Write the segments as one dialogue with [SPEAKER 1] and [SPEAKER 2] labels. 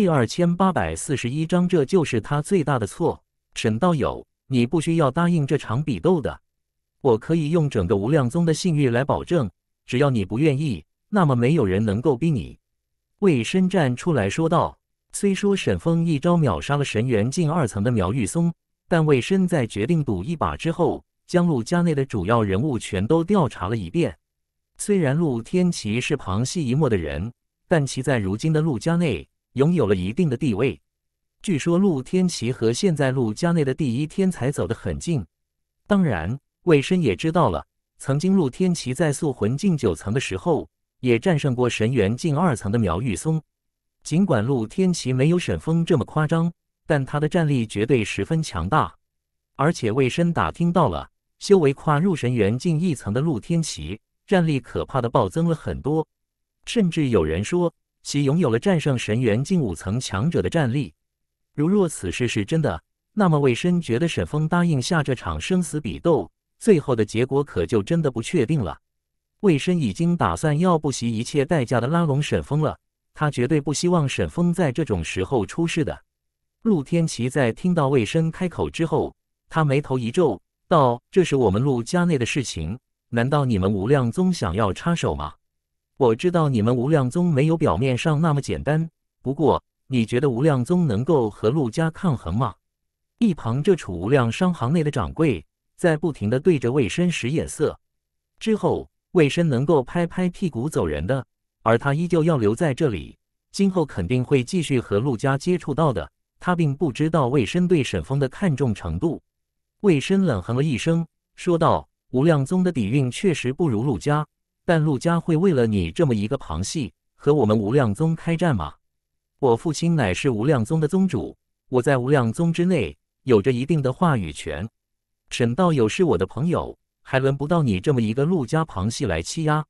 [SPEAKER 1] 第二千八百四十一章，这就是他最大的错。沈道友，你不需要答应这场比斗的，我可以用整个无量宗的信誉来保证，只要你不愿意，那么没有人能够逼你。魏深站出来说道：“虽说沈峰一招秒杀了神元境二层的苗玉松，但魏深在决定赌一把之后，将陆家内的主要人物全都调查了一遍。虽然陆天琪是旁系一墨的人，但其在如今的陆家内。”拥有了一定的地位。据说陆天琪和现在陆家内的第一天才走得很近。当然，魏深也知道了，曾经陆天琪在素魂境九层的时候，也战胜过神元境二层的苗玉松。尽管陆天琪没有沈峰这么夸张，但他的战力绝对十分强大。而且魏深打听到了，修为跨入神元境一层的陆天琪，战力可怕的暴增了很多，甚至有人说。其拥有了战胜神元近五层强者的战力，如若此事是真的，那么魏深觉得沈峰答应下这场生死比斗，最后的结果可就真的不确定了。魏深已经打算要不惜一切代价的拉拢沈峰了，他绝对不希望沈峰在这种时候出事的。陆天琪在听到魏深开口之后，他眉头一皱，道：“这是我们陆家内的事情，难道你们无量宗想要插手吗？”我知道你们无量宗没有表面上那么简单，不过你觉得无量宗能够和陆家抗衡吗？一旁这楚无量商行内的掌柜在不停的对着魏深使眼色，之后魏深能够拍拍屁股走人的，而他依旧要留在这里，今后肯定会继续和陆家接触到的。他并不知道魏深对沈峰的看重程度，魏深冷哼了一声，说道：“无量宗的底蕴确实不如陆家。”但陆家会为了你这么一个旁系和我们无量宗开战吗？我父亲乃是无量宗的宗主，我在无量宗之内有着一定的话语权。沈道友是我的朋友，还轮不到你这么一个陆家旁系来欺压。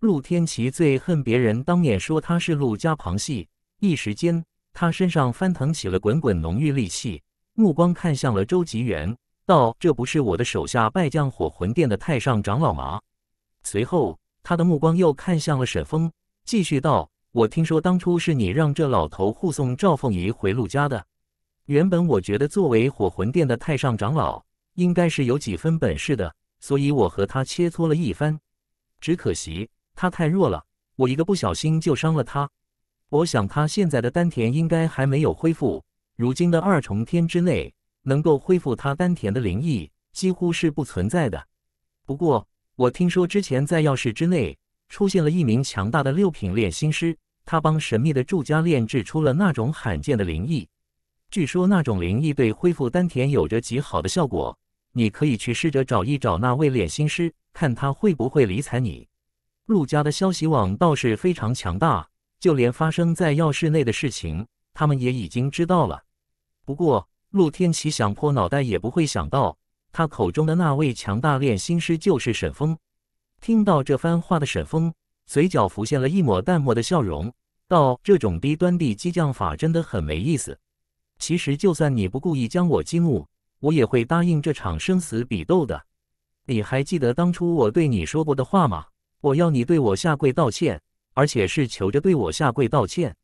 [SPEAKER 1] 陆天齐最恨别人当面说他是陆家旁系，一时间他身上翻腾起了滚滚浓郁戾气，目光看向了周吉元，道：“这不是我的手下败将火魂殿的太上长老吗？”随后。他的目光又看向了沈峰，继续道：“我听说当初是你让这老头护送赵凤仪回陆家的。原本我觉得作为火魂殿的太上长老，应该是有几分本事的，所以我和他切磋了一番。只可惜他太弱了，我一个不小心就伤了他。我想他现在的丹田应该还没有恢复，如今的二重天之内，能够恢复他丹田的灵意几乎是不存在的。不过……”我听说之前在药室之内出现了一名强大的六品炼心师，他帮神秘的祝家炼制出了那种罕见的灵异。据说那种灵异对恢复丹田有着极好的效果。你可以去试着找一找那位炼心师，看他会不会理睬你。陆家的消息网倒是非常强大，就连发生在药室内的事情，他们也已经知道了。不过陆天齐想破脑袋也不会想到。他口中的那位强大炼心师就是沈峰。听到这番话的沈峰，嘴角浮现了一抹淡漠的笑容，道：“这种低端地激将法真的很没意思。其实就算你不故意将我激怒，我也会答应这场生死比斗的。你还记得当初我对你说过的话吗？我要你对我下跪道歉，而且是求着对我下跪道歉。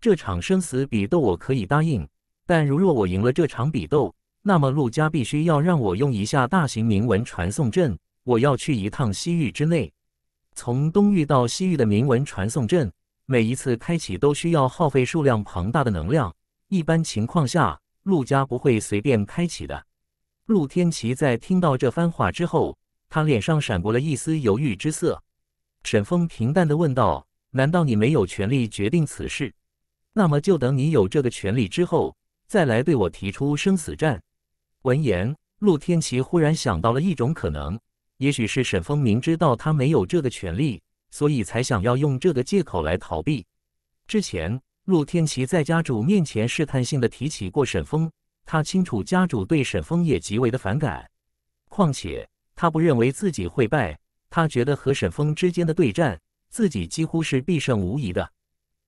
[SPEAKER 1] 这场生死比斗我可以答应，但如若我赢了这场比斗，那么陆家必须要让我用一下大型铭文传送阵，我要去一趟西域之内。从东域到西域的铭文传送阵，每一次开启都需要耗费数量庞大的能量，一般情况下陆家不会随便开启的。陆天琪在听到这番话之后，他脸上闪过了一丝犹豫之色。沈峰平淡的问道：“难道你没有权利决定此事？那么就等你有这个权利之后，再来对我提出生死战。”闻言，陆天琪忽然想到了一种可能，也许是沈峰明知道他没有这个权利，所以才想要用这个借口来逃避。之前，陆天琪在家主面前试探性的提起过沈峰，他清楚家主对沈峰也极为的反感。况且，他不认为自己会败，他觉得和沈峰之间的对战，自己几乎是必胜无疑的。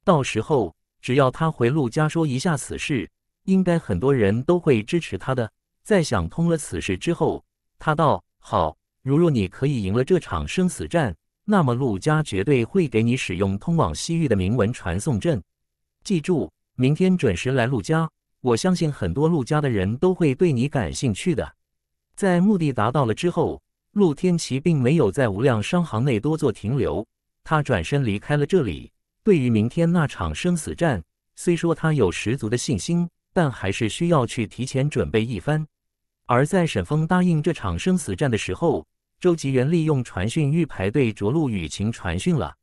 [SPEAKER 1] 到时候，只要他回陆家说一下此事，应该很多人都会支持他的。在想通了此事之后，他道：“好，如若你可以赢了这场生死战，那么陆家绝对会给你使用通往西域的铭文传送阵。记住，明天准时来陆家，我相信很多陆家的人都会对你感兴趣的。”在目的达到了之后，陆天齐并没有在无量商行内多做停留，他转身离开了这里。对于明天那场生死战，虽说他有十足的信心，但还是需要去提前准备一番。而在沈峰答应这场生死战的时候，周吉元利用传讯玉牌对着陆雨晴传讯了。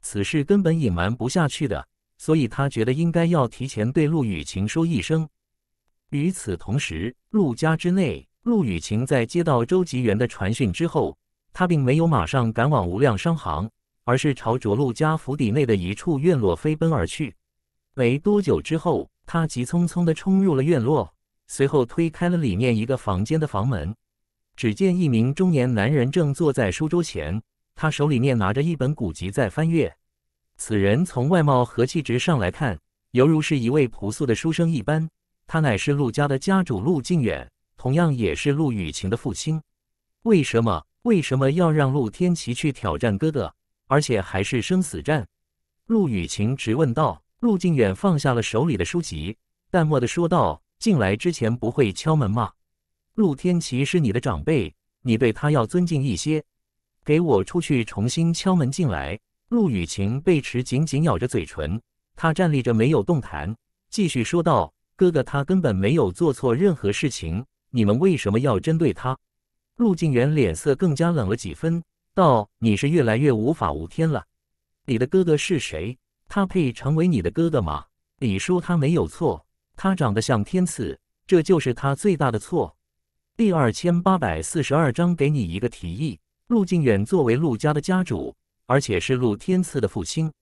[SPEAKER 1] 此事根本隐瞒不下去的，所以他觉得应该要提前对陆雨晴说一声。与此同时，陆家之内，陆雨晴在接到周吉元的传讯之后，他并没有马上赶往无量商行，而是朝着陆家府邸内的一处院落飞奔而去。没多久之后，他急匆匆地冲入了院落。随后推开了里面一个房间的房门，只见一名中年男人正坐在书桌前，他手里面拿着一本古籍在翻阅。此人从外貌和气质上来看，犹如是一位朴素的书生一般。他乃是陆家的家主陆靖远，同样也是陆雨晴的父亲。为什么为什么要让陆天琪去挑战哥哥，而且还是生死战？陆雨晴直问道。陆靖远放下了手里的书籍，淡漠的说道。进来之前不会敲门吗？陆天琪是你的长辈，你对他要尊敬一些。给我出去，重新敲门进来。陆雨晴被齿紧紧咬着嘴唇，她站立着没有动弹，继续说道：“哥哥，他根本没有做错任何事情，你们为什么要针对他？”陆静元脸色更加冷了几分，道：“你是越来越无法无天了。你的哥哥是谁？他配成为你的哥哥吗？你说他没有错。”他长得像天赐，这就是他最大的错。第二千八百四十二章，给你一个提议。陆靖远作为陆家的家主，而且是陆天赐的父亲，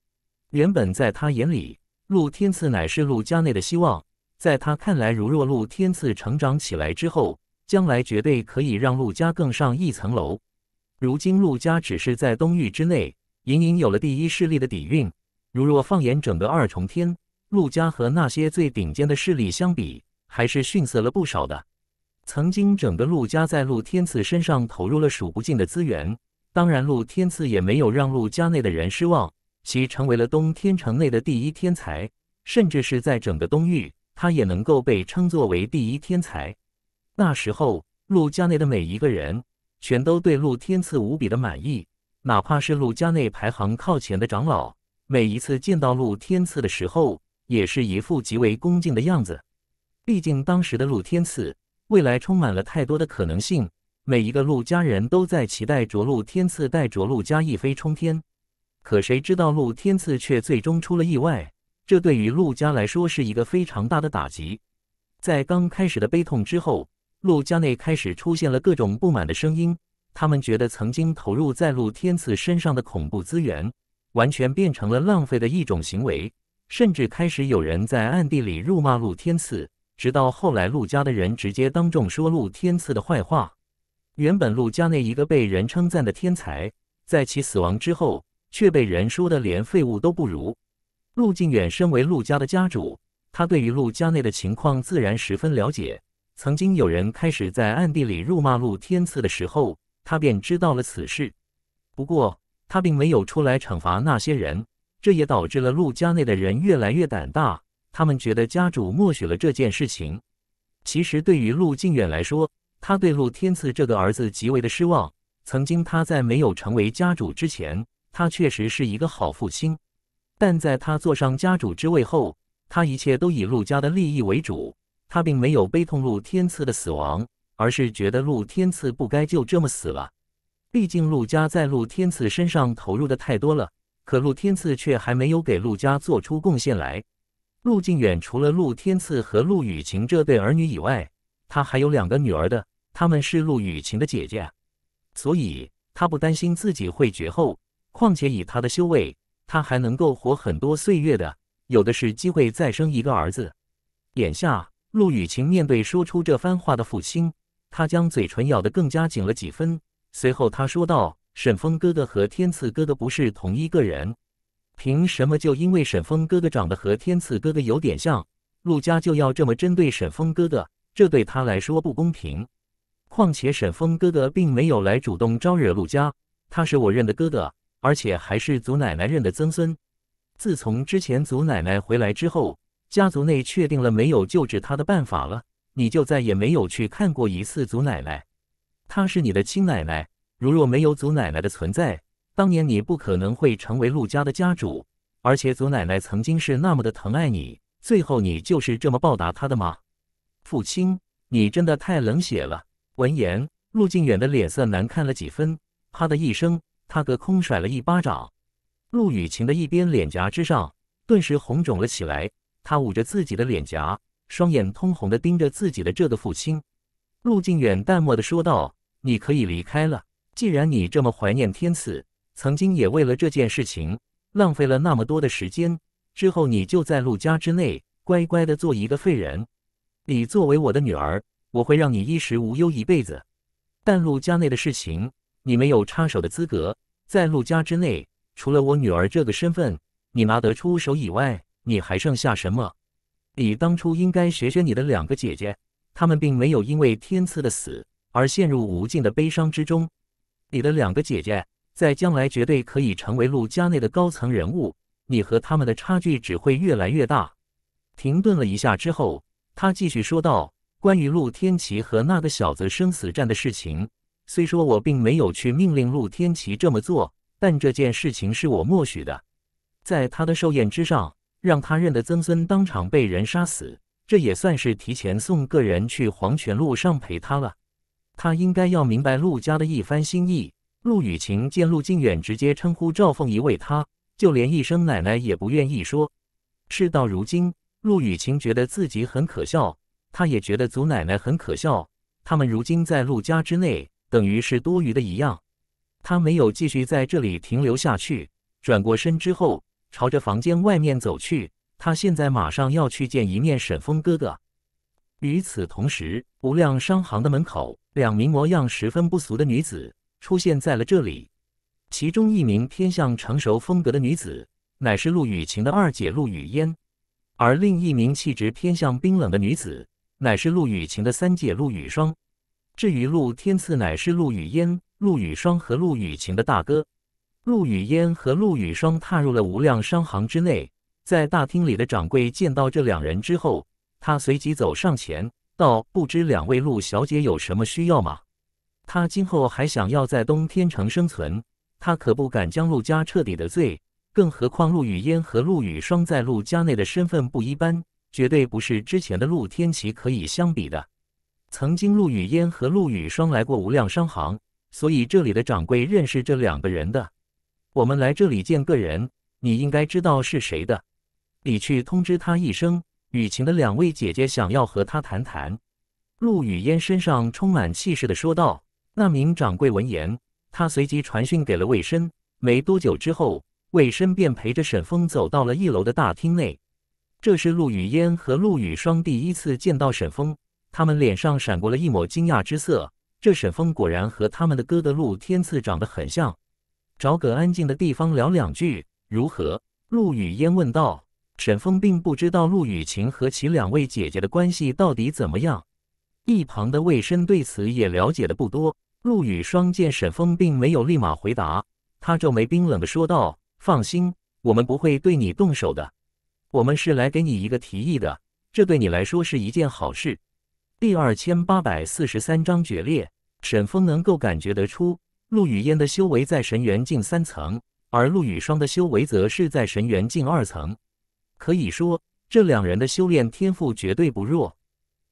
[SPEAKER 1] 原本在他眼里，陆天赐乃是陆家内的希望。在他看来，如若陆天赐成长起来之后，将来绝对可以让陆家更上一层楼。如今陆家只是在东域之内隐隐有了第一势力的底蕴，如若放眼整个二重天。陆家和那些最顶尖的势力相比，还是逊色了不少的。曾经，整个陆家在陆天赐身上投入了数不尽的资源，当然，陆天赐也没有让陆家内的人失望，其成为了东天城内的第一天才，甚至是在整个东域，他也能够被称作为第一天才。那时候，陆家内的每一个人全都对陆天赐无比的满意，哪怕是陆家内排行靠前的长老，每一次见到陆天赐的时候。也是一副极为恭敬的样子。毕竟当时的陆天赐未来充满了太多的可能性，每一个陆家人都在期待着陆天赐带着陆家一飞冲天。可谁知道陆天赐却最终出了意外，这对于陆家来说是一个非常大的打击。在刚开始的悲痛之后，陆家内开始出现了各种不满的声音。他们觉得曾经投入在陆天赐身上的恐怖资源，完全变成了浪费的一种行为。甚至开始有人在暗地里辱骂陆天赐，直到后来陆家的人直接当众说陆天赐的坏话。原本陆家内一个被人称赞的天才，在其死亡之后，却被人说的连废物都不如。陆靖远身为陆家的家主，他对于陆家内的情况自然十分了解。曾经有人开始在暗地里辱骂陆天赐的时候，他便知道了此事。不过他并没有出来惩罚那些人。这也导致了陆家内的人越来越胆大。他们觉得家主默许了这件事情。其实，对于陆靖远来说，他对陆天赐这个儿子极为的失望。曾经，他在没有成为家主之前，他确实是一个好父亲。但在他坐上家主之位后，他一切都以陆家的利益为主。他并没有悲痛陆天赐的死亡，而是觉得陆天赐不该就这么死了。毕竟，陆家在陆天赐身上投入的太多了。可陆天赐却还没有给陆家做出贡献来。陆靖远除了陆天赐和陆雨晴这对儿女以外，他还有两个女儿的，他们是陆雨晴的姐姐，所以他不担心自己会绝后。况且以他的修为，他还能够活很多岁月的，有的是机会再生一个儿子。眼下，陆雨晴面对说出这番话的父亲，她将嘴唇咬得更加紧了几分，随后她说道。沈峰哥哥和天赐哥哥不是同一个人，凭什么就因为沈峰哥哥长得和天赐哥哥有点像，陆家就要这么针对沈峰哥哥？这对他来说不公平。况且沈峰哥哥并没有来主动招惹陆家，他是我认的哥哥，而且还是祖奶奶认的曾孙。自从之前祖奶奶回来之后，家族内确定了没有救治他的办法了，你就再也没有去看过一次祖奶奶。她是你的亲奶奶。如若没有祖奶奶的存在，当年你不可能会成为陆家的家主。而且祖奶奶曾经是那么的疼爱你，最后你就是这么报答她的吗？父亲，你真的太冷血了！闻言，陆靖远的脸色难看了几分。啪的一声，他隔空甩了一巴掌，陆雨晴的一边脸颊之上顿时红肿了起来。她捂着自己的脸颊，双眼通红的盯着自己的这个父亲。陆靖远淡漠的说道：“你可以离开了。”既然你这么怀念天赐，曾经也为了这件事情浪费了那么多的时间，之后你就在陆家之内乖乖的做一个废人。你作为我的女儿，我会让你衣食无忧一辈子。但陆家内的事情，你没有插手的资格。在陆家之内，除了我女儿这个身份，你拿得出手以外，你还剩下什么？你当初应该学学你的两个姐姐，她们并没有因为天赐的死而陷入无尽的悲伤之中。你的两个姐姐在将来绝对可以成为陆家内的高层人物，你和他们的差距只会越来越大。停顿了一下之后，他继续说道：“关于陆天琪和那个小子生死战的事情，虽说我并没有去命令陆天琪这么做，但这件事情是我默许的。在他的寿宴之上，让他认的曾孙当场被人杀死，这也算是提前送个人去黄泉路上陪他了。”他应该要明白陆家的一番心意。陆雨晴见陆靖远直接称呼赵凤仪为她，就连一声奶奶也不愿意说。事到如今，陆雨晴觉得自己很可笑，她也觉得祖奶奶很可笑。他们如今在陆家之内，等于是多余的一样。她没有继续在这里停留下去，转过身之后，朝着房间外面走去。她现在马上要去见一面沈峰哥哥。与此同时，无量商行的门口。两名模样十分不俗的女子出现在了这里，其中一名偏向成熟风格的女子，乃是陆雨晴的二姐陆雨嫣；而另一名气质偏向冰冷的女子，乃是陆雨晴的三姐陆雨霜。至于陆天赐，乃是陆雨嫣、陆雨霜和陆雨晴的大哥。陆雨嫣和陆雨霜踏入了无量商行之内，在大厅里的掌柜见到这两人之后，他随即走上前。道不知两位陆小姐有什么需要吗？她今后还想要在东天城生存，她可不敢将陆家彻底的罪。更何况陆雨嫣和陆雨霜在陆家内的身份不一般，绝对不是之前的陆天琪可以相比的。曾经陆雨嫣和陆雨霜来过无量商行，所以这里的掌柜认识这两个人的。我们来这里见个人，你应该知道是谁的，你去通知他一声。雨晴的两位姐姐想要和他谈谈，陆雨嫣身上充满气势的说道。那名掌柜闻言，他随即传讯给了魏深。没多久之后，魏深便陪着沈峰走到了一楼的大厅内。这是陆雨嫣和陆雨霜第一次见到沈峰，他们脸上闪过了一抹惊讶之色。这沈峰果然和他们的哥的陆天赐长得很像。找个安静的地方聊两句，如何？陆雨嫣问道。沈峰并不知道陆雨晴和其两位姐姐的关系到底怎么样，一旁的魏深对此也了解的不多。陆雨霜见沈峰并没有立马回答，他皱眉冰冷的说道：“放心，我们不会对你动手的。我们是来给你一个提议的，这对你来说是一件好事。”第二千八百四十三章决裂。沈峰能够感觉得出，陆雨嫣的修为在神元境三层，而陆雨霜的修为则是在神元境二层。可以说，这两人的修炼天赋绝对不弱。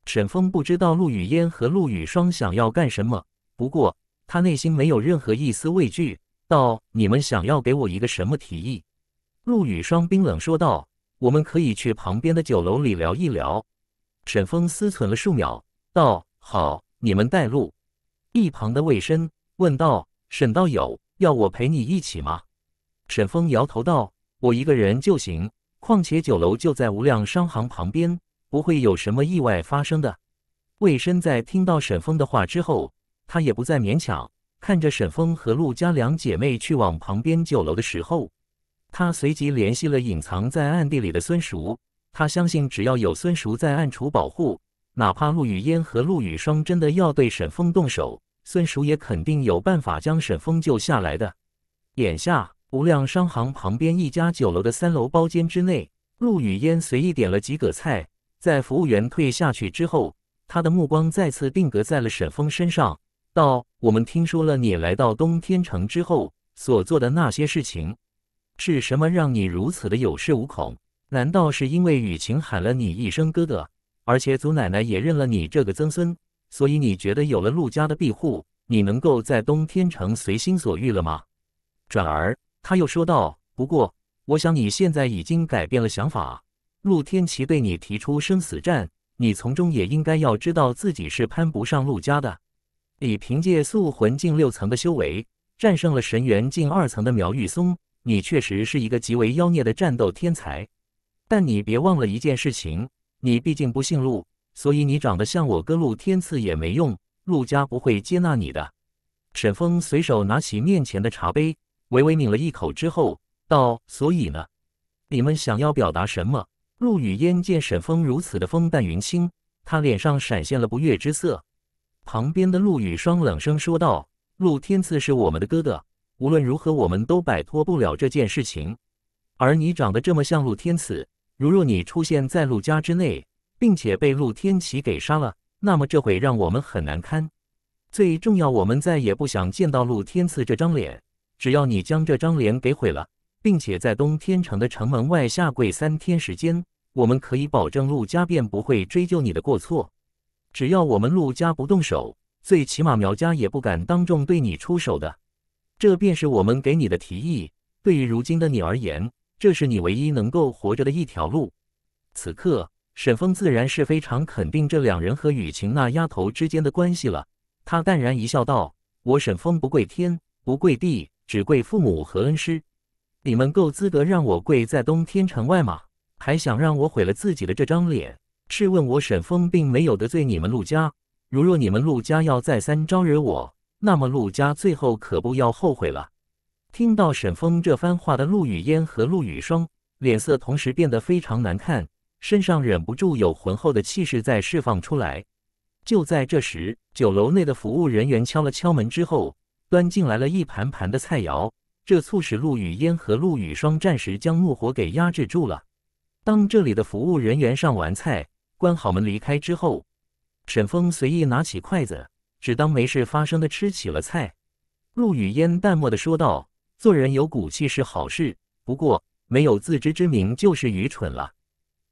[SPEAKER 1] 沈峰不知道陆雨嫣和陆雨霜想要干什么，不过他内心没有任何一丝畏惧。道：“你们想要给我一个什么提议？”陆雨霜冰冷说道：“我们可以去旁边的酒楼里聊一聊。”沈峰思忖了数秒，道：“好，你们带路。”一旁的魏深问道：“沈道友，要我陪你一起吗？”沈峰摇头道：“我一个人就行。”况且酒楼就在无量商行旁边，不会有什么意外发生的。魏深在听到沈峰的话之后，他也不再勉强。看着沈峰和陆家两姐妹去往旁边酒楼的时候，他随即联系了隐藏在暗地里的孙叔。他相信，只要有孙叔在暗处保护，哪怕陆雨嫣和陆雨霜真的要对沈峰动手，孙叔也肯定有办法将沈峰救下来的。眼下。无量商行旁边一家酒楼的三楼包间之内，陆雨嫣随意点了几个菜，在服务员退下去之后，她的目光再次定格在了沈峰身上，道：“我们听说了你来到东天城之后所做的那些事情，是什么让你如此的有恃无恐？难道是因为雨晴喊了你一声哥哥，而且祖奶奶也认了你这个曾孙，所以你觉得有了陆家的庇护，你能够在东天城随心所欲了吗？”转而。他又说道：“不过，我想你现在已经改变了想法。陆天齐对你提出生死战，你从中也应该要知道自己是攀不上陆家的。你凭借素魂境六层的修为战胜了神元境二层的苗玉松，你确实是一个极为妖孽的战斗天才。但你别忘了一件事情，你毕竟不姓陆，所以你长得像我哥陆天赐也没用，陆家不会接纳你的。”沈峰随手拿起面前的茶杯。微微抿了一口之后，道：“所以呢，你们想要表达什么？”陆雨嫣见沈风如此的风淡云轻，他脸上闪现了不悦之色。旁边的陆雨霜冷声说道：“陆天赐是我们的哥哥，无论如何，我们都摆脱不了这件事情。而你长得这么像陆天赐，如若你出现在陆家之内，并且被陆天齐给杀了，那么这会让我们很难堪。最重要，我们再也不想见到陆天赐这张脸。”只要你将这张脸给毁了，并且在东天城的城门外下跪三天时间，我们可以保证陆家便不会追究你的过错。只要我们陆家不动手，最起码苗家也不敢当众对你出手的。这便是我们给你的提议。对于如今的你而言，这是你唯一能够活着的一条路。此刻，沈峰自然是非常肯定这两人和雨晴那丫头之间的关系了。他淡然一笑，道：“我沈峰不跪天，不跪地。”只跪父母和恩师，你们够资格让我跪在东天城外吗？还想让我毁了自己的这张脸？质问我，沈峰并没有得罪你们陆家。如若你们陆家要再三招惹我，那么陆家最后可不要后悔了。听到沈峰这番话的陆雨烟和陆雨霜脸色同时变得非常难看，身上忍不住有浑厚的气势在释放出来。就在这时，酒楼内的服务人员敲了敲门之后。端进来了一盘盘的菜肴，这促使陆雨嫣和陆雨霜暂时将怒火给压制住了。当这里的服务人员上完菜、关好门离开之后，沈峰随意拿起筷子，只当没事发生的吃起了菜。陆雨嫣淡漠的说道：“做人有骨气是好事，不过没有自知之明就是愚蠢了。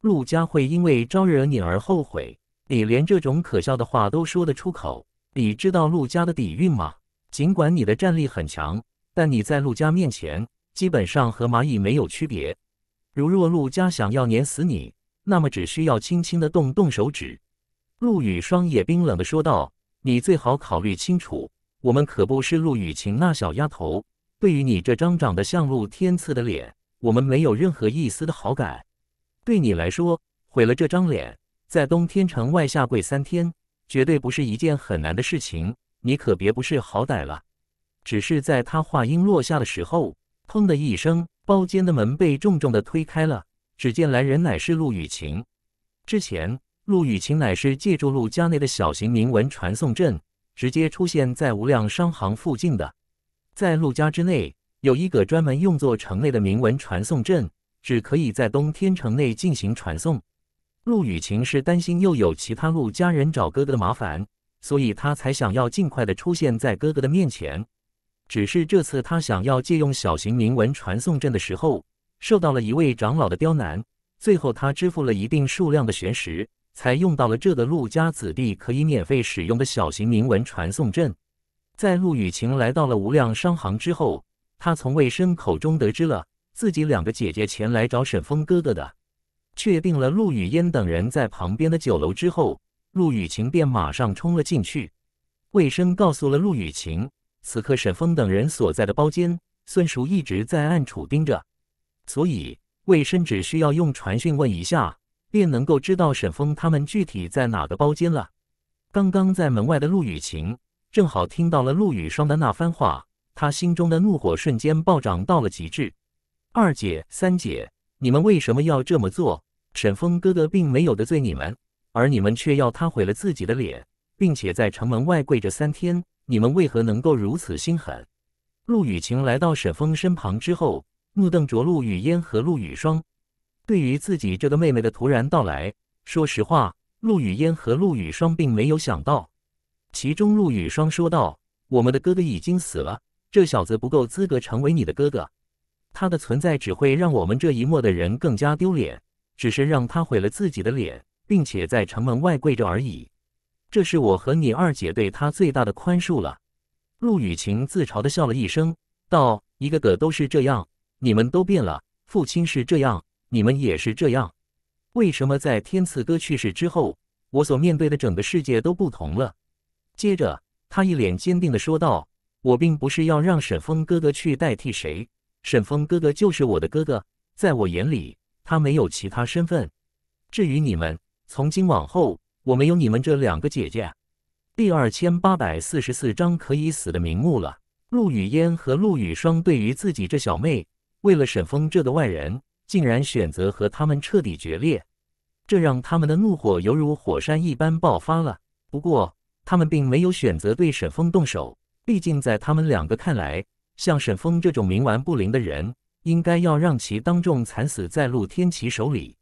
[SPEAKER 1] 陆家会因为招惹你而后悔，你连这种可笑的话都说得出口，你知道陆家的底蕴吗？”尽管你的战力很强，但你在陆家面前基本上和蚂蚁没有区别。如若陆家想要碾死你，那么只需要轻轻的动动手指。陆羽霜也冰冷的说道：“你最好考虑清楚，我们可不是陆雨晴那小丫头。对于你这张长得像陆天赐的脸，我们没有任何一丝的好感。对你来说，毁了这张脸，在东天城外下跪三天，绝对不是一件很难的事情。”你可别不识好歹了。只是在他话音落下的时候，砰的一声，包间的门被重重的推开了。只见来人乃是陆雨晴。之前，陆雨晴乃是借助陆家内的小型铭文传送阵，直接出现在无量商行附近的。在陆家之内，有一个专门用作城内的铭文传送阵，只可以在冬天城内进行传送。陆雨晴是担心又有其他陆家人找哥哥的麻烦。所以他才想要尽快的出现在哥哥的面前。只是这次他想要借用小型铭文传送阵的时候，受到了一位长老的刁难。最后他支付了一定数量的玄石，才用到了这个陆家子弟可以免费使用的小型铭文传送阵。在陆雨晴来到了无量商行之后，他从魏深口中得知了自己两个姐姐前来找沈峰哥哥的，确定了陆雨嫣等人在旁边的酒楼之后。陆雨晴便马上冲了进去。魏深告诉了陆雨晴，此刻沈峰等人所在的包间，孙叔一直在暗处盯着，所以魏深只需要用传讯问一下，便能够知道沈峰他们具体在哪个包间了。刚刚在门外的陆雨晴正好听到了陆雨霜的那番话，她心中的怒火瞬间暴涨到了极致。二姐、三姐，你们为什么要这么做？沈峰哥哥并没有得罪你们。而你们却要他毁了自己的脸，并且在城门外跪着三天，你们为何能够如此心狠？陆雨晴来到沈峰身旁之后，怒瞪着陆雨嫣和陆雨霜。对于自己这个妹妹的突然到来，说实话，陆雨嫣和陆雨霜并没有想到。其中，陆雨霜说道：“我们的哥哥已经死了，这小子不够资格成为你的哥哥，他的存在只会让我们这一幕的人更加丢脸，只是让他毁了自己的脸。”并且在城门外跪着而已，这是我和你二姐对他最大的宽恕了。陆雨晴自嘲地笑了一声，道：“一个个都是这样，你们都变了。父亲是这样，你们也是这样。为什么在天赐哥去世之后，我所面对的整个世界都不同了？”接着，他一脸坚定地说道：“我并不是要让沈峰哥哥去代替谁，沈峰哥哥就是我的哥哥，在我眼里，他没有其他身份。至于你们。”从今往后，我没有你们这两个姐姐。第二千八百四十四章可以死的瞑目了。陆雨嫣和陆雨霜对于自己这小妹，为了沈峰这个外人，竟然选择和他们彻底决裂，这让他们的怒火犹如火山一般爆发了。不过，他们并没有选择对沈峰动手，毕竟在他们两个看来，像沈峰这种冥顽不灵的人，应该要让其当众惨死在陆天齐手里。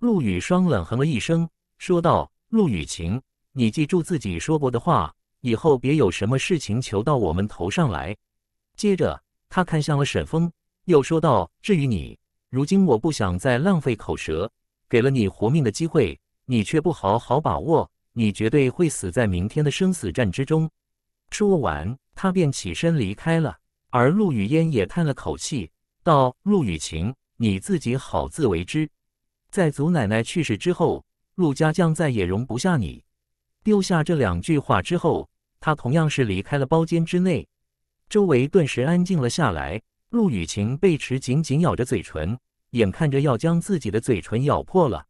[SPEAKER 1] 陆羽霜冷哼了一声，说道：“陆雨晴，你记住自己说过的话，以后别有什么事情求到我们头上来。”接着，他看向了沈峰，又说道：“至于你，如今我不想再浪费口舌，给了你活命的机会，你却不好好把握，你绝对会死在明天的生死战之中。”说完，他便起身离开了。而陆雨烟也叹了口气，道：“陆雨晴，你自己好自为之。”在祖奶奶去世之后，陆家将再也容不下你。丢下这两句话之后，他同样是离开了包间之内。周围顿时安静了下来。陆雨晴被池紧紧咬着嘴唇，眼看着要将自己的嘴唇咬破了。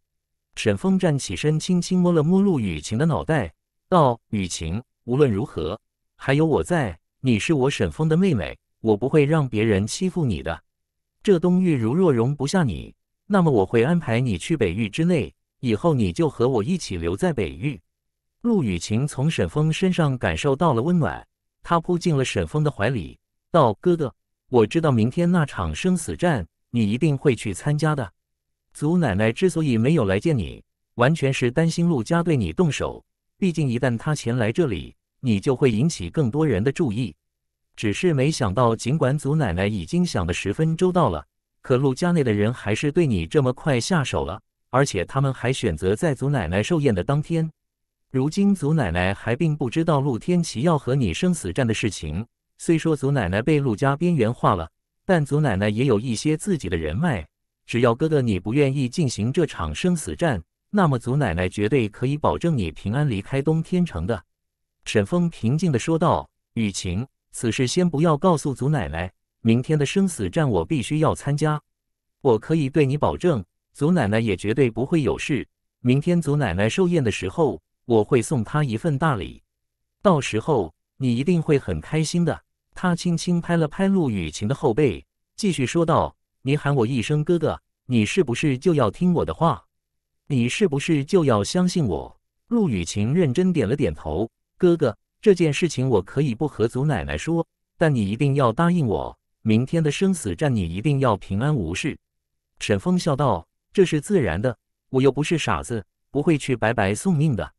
[SPEAKER 1] 沈峰站起身，轻轻摸了摸陆雨晴的脑袋，道：“雨晴，无论如何，还有我在。你是我沈峰的妹妹，我不会让别人欺负你的。这东玉如若容不下你。”那么我会安排你去北域之内，以后你就和我一起留在北域。陆雨晴从沈峰身上感受到了温暖，她扑进了沈峰的怀里，道：“哥哥，我知道明天那场生死战，你一定会去参加的。祖奶奶之所以没有来见你，完全是担心陆家对你动手。毕竟一旦他前来这里，你就会引起更多人的注意。只是没想到，尽管祖奶奶已经想的十分周到了。”可陆家内的人还是对你这么快下手了，而且他们还选择在祖奶奶寿宴的当天。如今祖奶奶还并不知道陆天齐要和你生死战的事情。虽说祖奶奶被陆家边缘化了，但祖奶奶也有一些自己的人脉。只要哥哥你不愿意进行这场生死战，那么祖奶奶绝对可以保证你平安离开东天城的。沈峰平静的说道：“雨晴，此事先不要告诉祖奶奶。”明天的生死战我必须要参加，我可以对你保证，祖奶奶也绝对不会有事。明天祖奶奶寿宴的时候，我会送她一份大礼，到时候你一定会很开心的。他轻轻拍了拍陆雨晴的后背，继续说道：“你喊我一声哥哥，你是不是就要听我的话？你是不是就要相信我？”陆雨晴认真点了点头：“哥哥，这件事情我可以不和祖奶奶说，但你一定要答应我。”明天的生死战，你一定要平安无事。”沈峰笑道，“这是自然的，我又不是傻子，不会去白白送命的。”“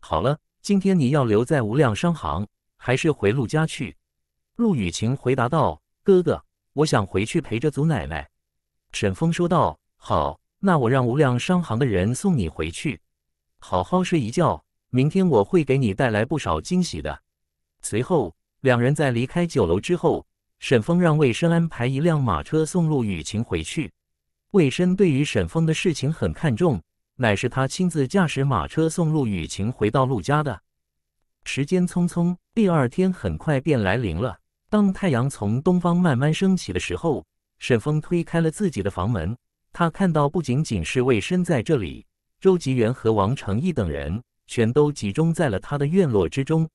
[SPEAKER 1] 好了，今天你要留在无量商行，还是回陆家去？”陆雨晴回答道，“哥哥，我想回去陪着祖奶奶。”沈峰说道：“好，那我让无量商行的人送你回去，好好睡一觉，明天我会给你带来不少惊喜的。”随后，两人在离开酒楼之后。沈峰让魏深安排一辆马车送陆雨晴回去。魏深对于沈峰的事情很看重，乃是他亲自驾驶马车送陆雨晴回到陆家的。时间匆匆，第二天很快便来临了。当太阳从东方慢慢升起的时候，沈峰推开了自己的房门，他看到不仅仅是魏深在这里，周吉元和王成义等人全都集中在了他的院落之中。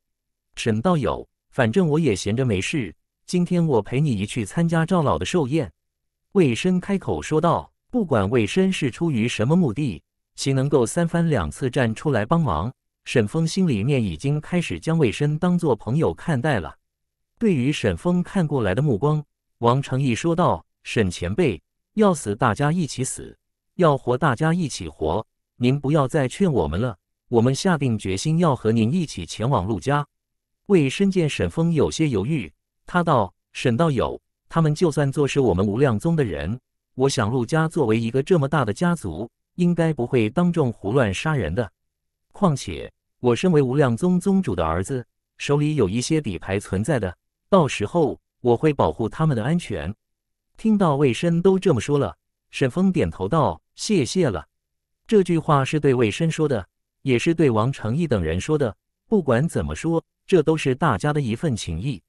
[SPEAKER 1] 沈道友，反正我也闲着没事。今天我陪你一去参加赵老的寿宴，魏深开口说道。不管魏深是出于什么目的，其能够三番两次站出来帮忙。沈峰心里面已经开始将魏深当做朋友看待了。对于沈峰看过来的目光，王成义说道：“沈前辈，要死大家一起死，要活大家一起活。您不要再劝我们了，我们下定决心要和您一起前往陆家。”魏深见沈峰有些犹豫。他道：“沈道友，他们就算做是我们无量宗的人，我想陆家作为一个这么大的家族，应该不会当众胡乱杀人的。况且我身为无量宗宗主的儿子，手里有一些底牌存在的，到时候我会保护他们的安全。”听到魏深都这么说了，沈峰点头道：“谢谢了。”这句话是对魏深说的，也是对王成义等人说的。不管怎么说，这都是大家的一份情谊。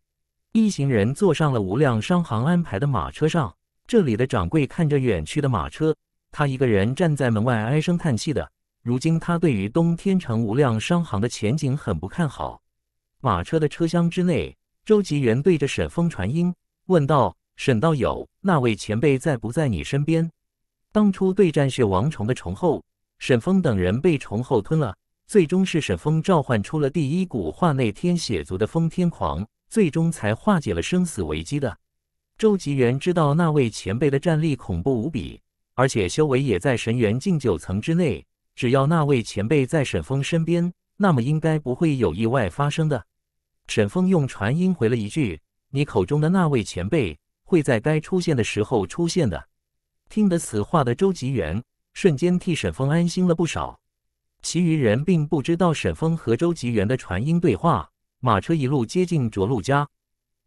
[SPEAKER 1] 一行人坐上了无量商行安排的马车上，这里的掌柜看着远去的马车，他一个人站在门外唉声叹气的。如今他对于东天城无量商行的前景很不看好。马车的车厢之内，周吉元对着沈风传音问道：“沈道友，那位前辈在不在你身边？当初对战血王虫的虫后，沈风等人被虫后吞了，最终是沈风召唤出了第一股化内天血族的疯天狂。”最终才化解了生死危机的周吉元知道那位前辈的战力恐怖无比，而且修为也在神元境九层之内。只要那位前辈在沈峰身边，那么应该不会有意外发生的。沈峰用传音回了一句：“你口中的那位前辈会在该出现的时候出现的。”听得此话的周吉元瞬间替沈峰安心了不少。其余人并不知道沈峰和周吉元的传音对话。马车一路接近着陆家，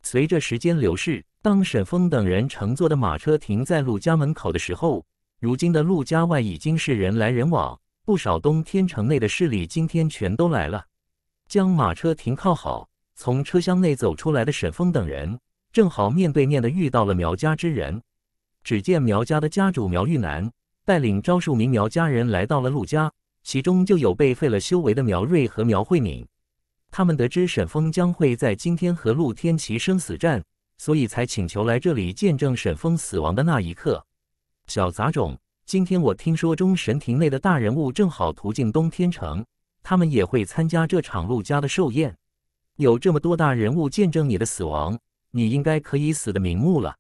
[SPEAKER 1] 随着时间流逝，当沈峰等人乘坐的马车停在陆家门口的时候，如今的陆家外已经是人来人往，不少东天城内的势力今天全都来了。将马车停靠好，从车厢内走出来的沈峰等人，正好面对面的遇到了苗家之人。只见苗家的家主苗玉南带领招数名苗家人来到了陆家，其中就有被废了修为的苗瑞和苗慧敏。他们得知沈峰将会在今天和陆天齐生死战，所以才请求来这里见证沈峰死亡的那一刻。小杂种，今天我听说中神庭内的大人物正好途径东天城，他们也会参加这场陆家的寿宴。有这么多大人物见证你的死亡，你应该可以死得瞑目了。”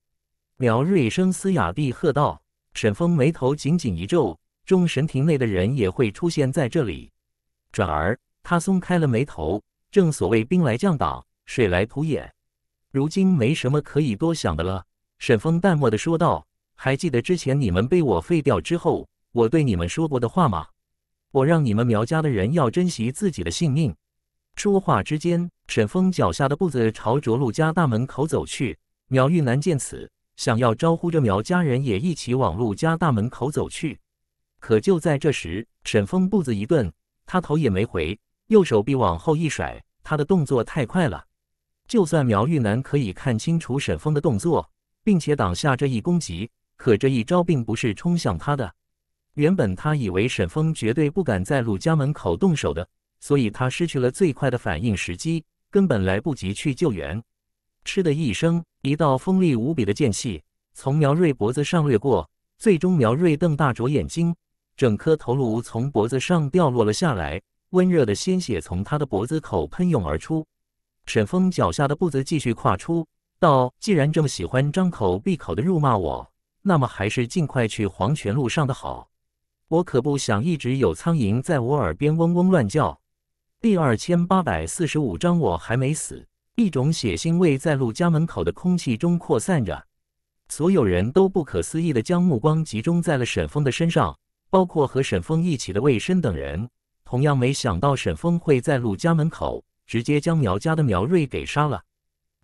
[SPEAKER 1] 苗瑞生嘶哑地喝道。沈峰眉头紧紧一皱，中神庭内的人也会出现在这里。转而，他松开了眉头。正所谓兵来将挡，水来土掩，如今没什么可以多想的了。沈峰淡漠的说道：“还记得之前你们被我废掉之后，我对你们说过的话吗？我让你们苗家的人要珍惜自己的性命。”说话之间，沈峰脚下的步子朝着陆家大门口走去。苗玉楠见此，想要招呼着苗家人也一起往陆家大门口走去，可就在这时，沈峰步子一顿，他头也没回。右手臂往后一甩，他的动作太快了。就算苗玉楠可以看清楚沈峰的动作，并且挡下这一攻击，可这一招并不是冲向他的。原本他以为沈峰绝对不敢在鲁家门口动手的，所以他失去了最快的反应时机，根本来不及去救援。嗤的一声，一道锋利无比的剑气从苗瑞脖子上掠过，最终苗瑞瞪大着眼睛，整颗头颅从脖子上掉落了下来。温热的鲜血从他的脖子口喷涌而出，沈峰脚下的步子继续跨出，道：“既然这么喜欢张口闭口的辱骂我，那么还是尽快去黄泉路上的好。我可不想一直有苍蝇在我耳边嗡嗡乱叫。”第二千八百四十五章我还没死。一种血腥味在陆家门口的空气中扩散着，所有人都不可思议的将目光集中在了沈峰的身上，包括和沈峰一起的魏深等人。同样没想到沈峰会在陆家门口直接将苗家的苗瑞给杀了。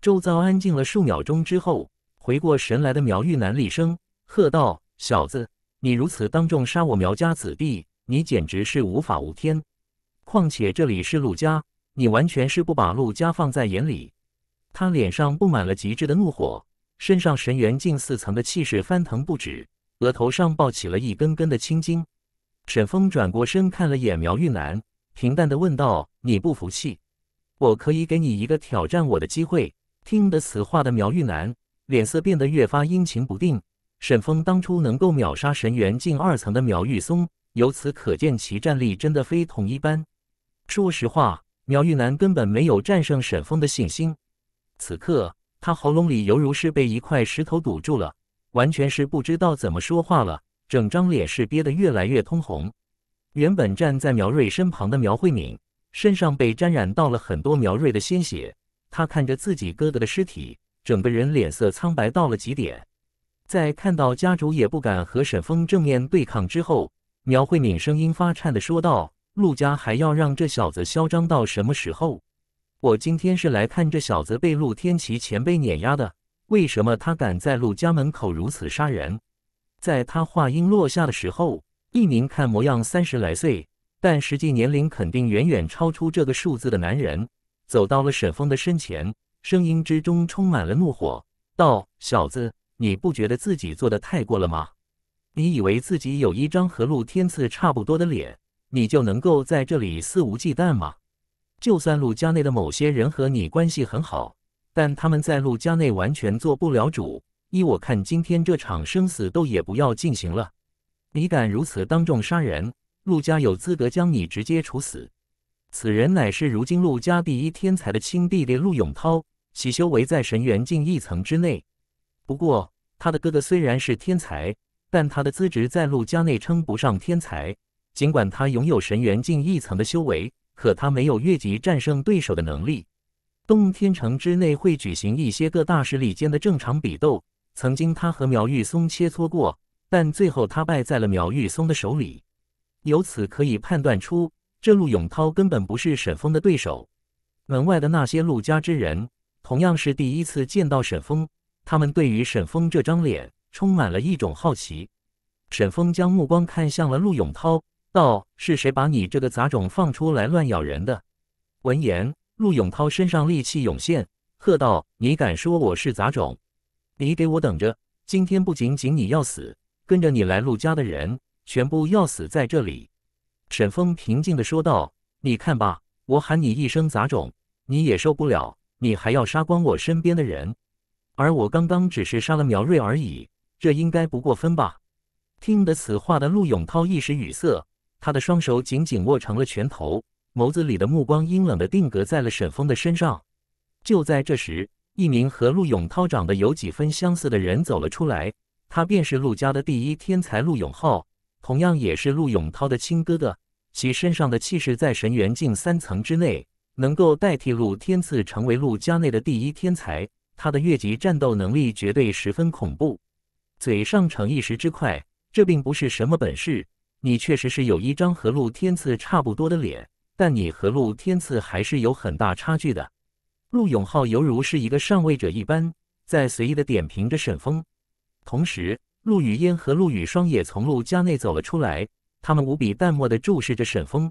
[SPEAKER 1] 周遭安静了数秒钟之后，回过神来的苗玉南厉声喝道：“小子，你如此当众杀我苗家子弟，你简直是无法无天！况且这里是陆家，你完全是不把陆家放在眼里。”他脸上布满了极致的怒火，身上神元境四层的气势翻腾不止，额头上爆起了一根根的青筋。沈峰转过身看了眼苗玉兰，平淡的问道：“你不服气？我可以给你一个挑战我的机会。”听得此话的苗玉兰脸色变得越发阴晴不定。沈峰当初能够秒杀神元境二层的苗玉松，由此可见其战力真的非同一般。说实话，苗玉兰根本没有战胜沈峰的信心。此刻他喉咙里犹如是被一块石头堵住了，完全是不知道怎么说话了。整张脸是憋得越来越通红。原本站在苗瑞身旁的苗慧敏身上被沾染到了很多苗瑞的鲜血，他看着自己哥哥的尸体，整个人脸色苍白到了极点。在看到家主也不敢和沈峰正面对抗之后，苗慧敏声音发颤的说道：“陆家还要让这小子嚣张到什么时候？我今天是来看这小子被陆天齐前辈碾压的，为什么他敢在陆家门口如此杀人？”在他话音落下的时候，一名看模样三十来岁，但实际年龄肯定远远超出这个数字的男人走到了沈峰的身前，声音之中充满了怒火，道：“小子，你不觉得自己做的太过了吗？你以为自己有一张和陆天赐差不多的脸，你就能够在这里肆无忌惮吗？就算陆家内的某些人和你关系很好，但他们在陆家内完全做不了主。”依我看，今天这场生死斗也不要进行了。你敢如此当众杀人，陆家有资格将你直接处死。此人乃是如今陆家第一天才的亲弟弟陆永涛，其修为在神元境一层之内。不过，他的哥哥虽然是天才，但他的资质在陆家内称不上天才。尽管他拥有神元境一层的修为，可他没有越级战胜对手的能力。东天城之内会举行一些各大势力间的正常比斗。曾经他和苗玉松切磋过，但最后他败在了苗玉松的手里。由此可以判断出，这陆永涛根本不是沈峰的对手。门外的那些陆家之人同样是第一次见到沈峰，他们对于沈峰这张脸充满了一种好奇。沈峰将目光看向了陆永涛，道：“是谁把你这个杂种放出来乱咬人的？”闻言，陆永涛身上戾气涌现，喝道：“你敢说我是杂种？”你给我等着！今天不仅仅你要死，跟着你来陆家的人全部要死在这里。”沈峰平静地说道。“你看吧，我喊你一声杂种，你也受不了，你还要杀光我身边的人。而我刚刚只是杀了苗瑞而已，这应该不过分吧？”听得此话的陆永涛一时语塞，他的双手紧紧握成了拳头，眸子里的目光阴冷地定格在了沈峰的身上。就在这时，一名和陆永涛长得有几分相似的人走了出来，他便是陆家的第一天才陆永浩，同样也是陆永涛的亲哥哥。其身上的气势在神元境三层之内，能够代替陆天赐成为陆家内的第一天才。他的越级战斗能力绝对十分恐怖。嘴上逞一时之快，这并不是什么本事。你确实是有一张和陆天赐差不多的脸，但你和陆天赐还是有很大差距的。陆永浩犹如是一个上位者一般，在随意的点评着沈峰。同时，陆雨嫣和陆雨霜也从陆家内走了出来，他们无比淡漠的注视着沈峰。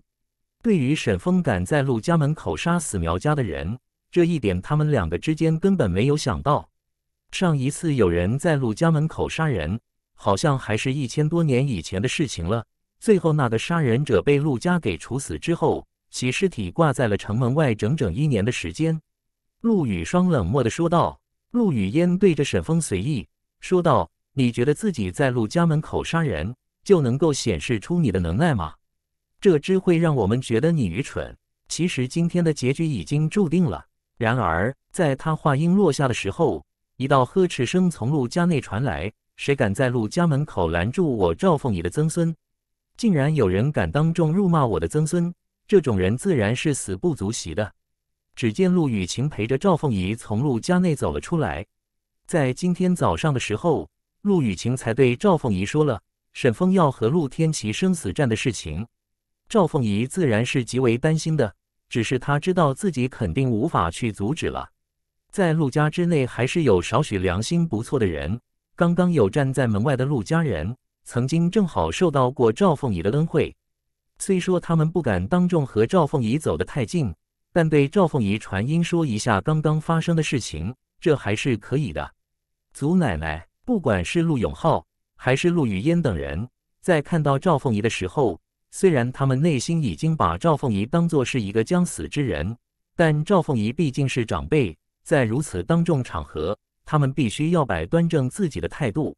[SPEAKER 1] 对于沈峰敢在陆家门口杀死苗家的人这一点，他们两个之间根本没有想到。上一次有人在陆家门口杀人，好像还是一千多年以前的事情了。最后，那个杀人者被陆家给处死之后，其尸体挂在了城门外整整一年的时间。陆羽霜冷漠的说道，陆雨烟对着沈风随意说道：“你觉得自己在陆家门口杀人就能够显示出你的能耐吗？这只会让我们觉得你愚蠢。其实今天的结局已经注定了。”然而在他话音落下的时候，一道呵斥声从陆家内传来：“谁敢在陆家门口拦住我赵凤仪的曾孙？竟然有人敢当众辱骂我的曾孙，这种人自然是死不足惜的。”只见陆雨晴陪着赵凤仪从陆家内走了出来，在今天早上的时候，陆雨晴才对赵凤仪说了沈风要和陆天齐生死战的事情。赵凤仪自然是极为担心的，只是她知道自己肯定无法去阻止了。在陆家之内，还是有少许良心不错的人。刚刚有站在门外的陆家人，曾经正好受到过赵凤仪的恩惠，虽说他们不敢当众和赵凤仪走得太近。但对赵凤仪传音说一下刚刚发生的事情，这还是可以的。祖奶奶，不管是陆永浩还是陆雨嫣等人，在看到赵凤仪的时候，虽然他们内心已经把赵凤仪当作是一个将死之人，但赵凤仪毕竟是长辈，在如此当众场合，他们必须要摆端正自己的态度。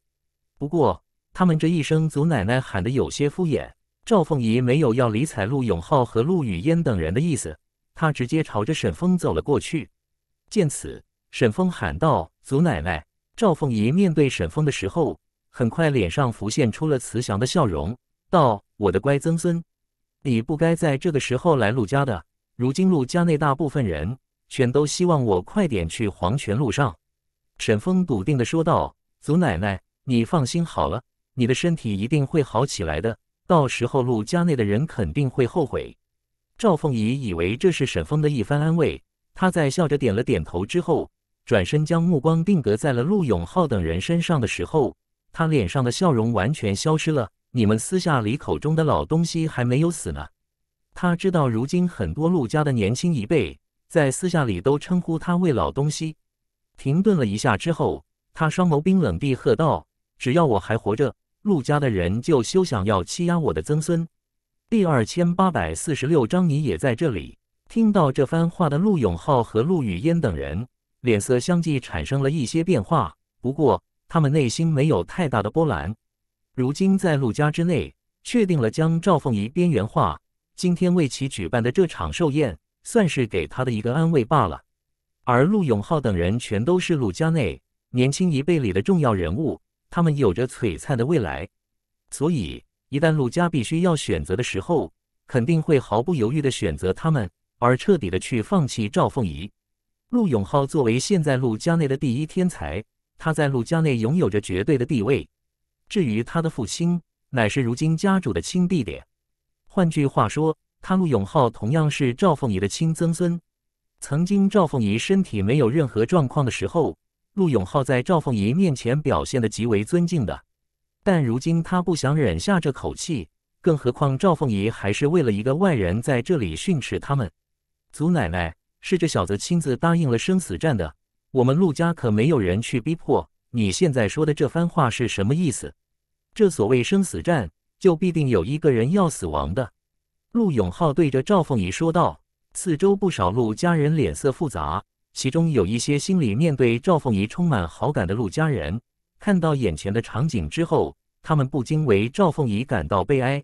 [SPEAKER 1] 不过，他们这一声祖奶奶喊的有些敷衍，赵凤仪没有要理睬陆永浩和陆雨嫣等人的意思。他直接朝着沈峰走了过去。见此，沈峰喊道：“祖奶奶！”赵凤仪面对沈峰的时候，很快脸上浮现出了慈祥的笑容，道：“我的乖曾孙，你不该在这个时候来陆家的。如今陆家内大部分人，全都希望我快点去黄泉路上。”沈峰笃定的说道：“祖奶奶，你放心好了，你的身体一定会好起来的。到时候陆家内的人肯定会后悔。”赵凤仪以为这是沈峰的一番安慰，他在笑着点了点头之后，转身将目光定格在了陆永浩等人身上的时候，他脸上的笑容完全消失了。你们私下里口中的老东西还没有死呢。他知道如今很多陆家的年轻一辈在私下里都称呼他为老东西。停顿了一下之后，他双眸冰冷地喝道：“只要我还活着，陆家的人就休想要欺压我的曾孙。”第二千八百四十六章，你也在这里。听到这番话的陆永浩和陆雨嫣等人，脸色相继产生了一些变化。不过，他们内心没有太大的波澜。如今在陆家之内，确定了将赵凤仪边缘化，今天为其举办的这场寿宴，算是给他的一个安慰罢了。而陆永浩等人全都是陆家内年轻一辈里的重要人物，他们有着璀璨的未来，所以。一旦陆家必须要选择的时候，肯定会毫不犹豫的选择他们，而彻底的去放弃赵凤仪。陆永浩作为现在陆家内的第一天才，他在陆家内拥有着绝对的地位。至于他的父亲，乃是如今家主的亲弟弟。换句话说，他陆永浩同样是赵凤仪的亲曾孙。曾经赵凤仪身体没有任何状况的时候，陆永浩在赵凤仪面前表现的极为尊敬的。但如今他不想忍下这口气，更何况赵凤仪还是为了一个外人在这里训斥他们。祖奶奶是这小子亲自答应了生死战的，我们陆家可没有人去逼迫。你现在说的这番话是什么意思？这所谓生死战，就必定有一个人要死亡的。陆永浩对着赵凤仪说道。四周不少陆家人脸色复杂，其中有一些心里面对赵凤仪充满好感的陆家人。看到眼前的场景之后，他们不禁为赵凤仪感到悲哀。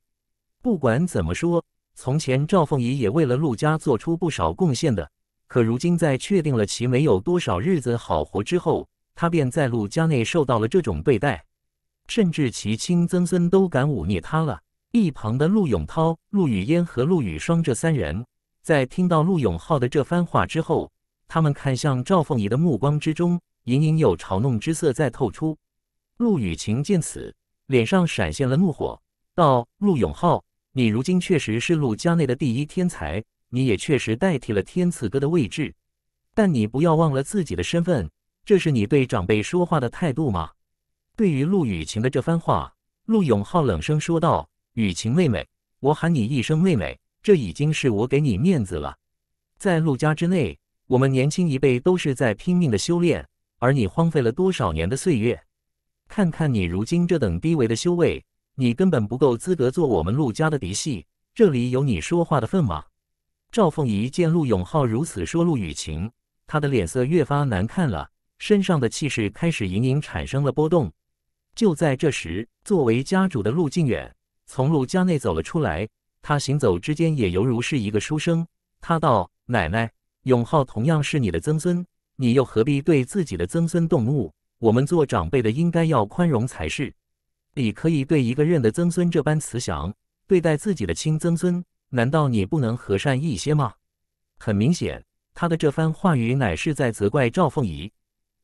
[SPEAKER 1] 不管怎么说，从前赵凤仪也为了陆家做出不少贡献的。可如今，在确定了其没有多少日子好活之后，他便在陆家内受到了这种对待，甚至其亲曾孙都敢忤逆他了。一旁的陆永涛、陆雨嫣和陆雨霜这三人在听到陆永浩的这番话之后，他们看向赵凤仪的目光之中，隐隐有嘲弄之色在透出。陆雨晴见此，脸上闪现了怒火，道：“陆永浩，你如今确实是陆家内的第一天才，你也确实代替了天赐哥的位置，但你不要忘了自己的身份，这是你对长辈说话的态度吗？”对于陆雨晴的这番话，陆永浩冷声说道：“雨晴妹妹，我喊你一声妹妹，这已经是我给你面子了。在陆家之内，我们年轻一辈都是在拼命的修炼，而你荒废了多少年的岁月？”看看你如今这等低微的修为，你根本不够资格做我们陆家的嫡系，这里有你说话的份吗？赵凤仪见陆永浩如此说陆雨晴，她的脸色越发难看了，身上的气势开始隐隐产生了波动。就在这时，作为家主的陆靖远从陆家内走了出来，他行走之间也犹如是一个书生。他道：“奶奶，永浩同样是你的曾孙，你又何必对自己的曾孙动怒？”我们做长辈的应该要宽容才是。你可以对一个认的曾孙这般慈祥，对待自己的亲曾孙，难道你不能和善一些吗？很明显，他的这番话语乃是在责怪赵凤仪。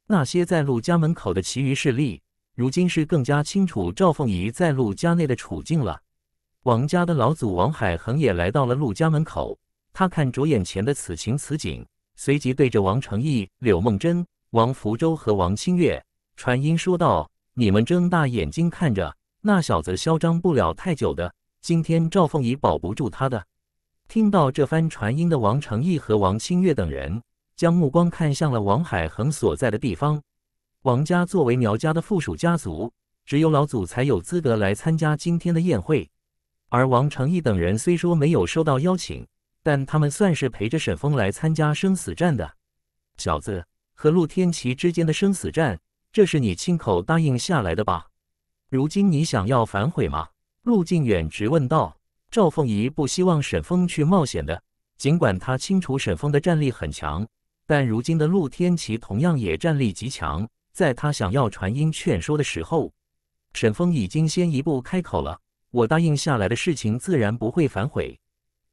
[SPEAKER 1] 那些在陆家门口的其余势力，如今是更加清楚赵凤仪在陆家内的处境了。王家的老祖王海恒也来到了陆家门口，他看着眼前的此情此景，随即对着王成义、柳梦真、王福州和王清月。传音说道：“你们睁大眼睛看着，那小子嚣张不了太久的。今天赵凤仪保不住他的。”听到这番传音的王成义和王清月等人，将目光看向了王海恒所在的地方。王家作为苗家的附属家族，只有老祖才有资格来参加今天的宴会。而王成义等人虽说没有收到邀请，但他们算是陪着沈峰来参加生死战的。小子和陆天齐之间的生死战。这是你亲口答应下来的吧？如今你想要反悔吗？陆靖远直问道。赵凤仪不希望沈峰去冒险的，尽管他清楚沈峰的战力很强，但如今的陆天琪同样也战力极强。在他想要传音劝说的时候，沈峰已经先一步开口了。我答应下来的事情自然不会反悔。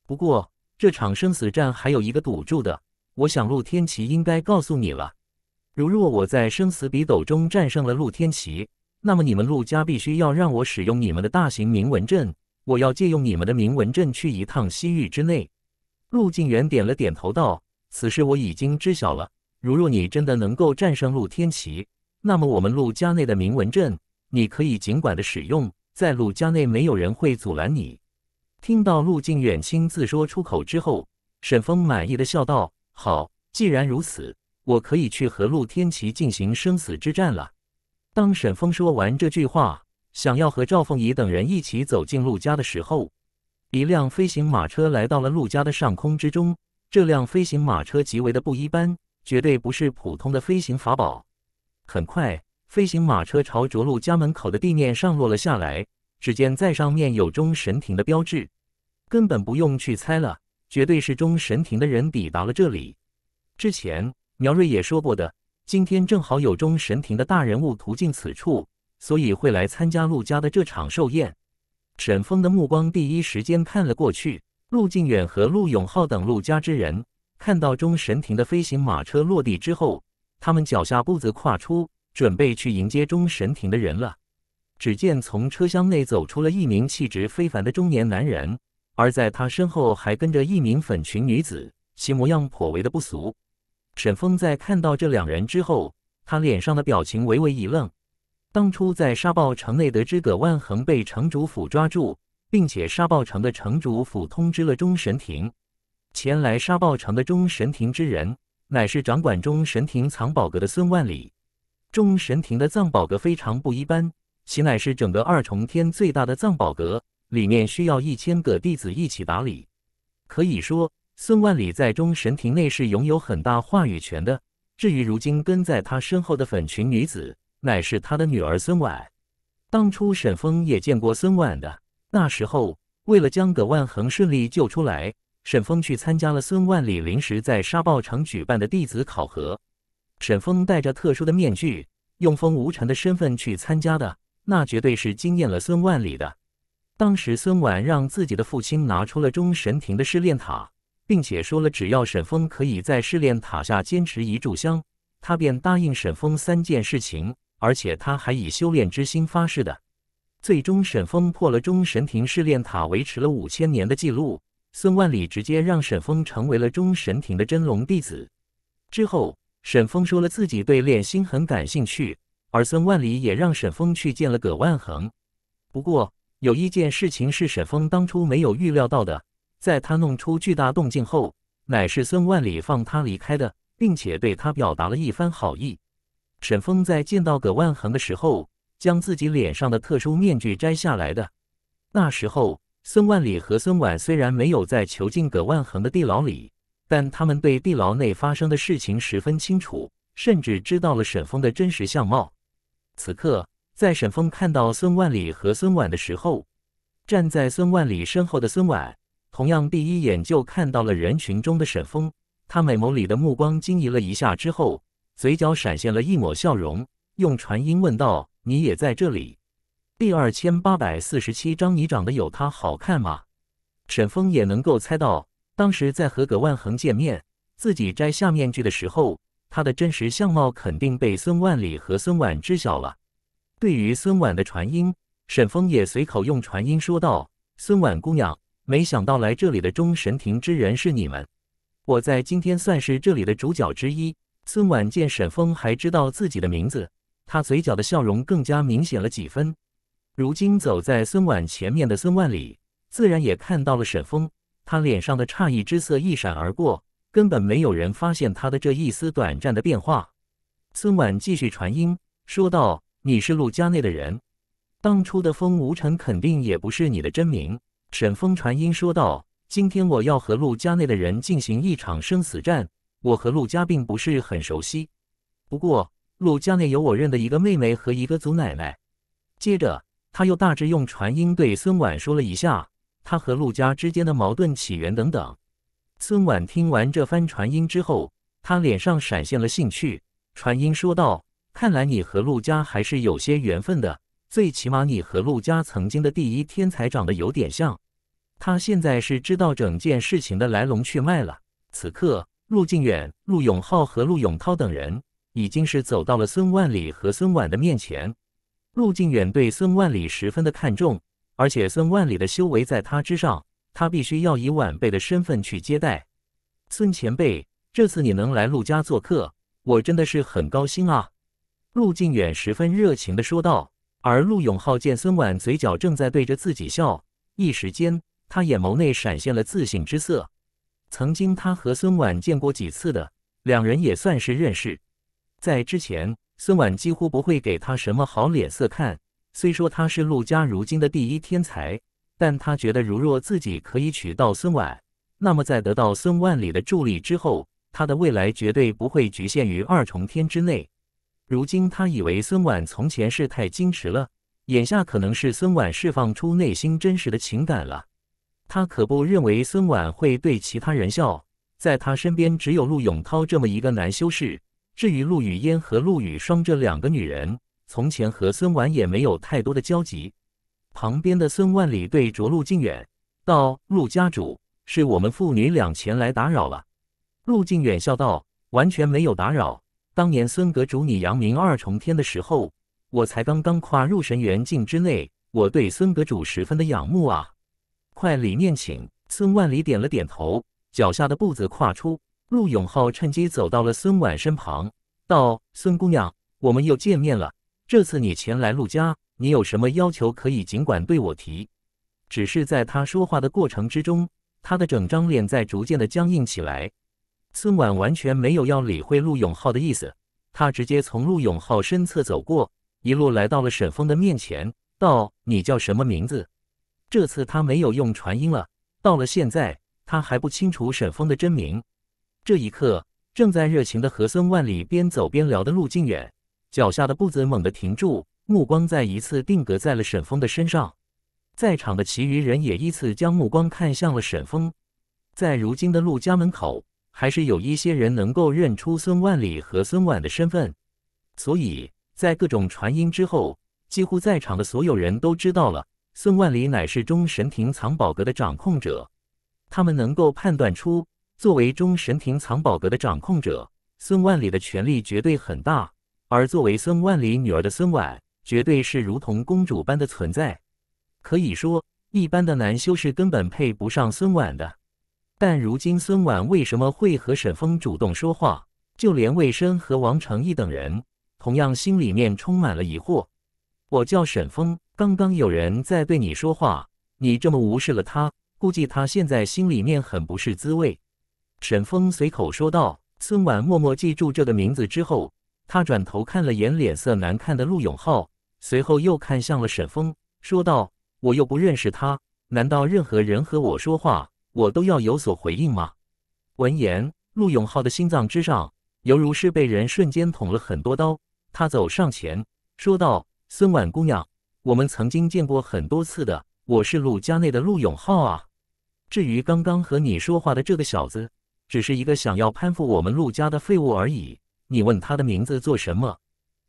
[SPEAKER 1] 不过这场生死战还有一个赌注的，我想陆天琪应该告诉你了。如若我在生死比斗中战胜了陆天齐，那么你们陆家必须要让我使用你们的大型铭文阵。我要借用你们的铭文阵去一趟西域之内。陆靖远点了点头，道：“此事我已经知晓了。如若你真的能够战胜陆天齐，那么我们陆家内的铭文阵，你可以尽管的使用，在陆家内没有人会阻拦你。”听到陆靖远亲自说出口之后，沈峰满意的笑道：“好，既然如此。”我可以去和陆天齐进行生死之战了。当沈峰说完这句话，想要和赵凤仪等人一起走进陆家的时候，一辆飞行马车来到了陆家的上空之中。这辆飞行马车极为的不一般，绝对不是普通的飞行法宝。很快，飞行马车朝着陆家门口的地面上落了下来。只见在上面有中神庭的标志，根本不用去猜了，绝对是中神庭的人抵达了这里。之前。苗瑞也说过的，今天正好有中神庭的大人物途径此处，所以会来参加陆家的这场寿宴。沈峰的目光第一时间看了过去，陆靖远和陆永浩等陆家之人看到中神庭的飞行马车落地之后，他们脚下步子跨出，准备去迎接中神庭的人了。只见从车厢内走出了一名气质非凡的中年男人，而在他身后还跟着一名粉裙女子，其模样颇为的不俗。沈峰在看到这两人之后，他脸上的表情微微一愣。当初在沙暴城内得知葛万恒被城主府抓住，并且沙暴城的城主府通知了钟神庭，前来沙暴城的钟神庭之人，乃是掌管中神庭藏宝阁的孙万里。钟神庭的藏宝阁非常不一般，其乃是整个二重天最大的藏宝阁，里面需要一千个弟子一起打理，可以说。孙万里在中神庭内是拥有很大话语权的。至于如今跟在他身后的粉裙女子，乃是他的女儿孙婉。当初沈峰也见过孙婉的，那时候为了将葛万恒顺利救出来，沈峰去参加了孙万里临时在沙暴城举办的弟子考核。沈峰戴着特殊的面具，用风无尘的身份去参加的，那绝对是惊艳了孙万里的。当时孙婉让自己的父亲拿出了中神庭的试炼塔。并且说了，只要沈峰可以在试炼塔下坚持一炷香，他便答应沈峰三件事情，而且他还以修炼之心发誓的。最终，沈峰破了中神庭试炼塔维持了五千年的记录，孙万里直接让沈峰成为了中神庭的真龙弟子。之后，沈峰说了自己对炼心很感兴趣，而孙万里也让沈峰去见了葛万恒。不过，有一件事情是沈峰当初没有预料到的。在他弄出巨大动静后，乃是孙万里放他离开的，并且对他表达了一番好意。沈峰在见到葛万恒的时候，将自己脸上的特殊面具摘下来的。那时候，孙万里和孙婉虽然没有在囚禁葛万恒的地牢里，但他们对地牢内发生的事情十分清楚，甚至知道了沈峰的真实相貌。此刻，在沈峰看到孙万里和孙婉的时候，站在孙万里身后的孙婉。同样，第一眼就看到了人群中的沈峰。他美眸里的目光惊疑了一下，之后嘴角闪现了一抹笑容，用传音问道：“你也在这里？”第二千八百四十七章，你长得有他好看吗？沈峰也能够猜到，当时在和葛万恒见面，自己摘下面具的时候，他的真实相貌肯定被孙万里和孙婉知晓了。对于孙婉的传音，沈峰也随口用传音说道：“孙婉姑娘。”没想到来这里的中神庭之人是你们，我在今天算是这里的主角之一。孙婉见沈峰还知道自己的名字，他嘴角的笑容更加明显了几分。如今走在孙婉前面的孙万里，自然也看到了沈峰，他脸上的诧异之色一闪而过，根本没有人发现他的这一丝短暂的变化。孙婉继续传音说道：“你是陆家内的人，当初的风无尘肯定也不是你的真名。”沈风传音说道：“今天我要和陆家内的人进行一场生死战。我和陆家并不是很熟悉，不过陆家内有我认的一个妹妹和一个祖奶奶。”接着，他又大致用传音对孙婉说了一下他和陆家之间的矛盾起源等等。孙婉听完这番传音之后，他脸上闪现了兴趣，传音说道：“看来你和陆家还是有些缘分的，最起码你和陆家曾经的第一天才长得有点像。”他现在是知道整件事情的来龙去脉了。此刻，陆靖远、陆永浩和陆永涛等人已经是走到了孙万里和孙婉的面前。陆靖远对孙万里十分的看重，而且孙万里的修为在他之上，他必须要以晚辈的身份去接待孙前辈。这次你能来陆家做客，我真的是很高兴啊！陆靖远十分热情的说道。而陆永浩见孙婉嘴角正在对着自己笑，一时间。他眼眸内闪现了自信之色。曾经他和孙婉见过几次的，两人也算是认识。在之前，孙婉几乎不会给他什么好脸色看。虽说他是陆家如今的第一天才，但他觉得如若自己可以娶到孙婉，那么在得到孙万里的助力之后，他的未来绝对不会局限于二重天之内。如今他以为孙婉从前是太矜持了，眼下可能是孙婉释放出内心真实的情感了。他可不认为孙婉会对其他人笑，在他身边只有陆永涛这么一个男修士。至于陆雨嫣和陆雨霜这两个女人，从前和孙婉也没有太多的交集。旁边的孙万里对着陆靖远道：“陆家主，是我们父女俩前来打扰了。”陆靖远笑道：“完全没有打扰。当年孙阁主你扬名二重天的时候，我才刚刚跨入神元境之内，我对孙阁主十分的仰慕啊。”快里面请。孙万里点了点头，脚下的步子跨出。陆永浩趁机走到了孙婉身旁，道：“孙姑娘，我们又见面了。这次你前来陆家，你有什么要求，可以尽管对我提。只是在他说话的过程之中，他的整张脸在逐渐的僵硬起来。孙婉完全没有要理会陆永浩的意思，他直接从陆永浩身侧走过，一路来到了沈峰的面前，道：‘你叫什么名字？’这次他没有用传音了。到了现在，他还不清楚沈峰的真名。这一刻，正在热情的和孙万里边走边聊的陆靖远，脚下的步子猛地停住，目光再一次定格在了沈峰的身上。在场的其余人也依次将目光看向了沈峰。在如今的陆家门口，还是有一些人能够认出孙万里和孙婉的身份，所以在各种传音之后，几乎在场的所有人都知道了。孙万里乃是中神庭藏宝阁的掌控者，他们能够判断出，作为中神庭藏宝阁的掌控者，孙万里的权力绝对很大。而作为孙万里女儿的孙婉，绝对是如同公主般的存在。可以说，一般的男修士根本配不上孙婉的。但如今，孙婉为什么会和沈峰主动说话？就连魏深和王成义等人，同样心里面充满了疑惑。我叫沈峰。刚刚有人在对你说话，你这么无视了他，估计他现在心里面很不是滋味。”沈峰随口说道。孙婉默默记住这个名字之后，他转头看了眼脸色难看的陆永浩，随后又看向了沈峰，说道：“我又不认识他，难道任何人和我说话，我都要有所回应吗？”闻言，陆永浩的心脏之上犹如是被人瞬间捅了很多刀。他走上前，说道：“孙婉姑娘。”我们曾经见过很多次的，我是陆家内的陆永浩啊。至于刚刚和你说话的这个小子，只是一个想要攀附我们陆家的废物而已。你问他的名字做什么？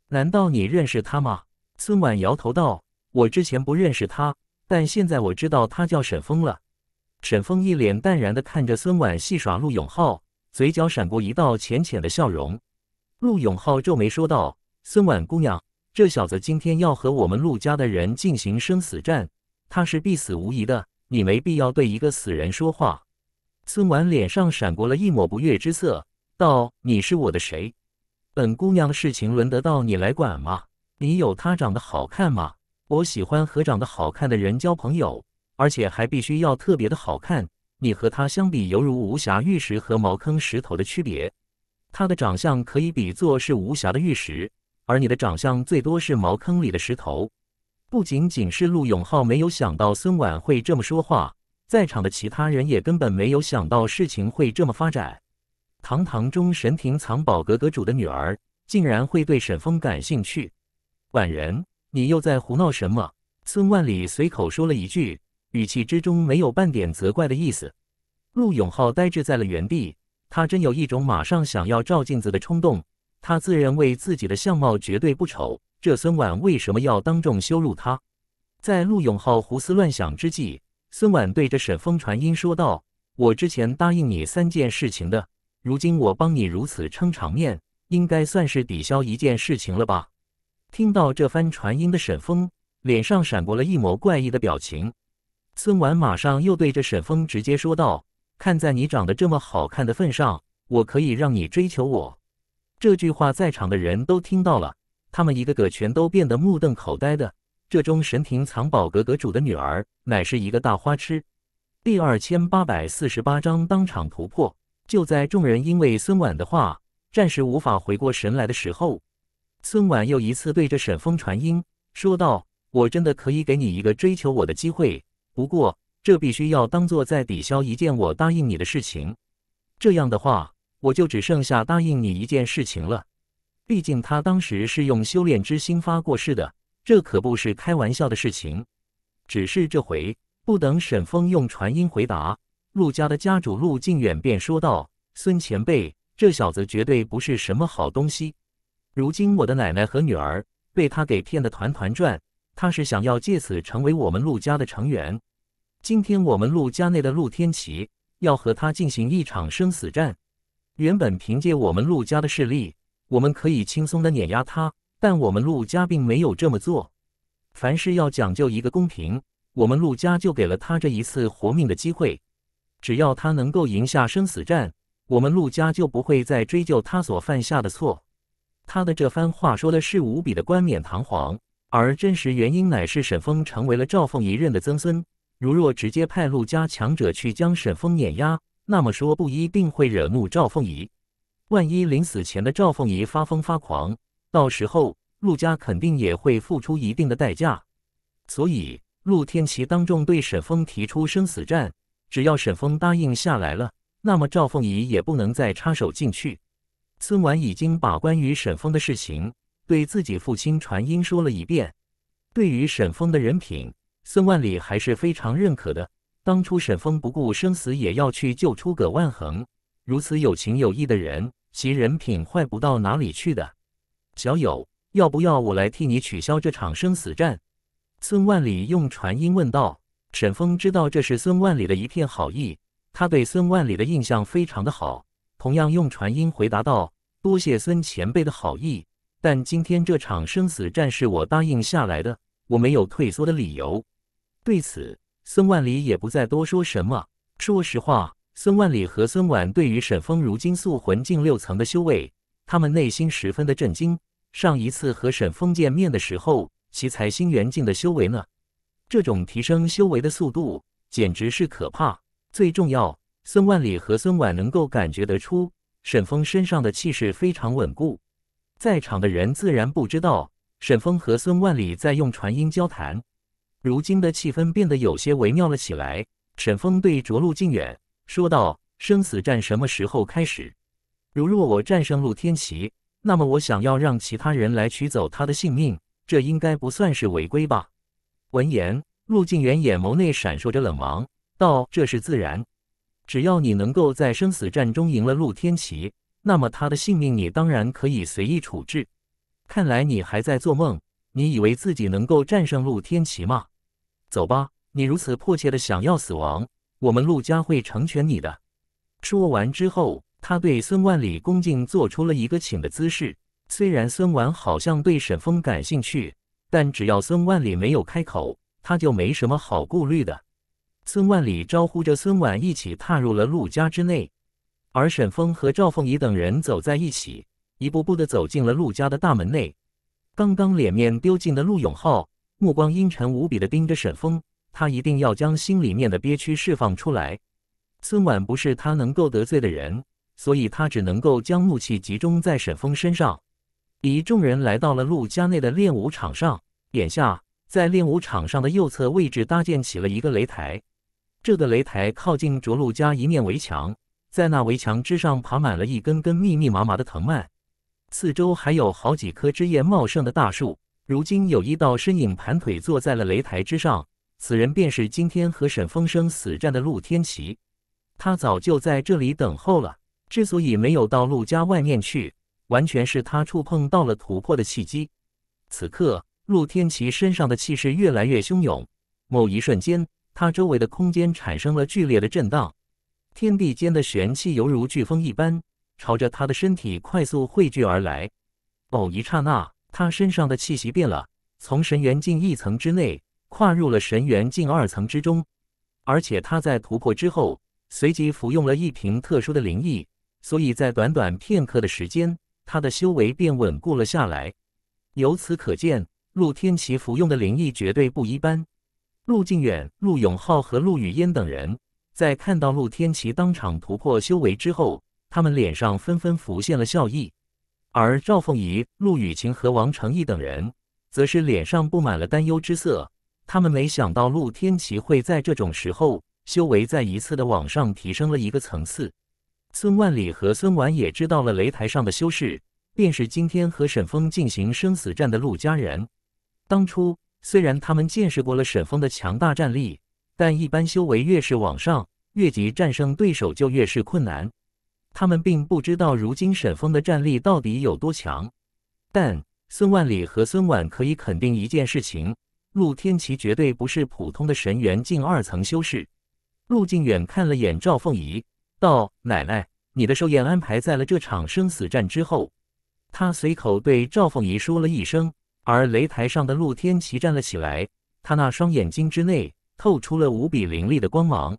[SPEAKER 1] 难道你认识他吗？孙婉摇头道：“我之前不认识他，但现在我知道他叫沈峰了。”沈峰一脸淡然的看着孙婉戏耍陆永浩，嘴角闪过一道浅浅的笑容。陆永浩皱眉说道：“孙婉姑娘。”这小子今天要和我们陆家的人进行生死战，他是必死无疑的。你没必要对一个死人说话。孙婉脸上闪过了一抹不悦之色，道：“你是我的谁？本姑娘的事情轮得到你来管吗？你有他长得好看吗？我喜欢和长得好看的人交朋友，而且还必须要特别的好看。你和他相比，犹如无瑕玉石和茅坑石头的区别。他的长相可以比作是无瑕的玉石。”而你的长相最多是茅坑里的石头，不仅仅是陆永浩没有想到孙婉会这么说话，在场的其他人也根本没有想到事情会这么发展。堂堂中神庭藏宝阁阁主的女儿，竟然会对沈峰感兴趣？婉人，你又在胡闹什么？孙万里随口说了一句，语气之中没有半点责怪的意思。陆永浩呆滞在了原地，他真有一种马上想要照镜子的冲动。他自认为自己的相貌绝对不丑，这孙婉为什么要当众羞辱他？在陆永浩胡思乱想之际，孙婉对着沈风传音说道：“我之前答应你三件事情的，如今我帮你如此撑场面，应该算是抵消一件事情了吧？”听到这番传音的沈风脸上闪过了一抹怪异的表情。孙婉马上又对着沈风直接说道：“看在你长得这么好看的份上，我可以让你追求我。”这句话在场的人都听到了，他们一个个全都变得目瞪口呆的。这中神庭藏宝阁阁主的女儿乃是一个大花痴。第二千八百四十八章当场突破。就在众人因为孙婉的话暂时无法回过神来的时候，孙婉又一次对着沈风传音说道：“我真的可以给你一个追求我的机会，不过这必须要当做在抵消一件我答应你的事情。这样的话。”我就只剩下答应你一件事情了，毕竟他当时是用修炼之心发过誓的，这可不是开玩笑的事情。只是这回不等沈峰用传音回答，陆家的家主陆靖远便说道：“孙前辈，这小子绝对不是什么好东西。如今我的奶奶和女儿被他给骗得团团转，他是想要借此成为我们陆家的成员。今天我们陆家内的陆天齐要和他进行一场生死战。”原本凭借我们陆家的势力，我们可以轻松的碾压他，但我们陆家并没有这么做。凡事要讲究一个公平，我们陆家就给了他这一次活命的机会。只要他能够赢下生死战，我们陆家就不会再追究他所犯下的错。他的这番话说的是无比的冠冕堂皇，而真实原因乃是沈峰成为了赵凤一任的曾孙，如若直接派陆家强者去将沈峰碾压。那么说不一定会惹怒赵凤仪，万一临死前的赵凤仪发疯发狂，到时候陆家肯定也会付出一定的代价。所以陆天齐当众对沈峰提出生死战，只要沈峰答应下来了，那么赵凤仪也不能再插手进去。孙婉已经把关于沈峰的事情对自己父亲传音说了一遍，对于沈峰的人品，孙万里还是非常认可的。当初沈峰不顾生死也要去救出葛万恒，如此有情有义的人，其人品坏不到哪里去的。小友，要不要我来替你取消这场生死战？孙万里用传音问道。沈峰知道这是孙万里的一片好意，他对孙万里的印象非常的好，同样用传音回答道：“多谢孙前辈的好意，但今天这场生死战是我答应下来的，我没有退缩的理由。”对此。孙万里也不再多说什么。说实话，孙万里和孙婉对于沈峰如今塑魂境六层的修为，他们内心十分的震惊。上一次和沈峰见面的时候，其才星元境的修为呢？这种提升修为的速度简直是可怕。最重要，孙万里和孙婉能够感觉得出，沈峰身上的气势非常稳固。在场的人自然不知道，沈峰和孙万里在用传音交谈。如今的气氛变得有些微妙了起来。沈峰对着陆靖远说道：“生死战什么时候开始？如若我战胜陆天齐，那么我想要让其他人来取走他的性命，这应该不算是违规吧？”闻言，陆靖远眼眸内闪烁着冷芒，道：“这是自然，只要你能够在生死战中赢了陆天齐，那么他的性命你当然可以随意处置。看来你还在做梦，你以为自己能够战胜陆天齐吗？”走吧，你如此迫切的想要死亡，我们陆家会成全你的。说完之后，他对孙万里恭敬做出了一个请的姿势。虽然孙婉好像对沈峰感兴趣，但只要孙万里没有开口，他就没什么好顾虑的。孙万里招呼着孙婉一起踏入了陆家之内，而沈峰和赵凤仪等人走在一起，一步步的走进了陆家的大门内。刚刚脸面丢尽的陆永浩。目光阴沉无比的盯着沈峰，他一定要将心里面的憋屈释放出来。村晚不是他能够得罪的人，所以他只能够将怒气集中在沈峰身上。一众人来到了陆家内的练武场上，眼下在练武场上的右侧位置搭建起了一个擂台。这个擂台靠近着陆家一面围墙，在那围墙之上爬满了一根根密密麻麻的藤蔓，四周还有好几棵枝叶茂盛的大树。如今有一道身影盘腿坐在了擂台之上，此人便是今天和沈风生死战的陆天齐。他早就在这里等候了，之所以没有到陆家外面去，完全是他触碰到了突破的契机。此刻，陆天齐身上的气势越来越汹涌，某一瞬间，他周围的空间产生了剧烈的震荡，天地间的玄气犹如飓风一般，朝着他的身体快速汇聚而来。某一刹那。他身上的气息变了，从神元境一层之内跨入了神元境二层之中，而且他在突破之后，随即服用了一瓶特殊的灵液，所以在短短片刻的时间，他的修为便稳固了下来。由此可见，陆天齐服用的灵液绝对不一般。陆靖远、陆永浩和陆雨嫣等人在看到陆天齐当场突破修为之后，他们脸上纷纷浮现了笑意。而赵凤仪、陆雨晴和王成义等人，则是脸上布满了担忧之色。他们没想到陆天齐会在这种时候，修为再一次的往上提升了一个层次。孙万里和孙婉也知道了擂台上的修士，便是今天和沈峰进行生死战的陆家人。当初虽然他们见识过了沈峰的强大战力，但一般修为越是往上，越级战胜对手就越是困难。他们并不知道如今沈峰的战力到底有多强，但孙万里和孙婉可以肯定一件事情：陆天琪绝对不是普通的神元境二层修士。陆靖远看了眼赵凤仪，道：“奶奶，你的寿宴安排在了这场生死战之后。”他随口对赵凤仪说了一声。而擂台上的陆天琪站了起来，他那双眼睛之内透出了无比凌厉的光芒，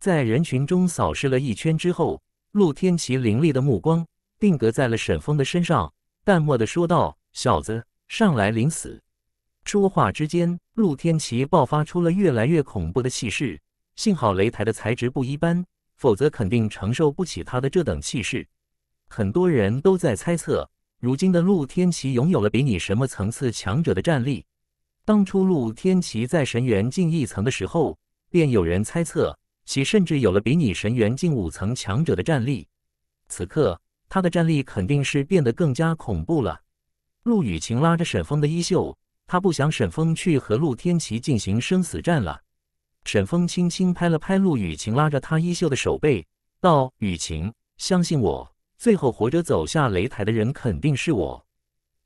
[SPEAKER 1] 在人群中扫视了一圈之后。陆天齐凌厉的目光定格在了沈峰的身上，淡漠的说道：“小子，上来领死。”说话之间，陆天齐爆发出了越来越恐怖的气势。幸好擂台的材质不一般，否则肯定承受不起他的这等气势。很多人都在猜测，如今的陆天齐拥有了比你什么层次强者的战力。当初陆天齐在神元境一层的时候，便有人猜测。其甚至有了比拟神元境五层强者的战力，此刻他的战力肯定是变得更加恐怖了。陆雨晴拉着沈峰的衣袖，他不想沈峰去和陆天齐进行生死战了。沈峰轻轻拍了拍陆雨晴拉着他衣袖的手背，道：“雨晴，相信我，最后活着走下擂台的人肯定是我。”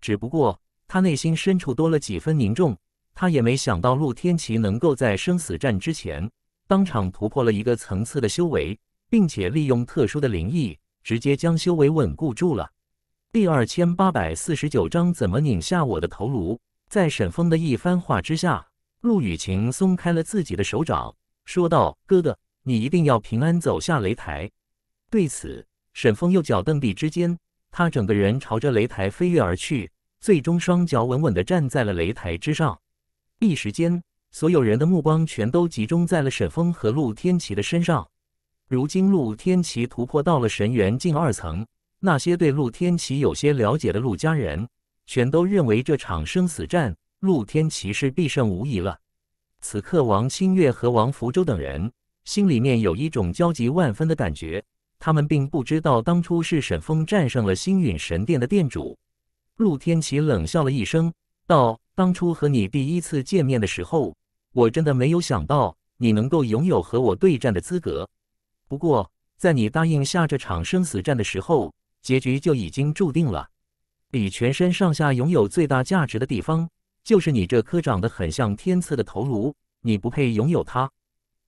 [SPEAKER 1] 只不过他内心深处多了几分凝重，他也没想到陆天齐能够在生死战之前。当场突破了一个层次的修为，并且利用特殊的灵异，直接将修为稳固住了。第二千八百四十九章怎么拧下我的头颅？在沈峰的一番话之下，陆雨晴松开了自己的手掌，说道：“哥哥，你一定要平安走下擂台。”对此，沈峰右脚蹬地之间，他整个人朝着擂台飞跃而去，最终双脚稳稳地站在了擂台之上。一时间。所有人的目光全都集中在了沈峰和陆天齐的身上。如今陆天齐突破到了神元境二层，那些对陆天齐有些了解的陆家人，全都认为这场生死战陆天齐是必胜无疑了。此刻，王清月和王福州等人心里面有一种焦急万分的感觉，他们并不知道当初是沈峰战胜了星陨神殿的殿主。陆天齐冷笑了一声，道：“当初和你第一次见面的时候。”我真的没有想到你能够拥有和我对战的资格。不过，在你答应下这场生死战的时候，结局就已经注定了。你全身上下拥有最大价值的地方，就是你这颗长得很像天赐的头颅。你不配拥有它。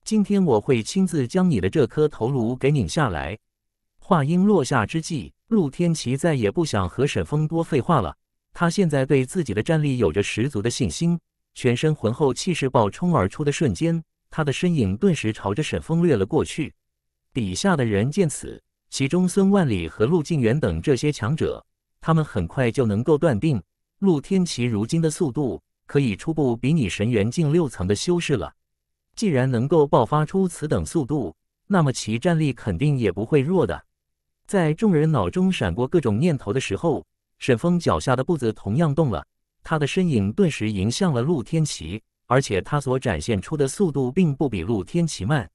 [SPEAKER 1] 今天我会亲自将你的这颗头颅给拧下来。话音落下之际，陆天齐再也不想和沈峰多废话了。他现在对自己的战力有着十足的信心。全身浑厚气势爆冲而出的瞬间，他的身影顿时朝着沈峰掠了过去。底下的人见此，其中孙万里和陆靖远等这些强者，他们很快就能够断定，陆天齐如今的速度可以初步比拟神元境六层的修士了。既然能够爆发出此等速度，那么其战力肯定也不会弱的。在众人脑中闪过各种念头的时候，沈峰脚下的步子同样动了。他的身影顿时迎向了陆天琪，而且他所展现出的速度并不比陆天琪慢。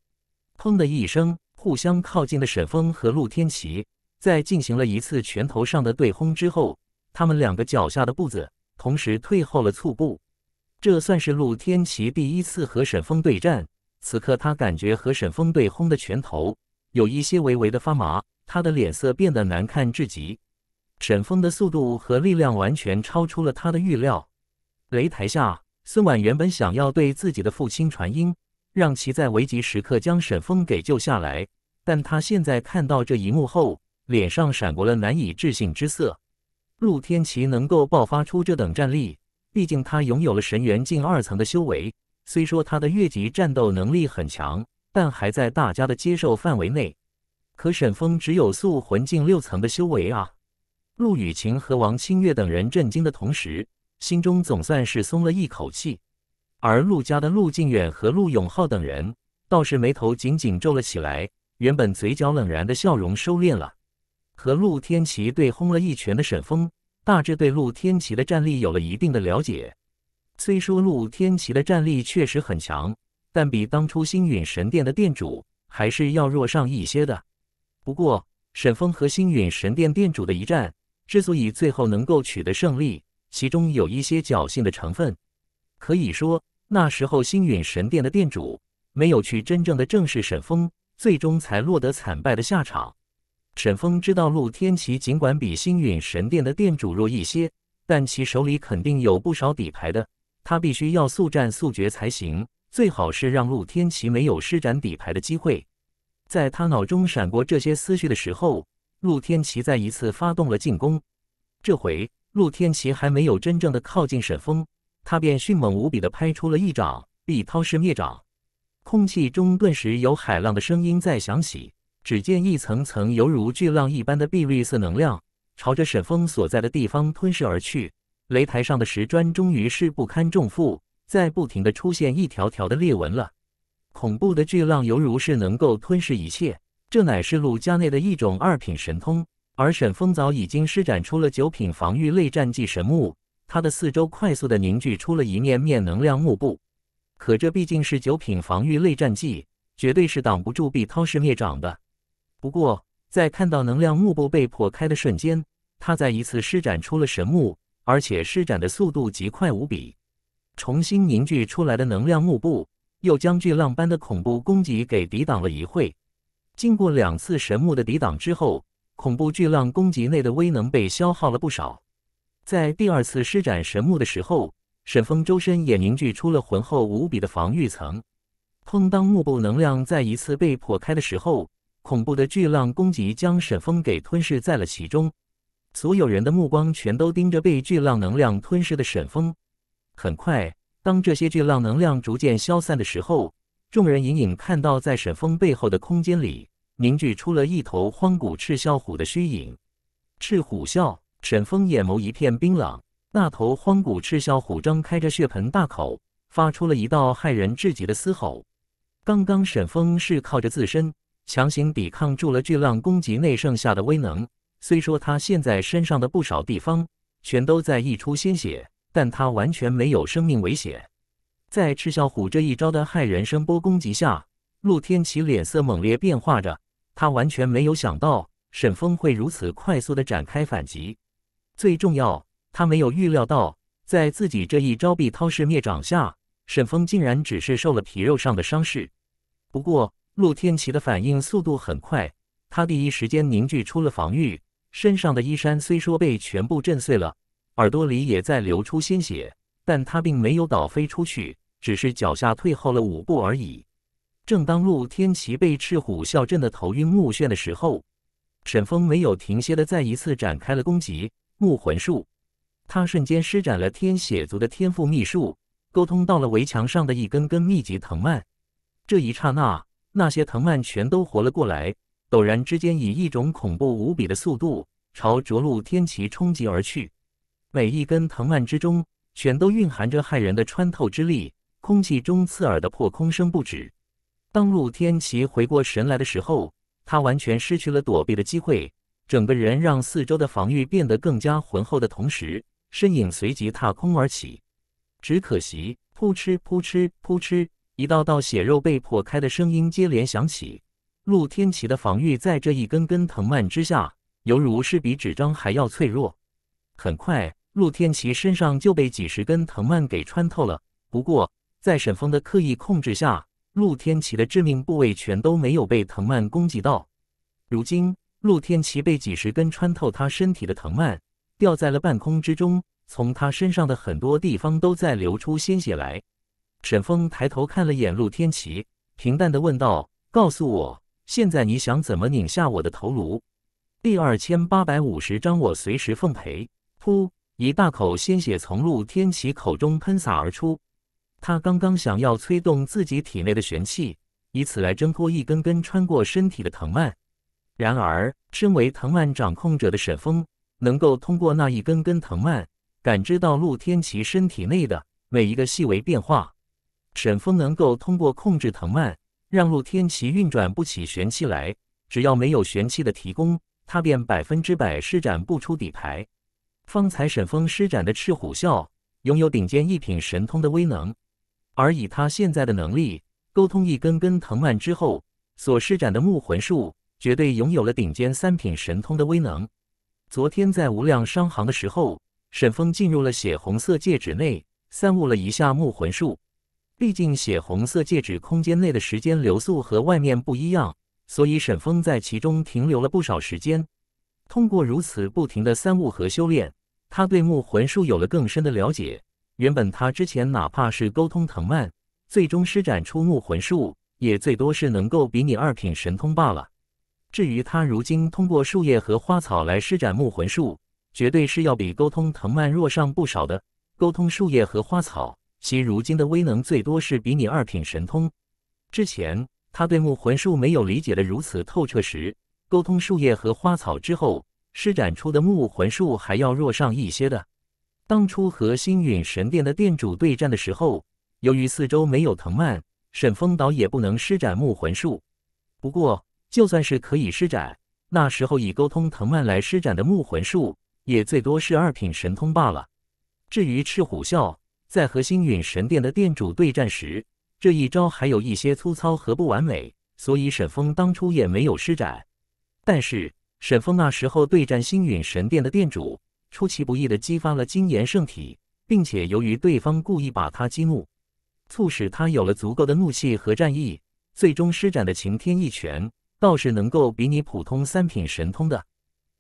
[SPEAKER 1] 砰的一声，互相靠近的沈峰和陆天琪在进行了一次拳头上的对轰之后，他们两个脚下的步子同时退后了促步。这算是陆天琪第一次和沈峰对战，此刻他感觉和沈峰对轰的拳头有一些微微的发麻，他的脸色变得难看至极。沈峰的速度和力量完全超出了他的预料。擂台下，孙婉原本想要对自己的父亲传音，让其在危急时刻将沈峰给救下来。但他现在看到这一幕后，脸上闪过了难以置信之色。陆天琪能够爆发出这等战力，毕竟他拥有了神元境二层的修为。虽说他的越级战斗能力很强，但还在大家的接受范围内。可沈峰只有素魂境六层的修为啊！陆雨晴和王清月等人震惊的同时，心中总算是松了一口气。而陆家的陆靖远和陆永浩等人倒是眉头紧紧皱了起来，原本嘴角冷然的笑容收敛了。和陆天琪对轰了一拳的沈峰，大致对陆天琪的战力有了一定的了解。虽说陆天琪的战力确实很强，但比当初星陨神殿的殿主还是要弱上一些的。不过，沈峰和星陨神殿殿主的一战。之所以最后能够取得胜利，其中有一些侥幸的成分。可以说，那时候星陨神殿的店主没有去真正的正视沈峰，最终才落得惨败的下场。沈峰知道陆天齐尽管比星陨神殿的店主弱一些，但其手里肯定有不少底牌的，他必须要速战速决才行，最好是让陆天齐没有施展底牌的机会。在他脑中闪过这些思绪的时候。陆天琪再一次发动了进攻，这回陆天琪还没有真正的靠近沈峰，他便迅猛无比的拍出了一掌，碧涛式灭掌。空气中顿时有海浪的声音在响起，只见一层层犹如巨浪一般的碧绿色能量，朝着沈峰所在的地方吞噬而去。擂台上的石砖终于是不堪重负，在不停的出现一条条的裂纹了。恐怖的巨浪犹如是能够吞噬一切。这乃是鲁家内的一种二品神通，而沈风早已经施展出了九品防御类战技神木，他的四周快速的凝聚出了一面面能量幕布。可这毕竟是九品防御类战技，绝对是挡不住碧涛式灭掌的。不过，在看到能量幕布被破开的瞬间，他再一次施展出了神木，而且施展的速度极快无比，重新凝聚出来的能量幕布又将巨浪般的恐怖攻击给抵挡了一会。经过两次神木的抵挡之后，恐怖巨浪攻击内的威能被消耗了不少。在第二次施展神木的时候，沈峰周身也凝聚出了浑厚无比的防御层。砰！当幕布能量再一次被破开的时候，恐怖的巨浪攻击将沈峰给吞噬在了其中。所有人的目光全都盯着被巨浪能量吞噬的沈峰。很快，当这些巨浪能量逐渐消散的时候。众人隐隐看到，在沈峰背后的空间里凝聚出了一头荒古赤啸虎的虚影。赤虎啸，沈峰眼眸一片冰冷。那头荒古赤啸虎张开着血盆大口，发出了一道骇人至极的嘶吼。刚刚，沈峰是靠着自身强行抵抗住了巨浪攻击内剩下的威能。虽说他现在身上的不少地方全都在溢出鲜血，但他完全没有生命危险。在赤小虎这一招的骇人声波攻击下，陆天齐脸色猛烈变化着。他完全没有想到沈峰会如此快速的展开反击。最重要，他没有预料到，在自己这一招“臂涛式灭掌”下，沈峰竟然只是受了皮肉上的伤势。不过，陆天齐的反应速度很快，他第一时间凝聚出了防御，身上的衣衫虽说被全部震碎了，耳朵里也在流出鲜血。但他并没有倒飞出去，只是脚下退后了五步而已。正当陆天齐被赤虎啸震得头晕目眩的时候，沈峰没有停歇的再一次展开了攻击。木魂术，他瞬间施展了天血族的天赋秘术，沟通到了围墙上的一根根密集藤蔓。这一刹那，那些藤蔓全都活了过来，陡然之间以一种恐怖无比的速度朝着陆天齐冲击而去。每一根藤蔓之中。全都蕴含着骇人的穿透之力，空气中刺耳的破空声不止。当陆天齐回过神来的时候，他完全失去了躲避的机会，整个人让四周的防御变得更加浑厚的同时，身影随即踏空而起。只可惜，扑哧、扑哧、扑哧，一道道血肉被破开的声音接连响起。陆天齐的防御在这一根根藤蔓之下，犹如是比纸张还要脆弱。很快。陆天琪身上就被几十根藤蔓给穿透了，不过在沈峰的刻意控制下，陆天琪的致命部位全都没有被藤蔓攻击到。如今，陆天琪被几十根穿透他身体的藤蔓吊在了半空之中，从他身上的很多地方都在流出鲜血来。沈峰抬头看了眼陆天琪平淡的问道：“告诉我，现在你想怎么拧下我的头颅？”第二千八百五十章，我随时奉陪。噗。一大口鲜血从陆天齐口中喷洒而出，他刚刚想要催动自己体内的玄气，以此来挣脱一根根穿过身体的藤蔓。然而，身为藤蔓掌控者的沈峰，能够通过那一根根藤蔓感知到陆天齐身体内的每一个细微变化。沈峰能够通过控制藤蔓，让陆天齐运转不起玄气来。只要没有玄气的提供，他便百分之百施展不出底牌。方才沈峰施展的赤虎啸拥有顶尖一品神通的威能，而以他现在的能力，沟通一根根藤蔓之后所施展的木魂术，绝对拥有了顶尖三品神通的威能。昨天在无量商行的时候，沈峰进入了血红色戒指内，参悟了一下木魂术。毕竟血红色戒指空间内的时间流速和外面不一样，所以沈峰在其中停留了不少时间。通过如此不停的三悟和修炼。他对木魂术有了更深的了解。原本他之前哪怕是沟通藤蔓，最终施展出木魂术，也最多是能够比拟二品神通罢了。至于他如今通过树叶和花草来施展木魂术，绝对是要比沟通藤蔓弱上不少的。沟通树叶和花草，其如今的威能最多是比拟二品神通。之前他对木魂术没有理解的如此透彻时，沟通树叶和花草之后。施展出的木魂术还要弱上一些的。当初和星陨神殿的殿主对战的时候，由于四周没有藤蔓，沈风倒也不能施展木魂术。不过就算是可以施展，那时候以沟通藤蔓来施展的木魂术，也最多是二品神通罢了。至于赤虎啸，在和星陨神殿的殿主对战时，这一招还有一些粗糙和不完美，所以沈风当初也没有施展。但是。沈峰那时候对战星陨神殿的殿主，出其不意地激发了金炎圣体，并且由于对方故意把他激怒，促使他有了足够的怒气和战意，最终施展的擎天一拳倒是能够比拟普通三品神通的。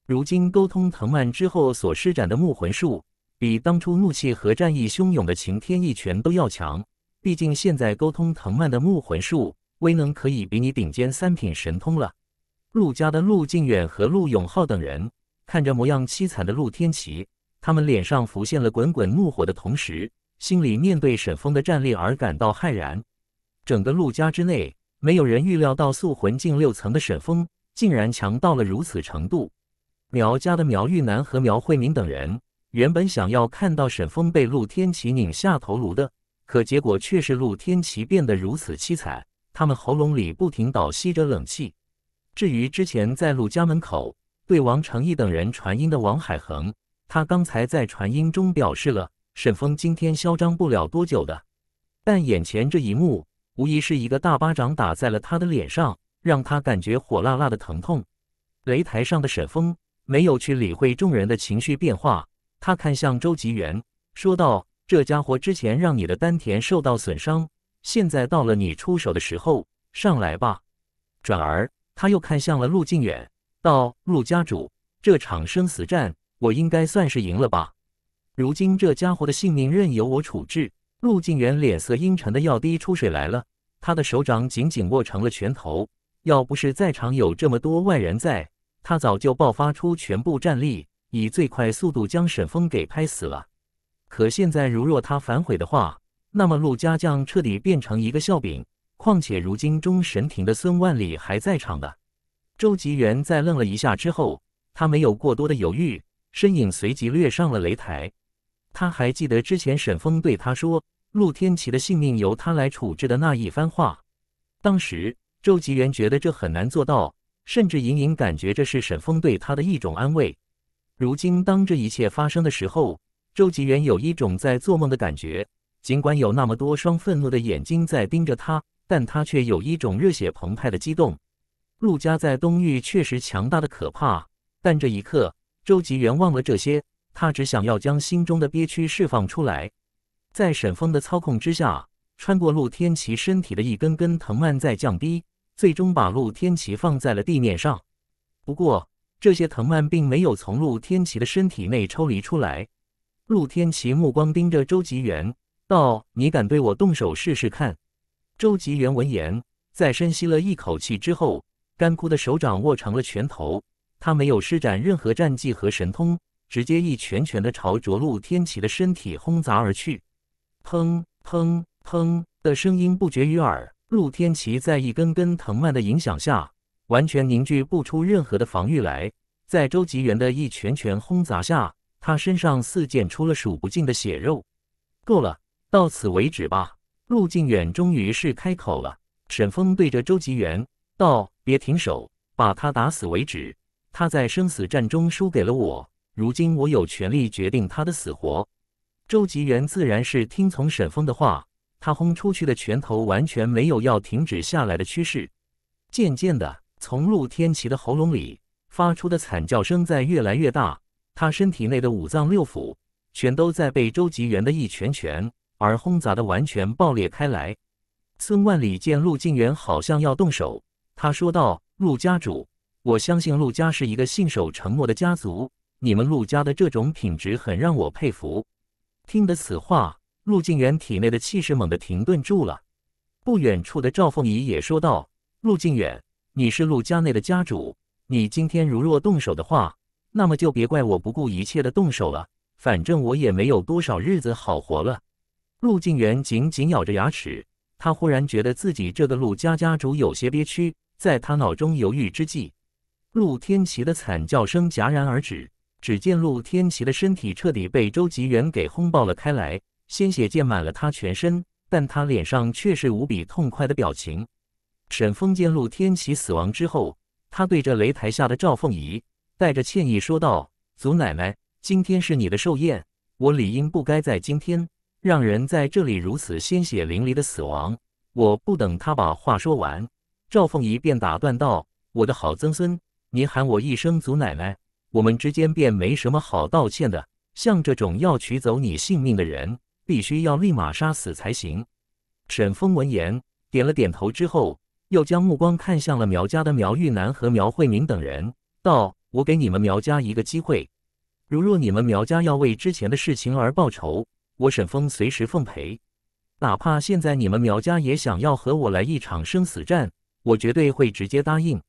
[SPEAKER 1] 如今沟通藤蔓之后所施展的木魂术，比当初怒气和战意汹涌的擎天一拳都要强。毕竟现在沟通藤蔓的木魂术威能可以比拟顶尖三品神通了。陆家的陆靖远和陆永浩等人看着模样凄惨的陆天齐，他们脸上浮现了滚滚怒火的同时，心里面对沈峰的战力而感到骇然。整个陆家之内，没有人预料到素魂境六层的沈峰竟然强到了如此程度。苗家的苗玉南和苗慧明等人原本想要看到沈峰被陆天齐拧下头颅的，可结果却是陆天齐变得如此凄惨，他们喉咙里不停倒吸着冷气。至于之前在陆家门口对王成义等人传音的王海恒，他刚才在传音中表示了沈峰今天嚣张不了多久的，但眼前这一幕无疑是一个大巴掌打在了他的脸上，让他感觉火辣辣的疼痛。擂台上的沈峰没有去理会众人的情绪变化，他看向周吉元，说道：“这家伙之前让你的丹田受到损伤，现在到了你出手的时候，上来吧。”转而。他又看向了陆靖远，道：“陆家主，这场生死战，我应该算是赢了吧？如今这家伙的性命任由我处置。”陆靖远脸色阴沉的要滴出水来了，他的手掌紧紧握成了拳头。要不是在场有这么多外人在，他早就爆发出全部战力，以最快速度将沈峰给拍死了。可现在，如若他反悔的话，那么陆家将彻底变成一个笑柄。况且如今中神庭的孙万里还在场的，周吉元在愣了一下之后，他没有过多的犹豫，身影随即掠上了擂台。他还记得之前沈峰对他说陆天琪的性命由他来处置的那一番话。当时周吉元觉得这很难做到，甚至隐隐感觉这是沈峰对他的一种安慰。如今当这一切发生的时候，周吉元有一种在做梦的感觉，尽管有那么多双愤怒的眼睛在盯着他。但他却有一种热血澎湃的激动。陆家在东域确实强大的可怕，但这一刻，周吉元忘了这些，他只想要将心中的憋屈释放出来。在沈峰的操控之下，穿过陆天齐身体的一根根藤蔓在降低，最终把陆天齐放在了地面上。不过，这些藤蔓并没有从陆天齐的身体内抽离出来。陆天齐目光盯着周吉元，道：“你敢对我动手试试看？”周吉元闻言，在深吸了一口气之后，干枯的手掌握成了拳头。他没有施展任何战技和神通，直接一拳拳的朝着陆天齐的身体轰砸而去。砰砰砰的声音不绝于耳。陆天齐在一根根藤蔓的影响下，完全凝聚不出任何的防御来。在周吉元的一拳拳轰砸下，他身上似溅出了数不尽的血肉。够了，到此为止吧。陆靖远终于是开口了。沈峰对着周吉元道：“别停手，把他打死为止。他在生死战中输给了我，如今我有权利决定他的死活。”周吉元自然是听从沈峰的话，他轰出去的拳头完全没有要停止下来的趋势。渐渐的，从陆天齐的喉咙里发出的惨叫声在越来越大，他身体内的五脏六腑全都在被周吉元的一拳拳。而轰砸的完全爆裂开来。孙万里见陆靖远好像要动手，他说道：“陆家主，我相信陆家是一个信守承诺的家族，你们陆家的这种品质很让我佩服。”听得此话，陆靖远体内的气势猛地停顿住了。不远处的赵凤仪也说道：“陆靖远，你是陆家内的家主，你今天如若动手的话，那么就别怪我不顾一切的动手了。反正我也没有多少日子好活了。”陆晋元紧紧咬着牙齿，他忽然觉得自己这个陆家家主有些憋屈。在他脑中犹豫之际，陆天齐的惨叫声戛然而止。只见陆天齐的身体彻底被周吉元给轰爆了开来，鲜血溅满了他全身，但他脸上却是无比痛快的表情。沈峰见陆天齐死亡之后，他对着擂台下的赵凤仪带着歉意说道：“祖奶奶，今天是你的寿宴，我理应不该在今天。”让人在这里如此鲜血淋漓的死亡！我不等他把话说完，赵凤仪便打断道：“我的好曾孙，你喊我一声祖奶奶，我们之间便没什么好道歉的。像这种要取走你性命的人，必须要立马杀死才行。”沈峰闻言点了点头，之后又将目光看向了苗家的苗玉南和苗慧明等人，道：“我给你们苗家一个机会，如若你们苗家要为之前的事情而报仇。”我沈峰随时奉陪，哪怕现在你们苗家也想要和我来一场生死战，我绝对会直接答应。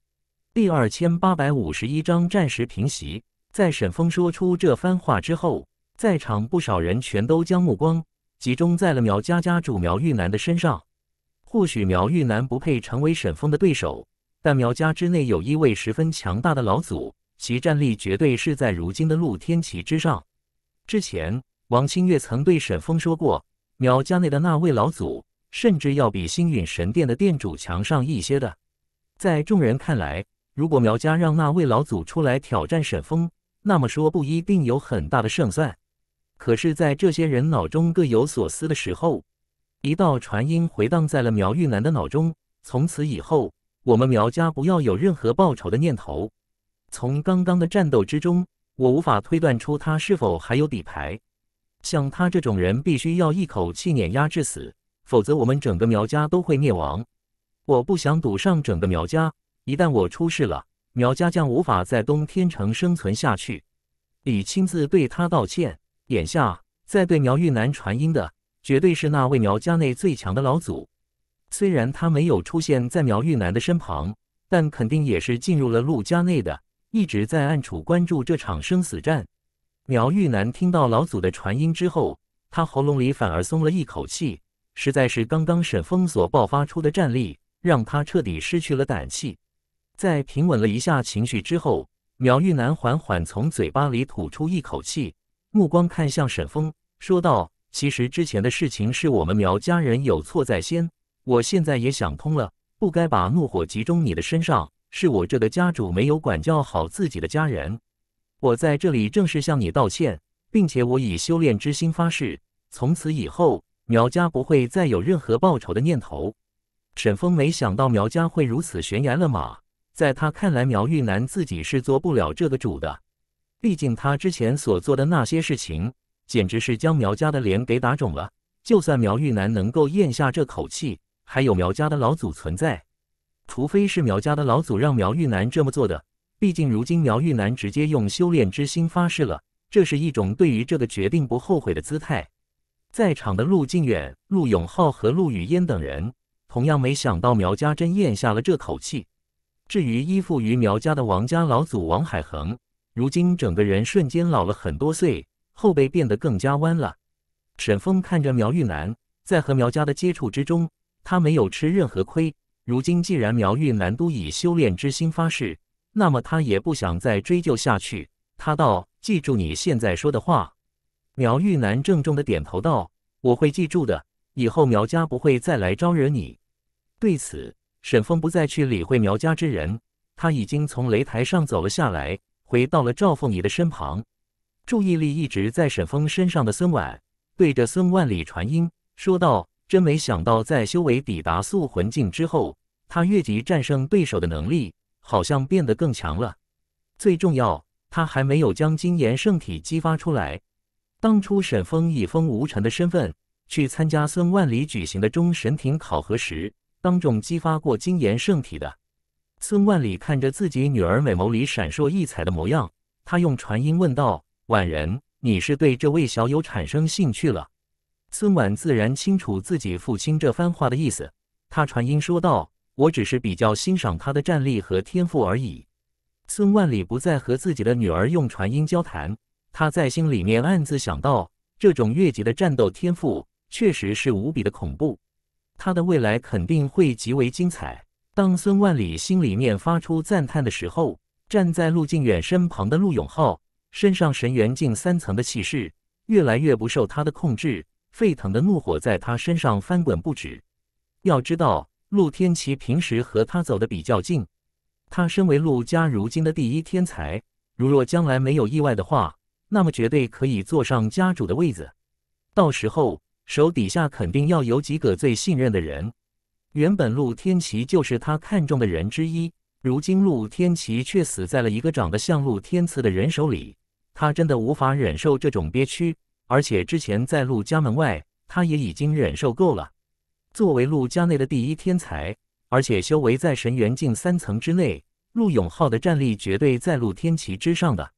[SPEAKER 1] 第二千八百五十一章战时平息。在沈峰说出这番话之后，在场不少人全都将目光集中在了苗家家主苗玉南的身上。或许苗玉南不配成为沈峰的对手，但苗家之内有一位十分强大的老祖，其战力绝对是在如今的陆天齐之上。之前。王清月曾对沈峰说过：“苗家内的那位老祖，甚至要比星陨神殿的殿主强上一些的。”在众人看来，如果苗家让那位老祖出来挑战沈峰，那么说不一定有很大的胜算。可是，在这些人脑中各有所思的时候，一道传音回荡在了苗玉南的脑中。从此以后，我们苗家不要有任何报仇的念头。从刚刚的战斗之中，我无法推断出他是否还有底牌。像他这种人，必须要一口气碾压致死，否则我们整个苗家都会灭亡。我不想赌上整个苗家，一旦我出事了，苗家将无法在东天城生存下去。李亲自对他道歉。眼下在对苗玉南传音的，绝对是那位苗家内最强的老祖。虽然他没有出现在苗玉南的身旁，但肯定也是进入了陆家内的，一直在暗处关注这场生死战。苗玉南听到老祖的传音之后，他喉咙里反而松了一口气。实在是刚刚沈峰所爆发出的战力，让他彻底失去了胆气。在平稳了一下情绪之后，苗玉南缓缓从嘴巴里吐出一口气，目光看向沈峰，说道：“其实之前的事情是我们苗家人有错在先，我现在也想通了，不该把怒火集中你的身上，是我这个家主没有管教好自己的家人。”我在这里正式向你道歉，并且我以修炼之心发誓，从此以后苗家不会再有任何报仇的念头。沈峰没想到苗家会如此悬崖勒马，在他看来，苗玉南自己是做不了这个主的。毕竟他之前所做的那些事情，简直是将苗家的脸给打肿了。就算苗玉南能够咽下这口气，还有苗家的老祖存在，除非是苗家的老祖让苗玉南这么做的。毕竟，如今苗玉兰直接用修炼之心发誓了，这是一种对于这个决定不后悔的姿态。在场的陆靖远、陆永浩和陆雨嫣等人同样没想到苗家真咽下了这口气。至于依附于苗家的王家老祖王海恒，如今整个人瞬间老了很多岁，后背变得更加弯了。沈峰看着苗玉兰，在和苗家的接触之中，他没有吃任何亏。如今既然苗玉兰都以修炼之心发誓，那么他也不想再追究下去。他道：“记住你现在说的话。”苗玉南郑重的点头道：“我会记住的。以后苗家不会再来招惹你。”对此，沈峰不再去理会苗家之人。他已经从擂台上走了下来，回到了赵凤仪的身旁。注意力一直在沈峰身上的孙婉，对着孙万里传音说道：“真没想到，在修为抵达素魂境之后，他越级战胜对手的能力。”好像变得更强了。最重要，他还没有将金岩圣体激发出来。当初沈峰以风无尘的身份去参加孙万里举行的中神庭考核时，当众激发过金岩圣体的。孙万里看着自己女儿美眸里闪烁异彩的模样，他用传音问道：“婉人，你是对这位小友产生兴趣了？”孙婉自然清楚自己父亲这番话的意思，他传音说道。我只是比较欣赏他的战力和天赋而已。孙万里不再和自己的女儿用传音交谈，他在心里面暗自想到：这种越级的战斗天赋确实是无比的恐怖，他的未来肯定会极为精彩。当孙万里心里面发出赞叹的时候，站在陆靖远身旁的陆永浩身上神元境三层的气势越来越不受他的控制，沸腾的怒火在他身上翻滚不止。要知道。陆天琪平时和他走的比较近，他身为陆家如今的第一天才，如若将来没有意外的话，那么绝对可以坐上家主的位子。到时候手底下肯定要有几个最信任的人，原本陆天琪就是他看中的人之一，如今陆天琪却死在了一个长得像陆天赐的人手里，他真的无法忍受这种憋屈，而且之前在陆家门外，他也已经忍受够了。作为陆家内的第一天才，而且修为在神元境三层之内，陆永浩的战力绝对在陆天齐之上的。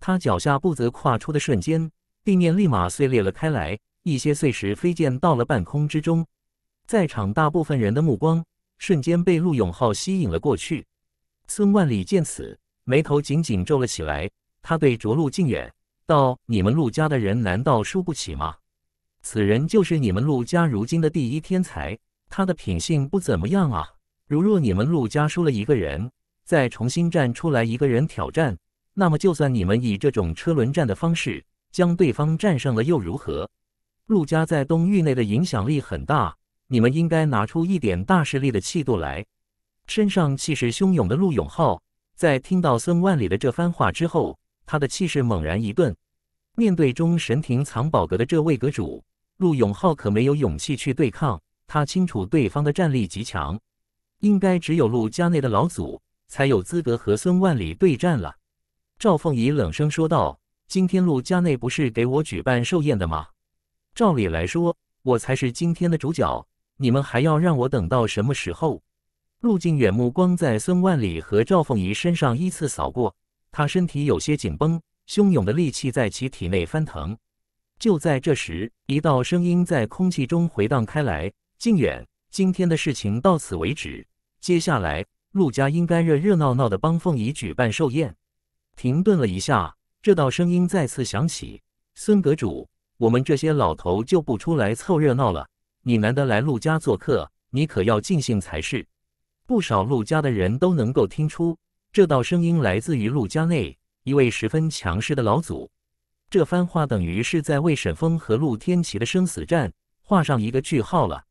[SPEAKER 1] 他脚下步子跨出的瞬间，地面立马碎裂了开来，一些碎石飞溅到了半空之中。在场大部分人的目光瞬间被陆永浩吸引了过去。孙万里见此，眉头紧紧皱了起来，他对着陆靖远道：“你们陆家的人难道输不起吗？”此人就是你们陆家如今的第一天才，他的品性不怎么样啊！如若你们陆家输了一个人，再重新站出来一个人挑战，那么就算你们以这种车轮战的方式将对方战胜了又如何？陆家在东域内的影响力很大，你们应该拿出一点大势力的气度来。身上气势汹涌的陆永浩，在听到孙万里的这番话之后，他的气势猛然一顿，面对中神庭藏宝阁的这位阁主。陆永浩可没有勇气去对抗，他清楚对方的战力极强，应该只有陆家内的老祖才有资格和孙万里对战了。赵凤仪冷声说道：“今天陆家内不是给我举办寿宴的吗？照理来说，我才是今天的主角，你们还要让我等到什么时候？”陆靖远目光在孙万里和赵凤仪身上依次扫过，他身体有些紧绷，汹涌的戾气在其体内翻腾。就在这时，一道声音在空气中回荡开来：“靖远，今天的事情到此为止。接下来，陆家应该热热闹闹的帮凤仪举办寿宴。”停顿了一下，这道声音再次响起：“孙阁主，我们这些老头就不出来凑热闹了。你难得来陆家做客，你可要尽兴才是。”不少陆家的人都能够听出，这道声音来自于陆家内一位十分强势的老祖。这番话等于是在为沈峰和陆天齐的生死战画上一个句号了。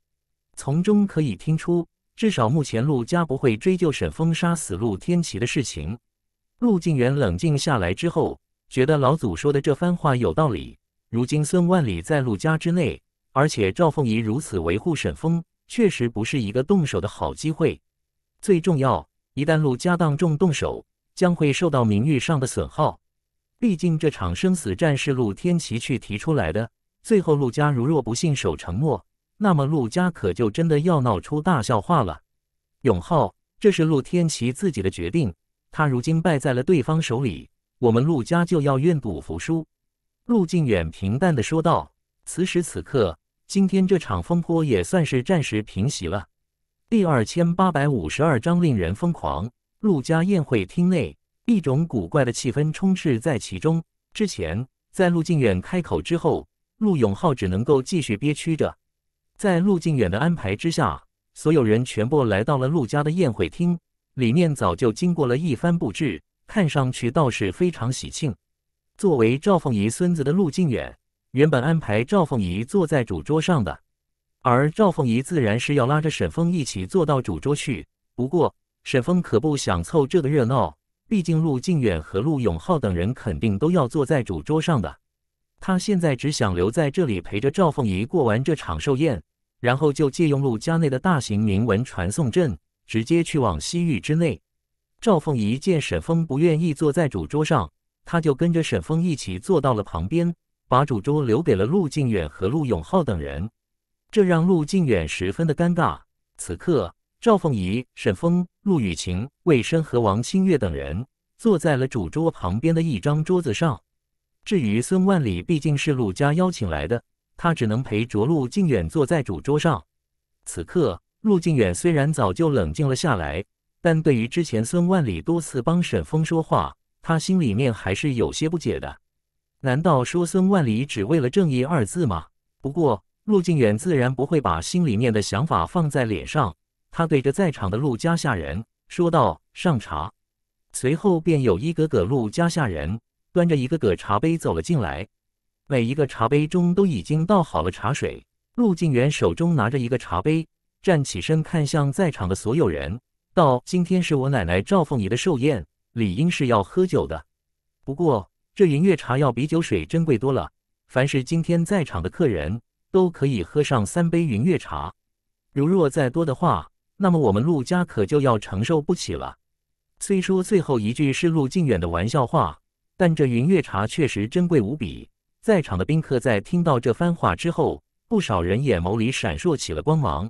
[SPEAKER 1] 从中可以听出，至少目前陆家不会追究沈峰杀死陆天齐的事情。陆靖元冷静下来之后，觉得老祖说的这番话有道理。如今孙万里在陆家之内，而且赵凤仪如此维护沈峰，确实不是一个动手的好机会。最重要，一旦陆家当众动手，将会受到名誉上的损耗。毕竟这场生死战是陆天齐去提出来的。最后陆家如若不信守承诺，那么陆家可就真的要闹出大笑话了。永浩，这是陆天齐自己的决定。他如今败在了对方手里，我们陆家就要愿赌服输。陆靖远平淡的说道。此时此刻，今天这场风波也算是暂时平息了。第二千八百五十二章令人疯狂。陆家宴会厅内。一种古怪的气氛充斥在其中。之前，在陆靖远开口之后，陆永浩只能够继续憋屈着。在陆靖远的安排之下，所有人全部来到了陆家的宴会厅。里面早就经过了一番布置，看上去倒是非常喜庆。作为赵凤仪孙子的陆靖远，原本安排赵凤仪坐在主桌上的，而赵凤仪自然是要拉着沈峰一起坐到主桌去。不过，沈峰可不想凑这个热闹。毕竟陆靖远和陆永浩等人肯定都要坐在主桌上的，他现在只想留在这里陪着赵凤仪过完这场寿宴，然后就借用陆家内的大型铭文传送阵直接去往西域之内。赵凤仪见沈峰不愿意坐在主桌上，他就跟着沈峰一起坐到了旁边，把主桌留给了陆靖远和陆永浩等人，这让陆靖远十分的尴尬。此刻，赵凤仪、沈峰、陆雨晴、魏深和王新月等人坐在了主桌旁边的一张桌子上。至于孙万里，毕竟是陆家邀请来的，他只能陪着陆靖远坐在主桌上。此刻，陆靖远虽然早就冷静了下来，但对于之前孙万里多次帮沈峰说话，他心里面还是有些不解的。难道说孙万里只为了正义二字吗？不过，陆靖远自然不会把心里面的想法放在脸上。他对着在场的陆家下人说道：“上茶。”随后便有一个个陆家下人端着一个个茶杯走了进来，每一个茶杯中都已经倒好了茶水。陆靖远手中拿着一个茶杯，站起身看向在场的所有人，道：“今天是我奶奶赵凤仪的寿宴，理应是要喝酒的。不过这银月茶要比酒水珍贵多了，凡是今天在场的客人都可以喝上三杯银月茶，如若再多的话。”那么我们陆家可就要承受不起了。虽说最后一句是陆靖远的玩笑话，但这云月茶确实珍贵无比。在场的宾客在听到这番话之后，不少人眼眸里闪烁起了光芒。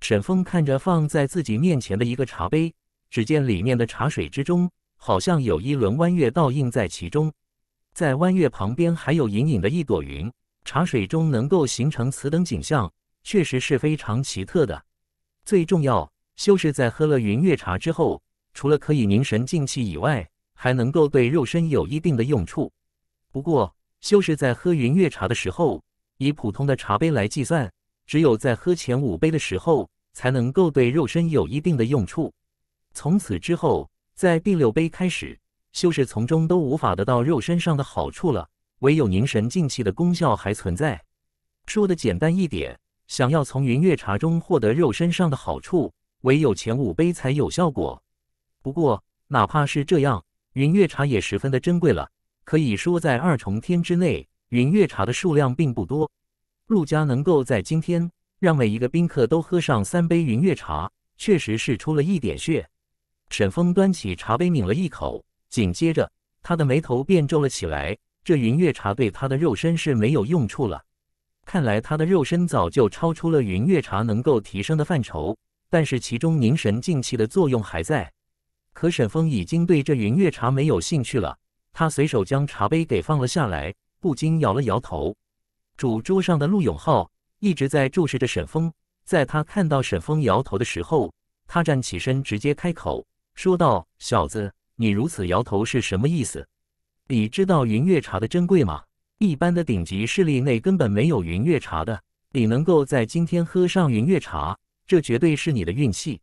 [SPEAKER 1] 沈峰看着放在自己面前的一个茶杯，只见里面的茶水之中好像有一轮弯月倒映在其中，在弯月旁边还有隐隐的一朵云。茶水中能够形成此等景象，确实是非常奇特的。最重要，修士在喝了云月茶之后，除了可以凝神静气以外，还能够对肉身有一定的用处。不过，修士在喝云月茶的时候，以普通的茶杯来计算，只有在喝前五杯的时候，才能够对肉身有一定的用处。从此之后，在第六杯开始，修士从中都无法得到肉身上的好处了，唯有凝神静气的功效还存在。说的简单一点。想要从云月茶中获得肉身上的好处，唯有前五杯才有效果。不过，哪怕是这样，云月茶也十分的珍贵了。可以说，在二重天之内，云月茶的数量并不多。陆家能够在今天让每一个宾客都喝上三杯云月茶，确实是出了一点血。沈峰端起茶杯抿了一口，紧接着，他的眉头便皱了起来。这云月茶对他的肉身是没有用处了。看来他的肉身早就超出了云月茶能够提升的范畴，但是其中凝神静气的作用还在。可沈峰已经对这云月茶没有兴趣了，他随手将茶杯给放了下来，不禁摇了摇头。主桌上的陆永浩一直在注视着沈峰，在他看到沈峰摇头的时候，他站起身直接开口说道：“小子，你如此摇头是什么意思？你知道云月茶的珍贵吗？”一般的顶级势力内根本没有云月茶的，你能够在今天喝上云月茶，这绝对是你的运气。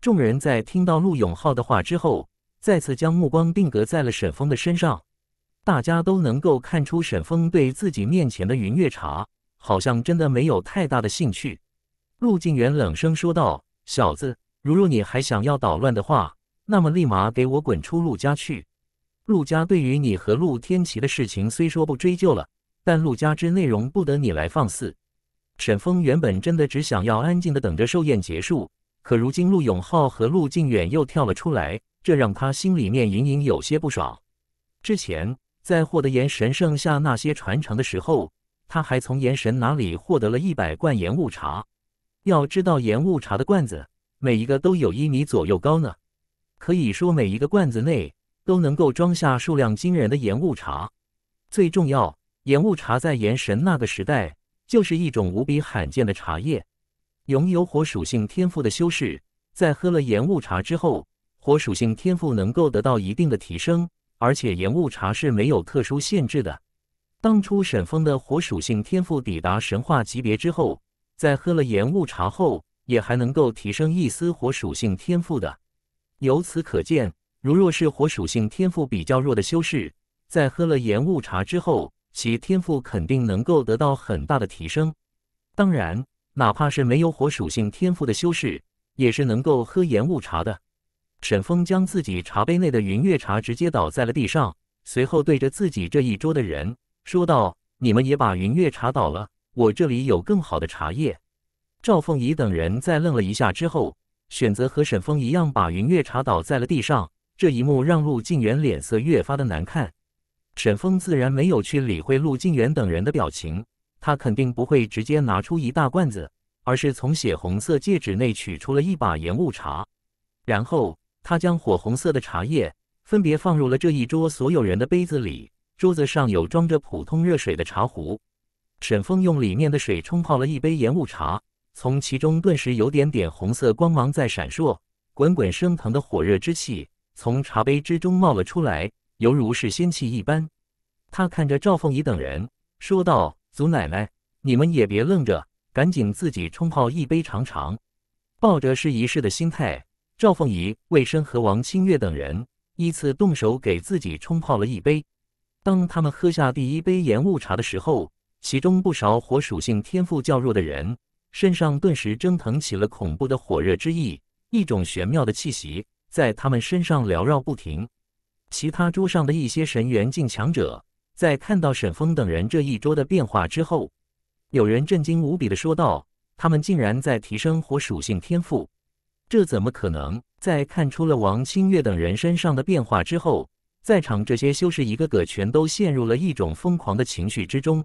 [SPEAKER 1] 众人在听到陆永浩的话之后，再次将目光定格在了沈峰的身上。大家都能够看出沈峰对自己面前的云月茶，好像真的没有太大的兴趣。陆静元冷声说道：“小子，如若你还想要捣乱的话，那么立马给我滚出陆家去！”陆家对于你和陆天齐的事情虽说不追究了，但陆家之内容不得你来放肆。沈峰原本真的只想要安静的等着寿宴结束，可如今陆永浩和陆靖远又跳了出来，这让他心里面隐隐有些不爽。之前在获得炎神剩下那些传承的时候，他还从炎神那里获得了一百罐炎雾茶。要知道，炎雾茶的罐子每一个都有一米左右高呢，可以说每一个罐子内。都能够装下数量惊人的盐雾茶。最重要，盐雾茶在岩神那个时代就是一种无比罕见的茶叶。拥有火属性天赋的修士，在喝了盐雾茶之后，火属性天赋能够得到一定的提升。而且盐雾茶是没有特殊限制的。当初沈风的火属性天赋抵达神话级别之后，在喝了盐雾茶后，也还能够提升一丝火属性天赋的。由此可见。如若是火属性天赋比较弱的修士，在喝了盐雾茶之后，其天赋肯定能够得到很大的提升。当然，哪怕是没有火属性天赋的修士，也是能够喝盐雾茶的。沈峰将自己茶杯内的云月茶直接倒在了地上，随后对着自己这一桌的人说道：“你们也把云月茶倒了，我这里有更好的茶叶。”赵凤仪等人在愣了一下之后，选择和沈峰一样把云月茶倒在了地上。这一幕让陆静远脸色越发的难看，沈峰自然没有去理会陆静远等人的表情，他肯定不会直接拿出一大罐子，而是从血红色戒指内取出了一把盐雾茶，然后他将火红色的茶叶分别放入了这一桌所有人的杯子里。桌子上有装着普通热水的茶壶，沈峰用里面的水冲泡了一杯盐雾茶，从其中顿时有点点红色光芒在闪烁，滚滚升腾的火热之气。从茶杯之中冒了出来，犹如是仙气一般。他看着赵凤仪等人，说道：“祖奶奶，你们也别愣着，赶紧自己冲泡一杯尝尝。”抱着试一试的心态，赵凤仪、魏深和王清月等人依次动手给自己冲泡了一杯。当他们喝下第一杯盐雾茶的时候，其中不少火属性天赋较弱的人身上顿时蒸腾起了恐怖的火热之意，一种玄妙的气息。在他们身上缭绕不停。其他桌上的一些神元境强者，在看到沈峰等人这一桌的变化之后，有人震惊无比的说道：“他们竟然在提升火属性天赋，这怎么可能？”在看出了王清月等人身上的变化之后，在场这些修士一个个全都陷入了一种疯狂的情绪之中。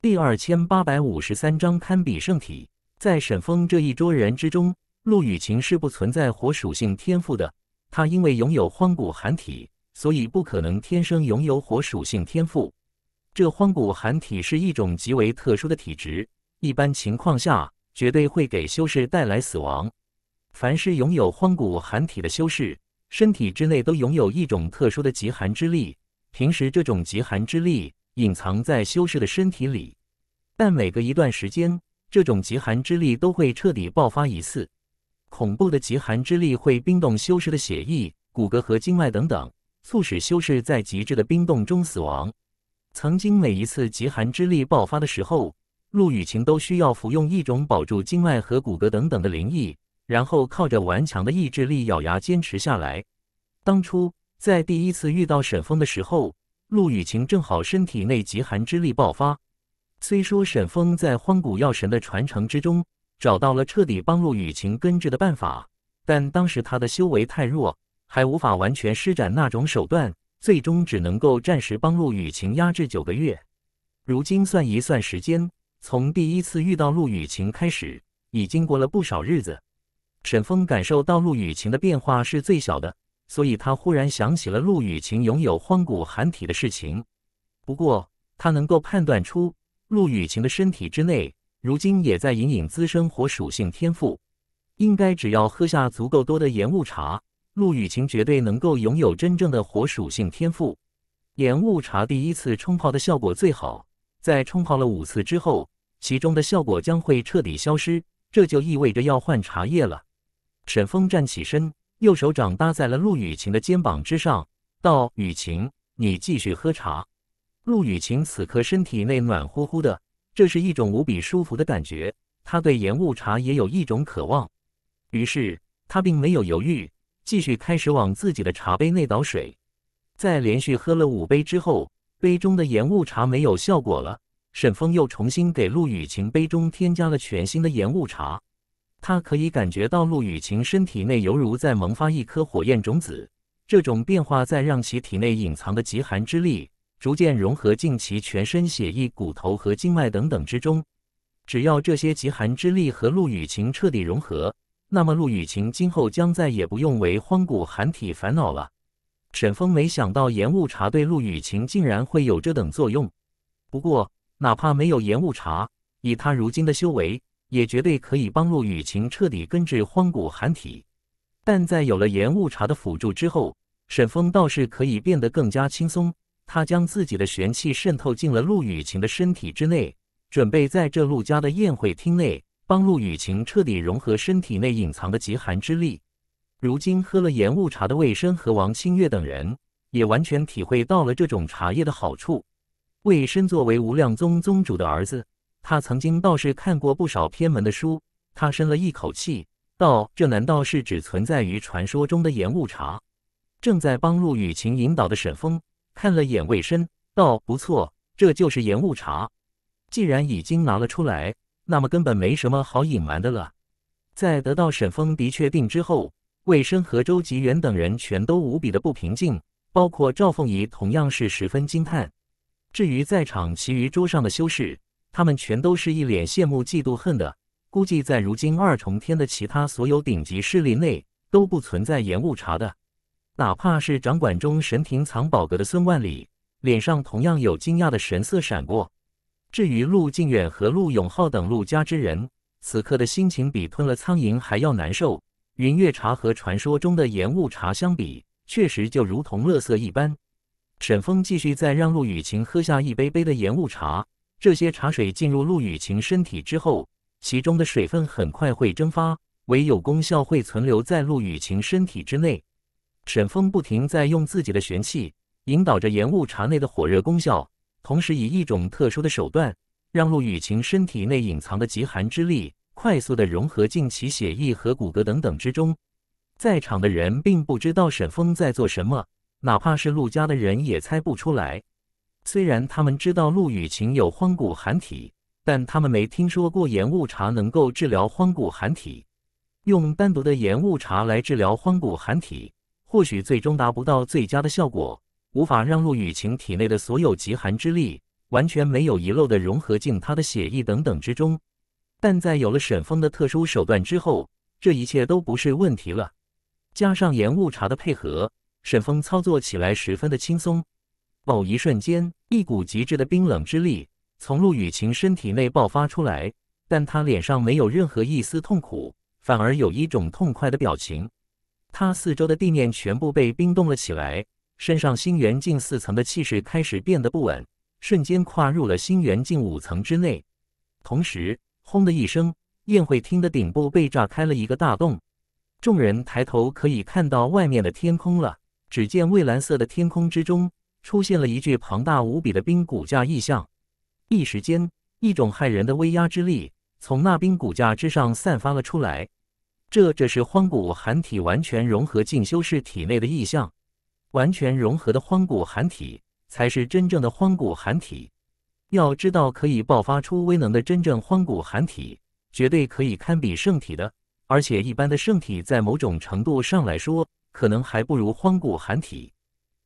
[SPEAKER 1] 第二千八百五十三章堪比圣体，在沈峰这一桌人之中。陆雨晴是不存在火属性天赋的，她因为拥有荒古寒体，所以不可能天生拥有火属性天赋。这荒古寒体是一种极为特殊的体质，一般情况下绝对会给修士带来死亡。凡是拥有荒古寒体的修士，身体之内都拥有一种特殊的极寒之力。平时这种极寒之力隐藏在修士的身体里，但每隔一段时间，这种极寒之力都会彻底爆发一次。恐怖的极寒之力会冰冻修士的血液、骨骼和经脉等等，促使修士在极致的冰冻中死亡。曾经每一次极寒之力爆发的时候，陆雨晴都需要服用一种保住经脉和骨骼等等的灵液，然后靠着顽强的意志力咬牙坚持下来。当初在第一次遇到沈峰的时候，陆雨晴正好身体内极寒之力爆发。虽说沈峰在荒古药神的传承之中。找到了彻底帮陆雨晴根治的办法，但当时他的修为太弱，还无法完全施展那种手段，最终只能够暂时帮陆雨晴压制九个月。如今算一算时间，从第一次遇到陆雨晴开始，已经过了不少日子。沈峰感受到陆雨晴的变化是最小的，所以他忽然想起了陆雨晴拥有荒古寒体的事情。不过他能够判断出陆雨晴的身体之内。如今也在隐隐滋生火属性天赋，应该只要喝下足够多的盐雾茶，陆雨晴绝对能够拥有真正的火属性天赋。盐雾茶第一次冲泡的效果最好，在冲泡了五次之后，其中的效果将会彻底消失，这就意味着要换茶叶了。沈峰站起身，右手掌搭在了陆雨晴的肩膀之上，道：“雨晴，你继续喝茶。”陆雨晴此刻身体内暖乎乎的。这是一种无比舒服的感觉，他对盐雾茶也有一种渴望，于是他并没有犹豫，继续开始往自己的茶杯内倒水。在连续喝了五杯之后，杯中的盐雾茶没有效果了。沈峰又重新给陆雨晴杯中添加了全新的盐雾茶。他可以感觉到陆雨晴身体内犹如在萌发一颗火焰种子，这种变化在让其体内隐藏的极寒之力。逐渐融合进其全身血液、骨头和经脉等等之中。只要这些极寒之力和陆雨晴彻底融合，那么陆雨晴今后将再也不用为荒古寒体烦恼了。沈峰没想到盐雾茶对陆雨晴竟然会有这等作用。不过，哪怕没有盐雾茶，以他如今的修为，也绝对可以帮陆雨晴彻底根治荒古寒体。但在有了盐雾茶的辅助之后，沈峰倒是可以变得更加轻松。他将自己的玄气渗透进了陆雨晴的身体之内，准备在这陆家的宴会厅内帮陆雨晴彻底融合身体内隐藏的极寒之力。如今喝了盐雾茶的魏深和王清月等人也完全体会到了这种茶叶的好处。魏深作为无量宗宗主的儿子，他曾经倒是看过不少偏门的书。他深了一口气道：“这难道是只存在于传说中的盐雾茶？”正在帮陆雨晴引导的沈峰看了眼魏深，道：“不错，这就是盐雾茶。既然已经拿了出来，那么根本没什么好隐瞒的了。”在得到沈峰的确定之后，魏深和周吉元等人全都无比的不平静，包括赵凤仪同样是十分惊叹。至于在场其余桌上的修士，他们全都是一脸羡慕、嫉妒、恨的。估计在如今二重天的其他所有顶级势力内，都不存在盐雾茶的。哪怕是掌管中神庭藏宝阁的孙万里，脸上同样有惊讶的神色闪过。至于陆靖远和陆永浩等陆家之人，此刻的心情比吞了苍蝇还要难受。云月茶和传说中的盐雾茶相比，确实就如同垃圾一般。沈峰继续在让陆雨晴喝下一杯杯的盐雾茶，这些茶水进入陆雨晴身体之后，其中的水分很快会蒸发，唯有功效会存留在陆雨晴身体之内。沈峰不停在用自己的玄气引导着盐雾茶内的火热功效，同时以一种特殊的手段，让陆雨晴身体内隐藏的极寒之力快速的融合进其血液和骨骼等等之中。在场的人并不知道沈峰在做什么，哪怕是陆家的人也猜不出来。虽然他们知道陆雨晴有荒古寒体，但他们没听说过盐雾茶能够治疗荒古寒体，用单独的盐雾茶来治疗荒古寒体。或许最终达不到最佳的效果，无法让陆雨晴体内的所有极寒之力完全没有遗漏的融合进她的血液等等之中。但在有了沈风的特殊手段之后，这一切都不是问题了。加上盐雾茶的配合，沈风操作起来十分的轻松。某一瞬间，一股极致的冰冷之力从陆雨晴身体内爆发出来，但她脸上没有任何一丝痛苦，反而有一种痛快的表情。他四周的地面全部被冰冻了起来，身上星元境四层的气势开始变得不稳，瞬间跨入了星元境五层之内。同时，轰的一声，宴会厅的顶部被炸开了一个大洞，众人抬头可以看到外面的天空了。只见蔚蓝色的天空之中出现了一具庞大无比的冰骨架异象，一时间，一种骇人的威压之力从那冰骨架之上散发了出来。这，这是荒古寒体完全融合进修士体内的意象。完全融合的荒古寒体才是真正的荒古寒体。要知道，可以爆发出威能的真正荒古寒体，绝对可以堪比圣体的。而且，一般的圣体在某种程度上来说，可能还不如荒古寒体。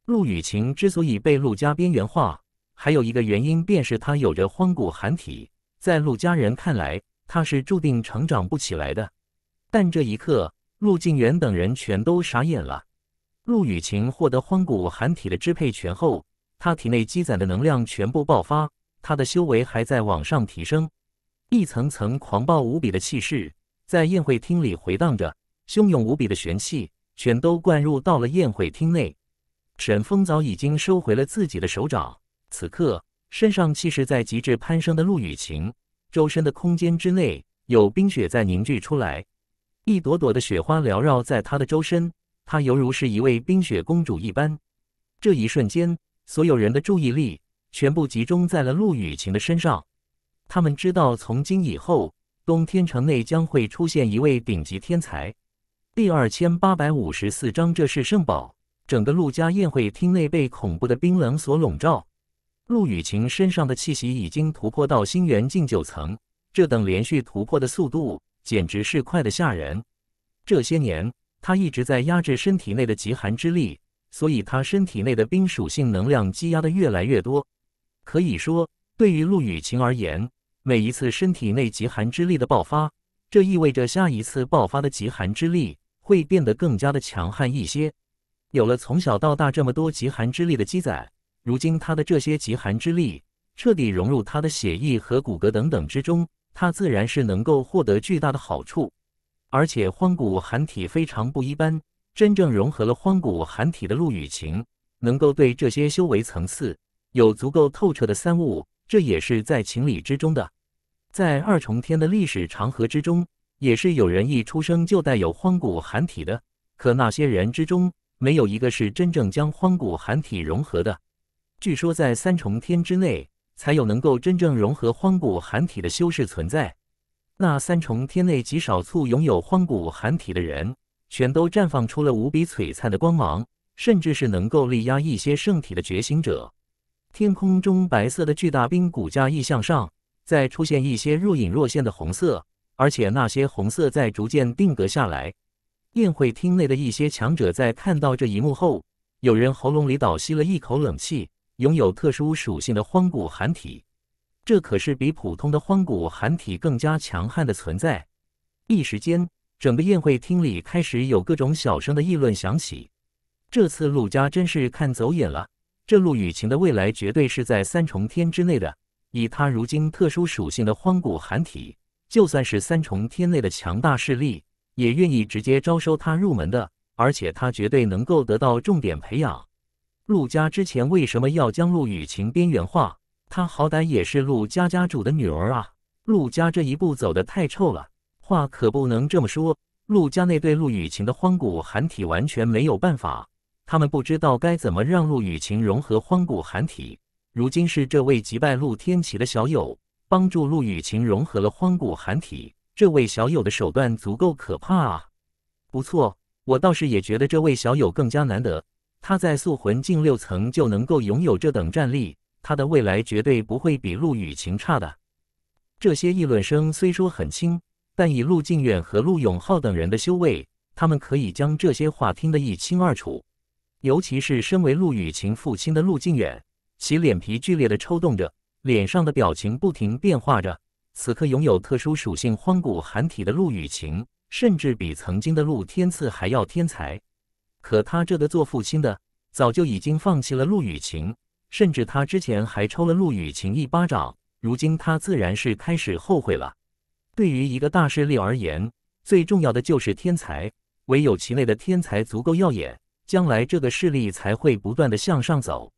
[SPEAKER 1] 陆雨晴之所以被陆家边缘化，还有一个原因便是她有着荒古寒体。在陆家人看来，她是注定成长不起来的。但这一刻，陆静元等人全都傻眼了。陆雨晴获得荒古寒体的支配权后，她体内积攒的能量全部爆发，她的修为还在往上提升，一层层狂暴无比的气势在宴会厅里回荡着，汹涌无比的玄气全都灌入到了宴会厅内。沈风早已经收回了自己的手掌，此刻身上气势在极致攀升的陆雨晴，周身的空间之内有冰雪在凝聚出来。一朵朵的雪花缭绕在她的周身，她犹如是一位冰雪公主一般。这一瞬间，所有人的注意力全部集中在了陆雨晴的身上。他们知道，从今以后，东天城内将会出现一位顶级天才。第二千八百五十四章，这是圣宝。整个陆家宴会厅内被恐怖的冰冷所笼罩。陆雨晴身上的气息已经突破到星元境九层，这等连续突破的速度。简直是快的吓人！这些年，他一直在压制身体内的极寒之力，所以他身体内的冰属性能量积压的越来越多。可以说，对于陆雨晴而言，每一次身体内极寒之力的爆发，这意味着下一次爆发的极寒之力会变得更加的强悍一些。有了从小到大这么多极寒之力的积攒，如今他的这些极寒之力彻底融入他的血液和骨骼等等之中。他自然是能够获得巨大的好处，而且荒古寒体非常不一般，真正融合了荒古寒体的陆雨晴，能够对这些修为层次有足够透彻的三悟，这也是在情理之中的。在二重天的历史长河之中，也是有人一出生就带有荒古寒体的，可那些人之中，没有一个是真正将荒古寒体融合的。据说在三重天之内。才有能够真正融合荒古寒体的修士存在。那三重天内极少数拥有荒古寒体的人，全都绽放出了无比璀璨的光芒，甚至是能够力压一些圣体的觉醒者。天空中白色的巨大冰骨架翼向上，再出现一些若隐若现的红色，而且那些红色在逐渐定格下来。宴会厅内的一些强者在看到这一幕后，有人喉咙里倒吸了一口冷气。拥有特殊属性的荒古寒体，这可是比普通的荒古寒体更加强悍的存在。一时间，整个宴会厅里开始有各种小声的议论响起。这次陆家真是看走眼了，这陆雨晴的未来绝对是在三重天之内的。以他如今特殊属性的荒古寒体，就算是三重天内的强大势力，也愿意直接招收他入门的。而且他绝对能够得到重点培养。陆家之前为什么要将陆雨晴边缘化？她好歹也是陆家家主的女儿啊！陆家这一步走的太臭了，话可不能这么说。陆家内对陆雨晴的荒古寒体完全没有办法，他们不知道该怎么让陆雨晴融合荒古寒体。如今是这位击败陆天齐的小友帮助陆雨晴融合了荒古寒体，这位小友的手段足够可怕啊！不错，我倒是也觉得这位小友更加难得。他在素魂境六层就能够拥有这等战力，他的未来绝对不会比陆雨晴差的。这些议论声虽说很轻，但以陆靖远和陆永浩等人的修为，他们可以将这些话听得一清二楚。尤其是身为陆雨晴父亲的陆靖远，其脸皮剧烈的抽动着，脸上的表情不停变化着。此刻拥有特殊属性荒古寒体的陆雨晴，甚至比曾经的陆天赐还要天才。可他这个做父亲的早就已经放弃了陆雨晴，甚至他之前还抽了陆雨晴一巴掌。如今他自然是开始后悔了。对于一个大势力而言，最重要的就是天才，唯有其内的天才足够耀眼，将来这个势力才会不断的向上走。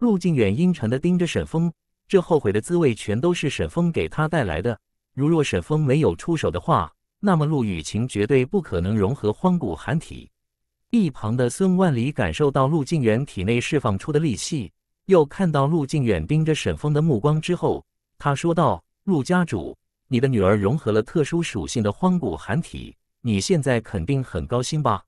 [SPEAKER 1] 陆靖远阴沉的盯着沈峰，这后悔的滋味全都是沈峰给他带来的。如若沈峰没有出手的话，那么陆雨晴绝对不可能融合荒古寒体。一旁的孙万里感受到陆靖远体内释放出的戾气，又看到陆靖远盯着沈峰的目光之后，他说道：“陆家主，你的女儿融合了特殊属性的荒古寒体，你现在肯定很高兴吧？”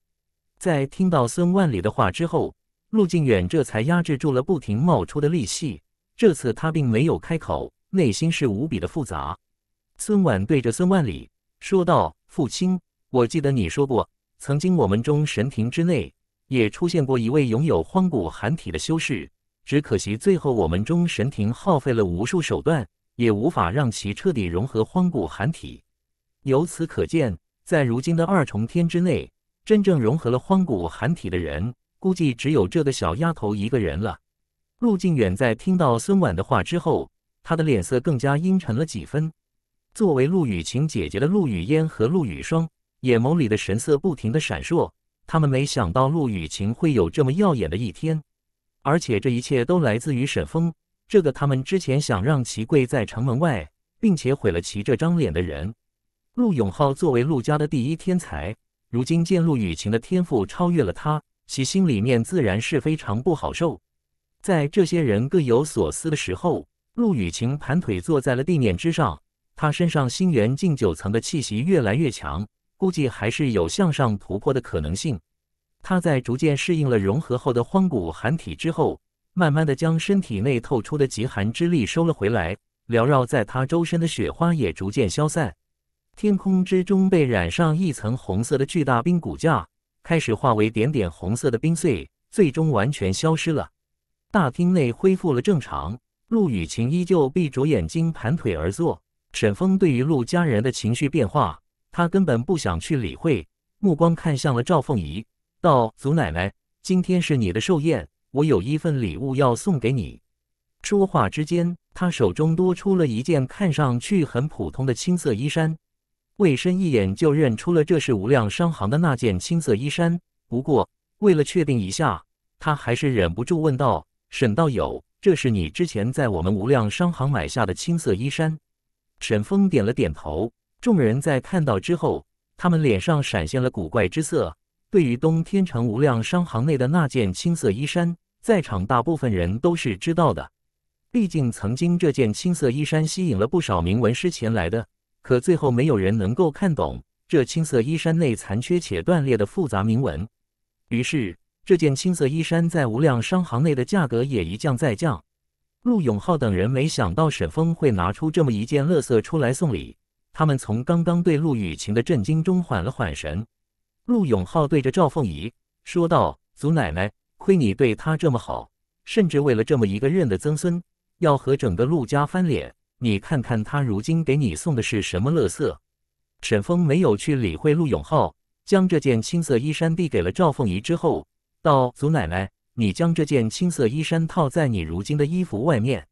[SPEAKER 1] 在听到孙万里的话之后，陆靖远这才压制住了不停冒出的戾气。这次他并没有开口，内心是无比的复杂。孙婉对着孙万里说道：“父亲，我记得你说过。”曾经，我们中神庭之内也出现过一位拥有荒古寒体的修士，只可惜最后我们中神庭耗费了无数手段，也无法让其彻底融合荒古寒体。由此可见，在如今的二重天之内，真正融合了荒古寒体的人，估计只有这个小丫头一个人了。陆靖远在听到孙婉的话之后，他的脸色更加阴沉了几分。作为陆雨晴姐姐的陆雨嫣和陆雨霜。眼眸里的神色不停的闪烁，他们没想到陆雨晴会有这么耀眼的一天，而且这一切都来自于沈峰这个他们之前想让其跪在城门外，并且毁了其这张脸的人。陆永浩作为陆家的第一天才，如今见陆雨晴的天赋超越了他，其心里面自然是非常不好受。在这些人各有所思的时候，陆雨晴盘腿坐在了地面之上，他身上星元近九层的气息越来越强。估计还是有向上突破的可能性。他在逐渐适应了融合后的荒古寒体之后，慢慢的将身体内透出的极寒之力收了回来，缭绕在他周身的雪花也逐渐消散。天空之中被染上一层红色的巨大冰骨架，开始化为点点红色的冰碎，最终完全消失了。大厅内恢复了正常。陆雨晴依旧闭着眼睛盘腿而坐。沈峰对于陆家人的情绪变化。他根本不想去理会，目光看向了赵凤仪，道：“祖奶奶，今天是你的寿宴，我有一份礼物要送给你。”说话之间，他手中多出了一件看上去很普通的青色衣衫。魏深一眼就认出了这是无量商行的那件青色衣衫，不过为了确定一下，他还是忍不住问道：“沈道友，这是你之前在我们无量商行买下的青色衣衫？”沈峰点了点头。众人在看到之后，他们脸上闪现了古怪之色。对于东天城无量商行内的那件青色衣衫，在场大部分人都是知道的。毕竟曾经这件青色衣衫吸引了不少铭文师前来的，可最后没有人能够看懂这青色衣衫内残缺且断裂的复杂铭文。于是，这件青色衣衫在无量商行内的价格也一降再降。陆永浩等人没想到沈峰会拿出这么一件乐色出来送礼。他们从刚刚对陆雨晴的震惊中缓了缓神，陆永浩对着赵凤仪说道：“祖奶奶，亏你对他这么好，甚至为了这么一个认的曾孙，要和整个陆家翻脸。你看看他如今给你送的是什么乐色。”沈峰没有去理会陆永浩，将这件青色衣衫递给了赵凤仪之后，道：“祖奶奶，你将这件青色衣衫套在你如今的衣服外面。”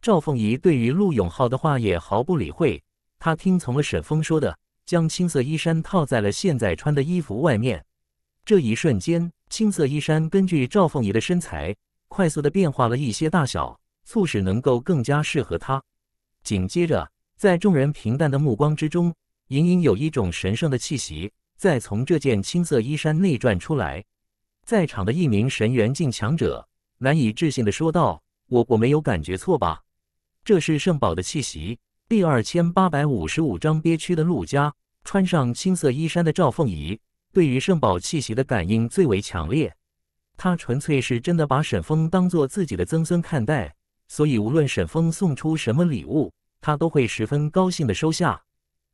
[SPEAKER 1] 赵凤仪对于陆永浩的话也毫不理会。他听从了沈峰说的，将青色衣衫套在了现在穿的衣服外面。这一瞬间，青色衣衫根据赵凤仪的身材，快速的变化了一些大小，促使能够更加适合她。紧接着，在众人平淡的目光之中，隐隐有一种神圣的气息在从这件青色衣衫内转出来。在场的一名神元境强者难以置信地说道：“我我没有感觉错吧？这是圣宝的气息。”第二千八百五十五章憋屈的陆家。穿上青色衣衫的赵凤仪，对于圣宝气息的感应最为强烈。她纯粹是真的把沈峰当做自己的曾孙看待，所以无论沈峰送出什么礼物，她都会十分高兴的收下。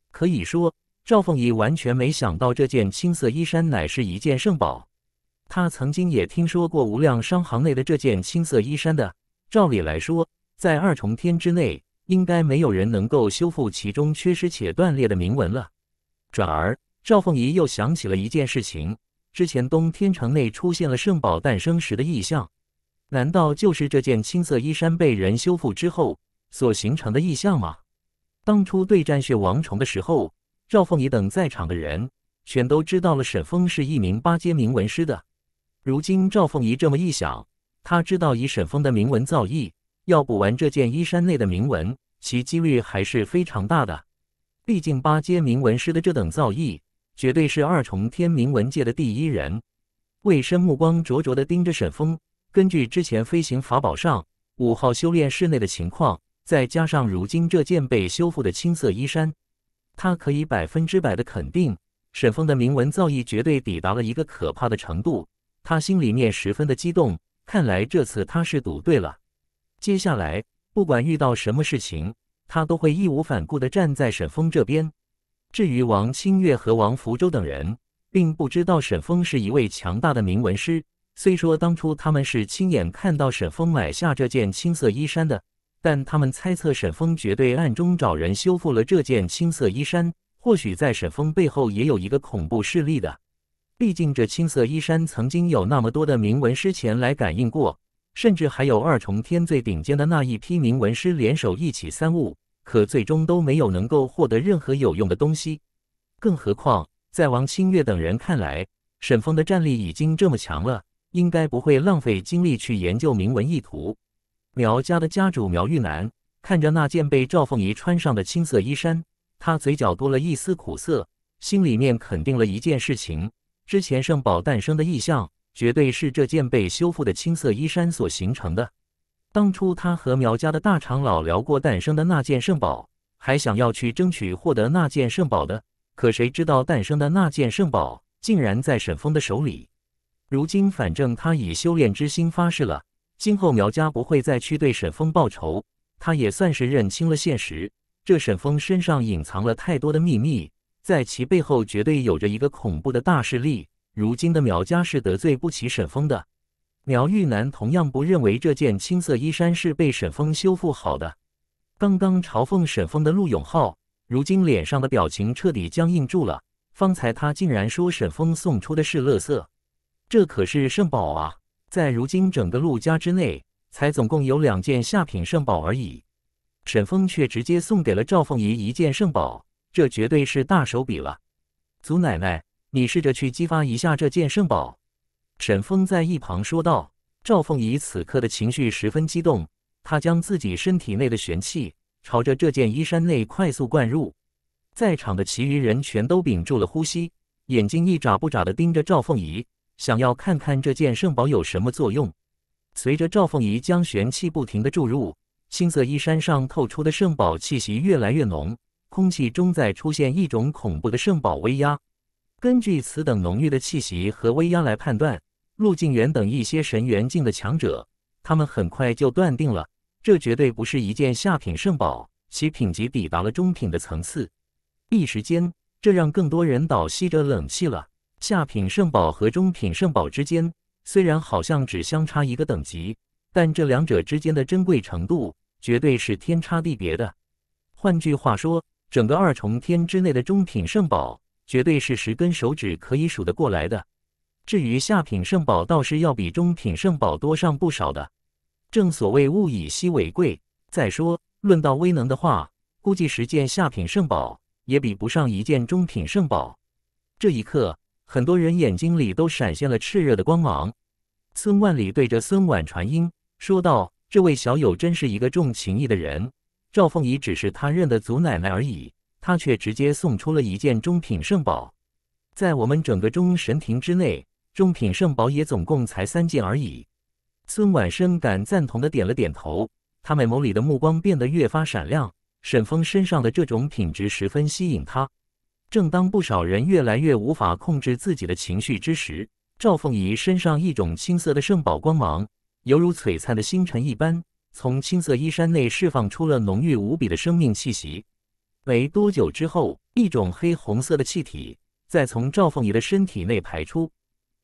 [SPEAKER 1] 可以说，赵凤仪完全没想到这件青色衣衫乃是一件圣宝。她曾经也听说过无量商行内的这件青色衣衫的。照理来说，在二重天之内。应该没有人能够修复其中缺失且断裂的铭文了。转而，赵凤仪又想起了一件事情：之前东天城内出现了圣宝诞生时的异象，难道就是这件青色衣衫被人修复之后所形成的异象吗？当初对战血王虫的时候，赵凤仪等在场的人全都知道了沈峰是一名八阶铭文师的。如今赵凤仪这么一想，他知道以沈峰的铭文造诣。要补完这件衣衫内的铭文，其几率还是非常大的。毕竟八阶铭文师的这等造诣，绝对是二重天铭文界的第一人。魏深目光灼灼的盯着沈峰，根据之前飞行法宝上五号修炼室内的情况，再加上如今这件被修复的青色衣衫，他可以百分之百的肯定，沈峰的铭文造诣绝对抵达了一个可怕的程度。他心里面十分的激动，看来这次他是赌对了。接下来，不管遇到什么事情，他都会义无反顾地站在沈峰这边。至于王清月和王福州等人，并不知道沈峰是一位强大的铭文师。虽说当初他们是亲眼看到沈峰买下这件青色衣衫的，但他们猜测沈峰绝对暗中找人修复了这件青色衣衫。或许在沈峰背后也有一个恐怖势力的。毕竟这青色衣衫曾经有那么多的铭文师前来感应过。甚至还有二重天最顶尖的那一批铭文师联手一起三悟，可最终都没有能够获得任何有用的东西。更何况，在王清月等人看来，沈峰的战力已经这么强了，应该不会浪费精力去研究铭文意图。苗家的家主苗玉南看着那件被赵凤仪穿上的青色衣衫，他嘴角多了一丝苦涩，心里面肯定了一件事情：之前圣宝诞生的异象。绝对是这件被修复的青色衣衫所形成的。当初他和苗家的大长老聊过诞生的那件圣宝，还想要去争取获得那件圣宝的。可谁知道诞生的那件圣宝竟然在沈峰的手里。如今，反正他以修炼之心发誓了，今后苗家不会再去对沈峰报仇。他也算是认清了现实，这沈峰身上隐藏了太多的秘密，在其背后绝对有着一个恐怖的大势力。如今的苗家是得罪不起沈峰的。苗玉楠同样不认为这件青色衣衫是被沈峰修复好的。刚刚嘲讽沈峰的陆永浩，如今脸上的表情彻底僵硬住了。方才他竟然说沈峰送出的是垃圾，这可是圣宝啊！在如今整个陆家之内，才总共有两件下品圣宝而已。沈峰却直接送给了赵凤仪一件圣宝，这绝对是大手笔了。祖奶奶。你试着去激发一下这件圣宝。”沈峰在一旁说道。赵凤仪此刻的情绪十分激动，她将自己身体内的玄气朝着这件衣衫内快速灌入。在场的其余人全都屏住了呼吸，眼睛一眨不眨地盯着赵凤仪，想要看看这件圣宝有什么作用。随着赵凤仪将玄气不停地注入，青色衣衫上透出的圣宝气息越来越浓，空气中在出现一种恐怖的圣宝威压。根据此等浓郁的气息和威压来判断，陆静元等一些神元境的强者，他们很快就断定了，这绝对不是一件下品圣宝，其品级抵达了中品的层次。一时间，这让更多人倒吸着冷气了。下品圣宝和中品圣宝之间，虽然好像只相差一个等级，但这两者之间的珍贵程度绝对是天差地别的。换句话说，整个二重天之内的中品圣宝。绝对是十根手指可以数得过来的。至于下品圣宝，倒是要比中品圣宝多上不少的。正所谓物以稀为贵。再说，论到威能的话，估计十件下品圣宝也比不上一件中品圣宝。这一刻，很多人眼睛里都闪现了炽热的光芒。孙万里对着孙婉传音说道：“这位小友真是一个重情义的人。赵凤仪只是他认的祖奶奶而已。”他却直接送出了一件中品圣宝，在我们整个中神庭之内，中品圣宝也总共才三件而已。孙婉生感赞同的点了点头，他美眸里的目光变得越发闪亮。沈峰身上的这种品质十分吸引他。正当不少人越来越无法控制自己的情绪之时，赵凤仪身上一种青色的圣宝光芒，犹如璀璨的星辰一般，从青色衣衫内释放出了浓郁无比的生命气息。没多久之后，一种黑红色的气体再从赵凤仪的身体内排出。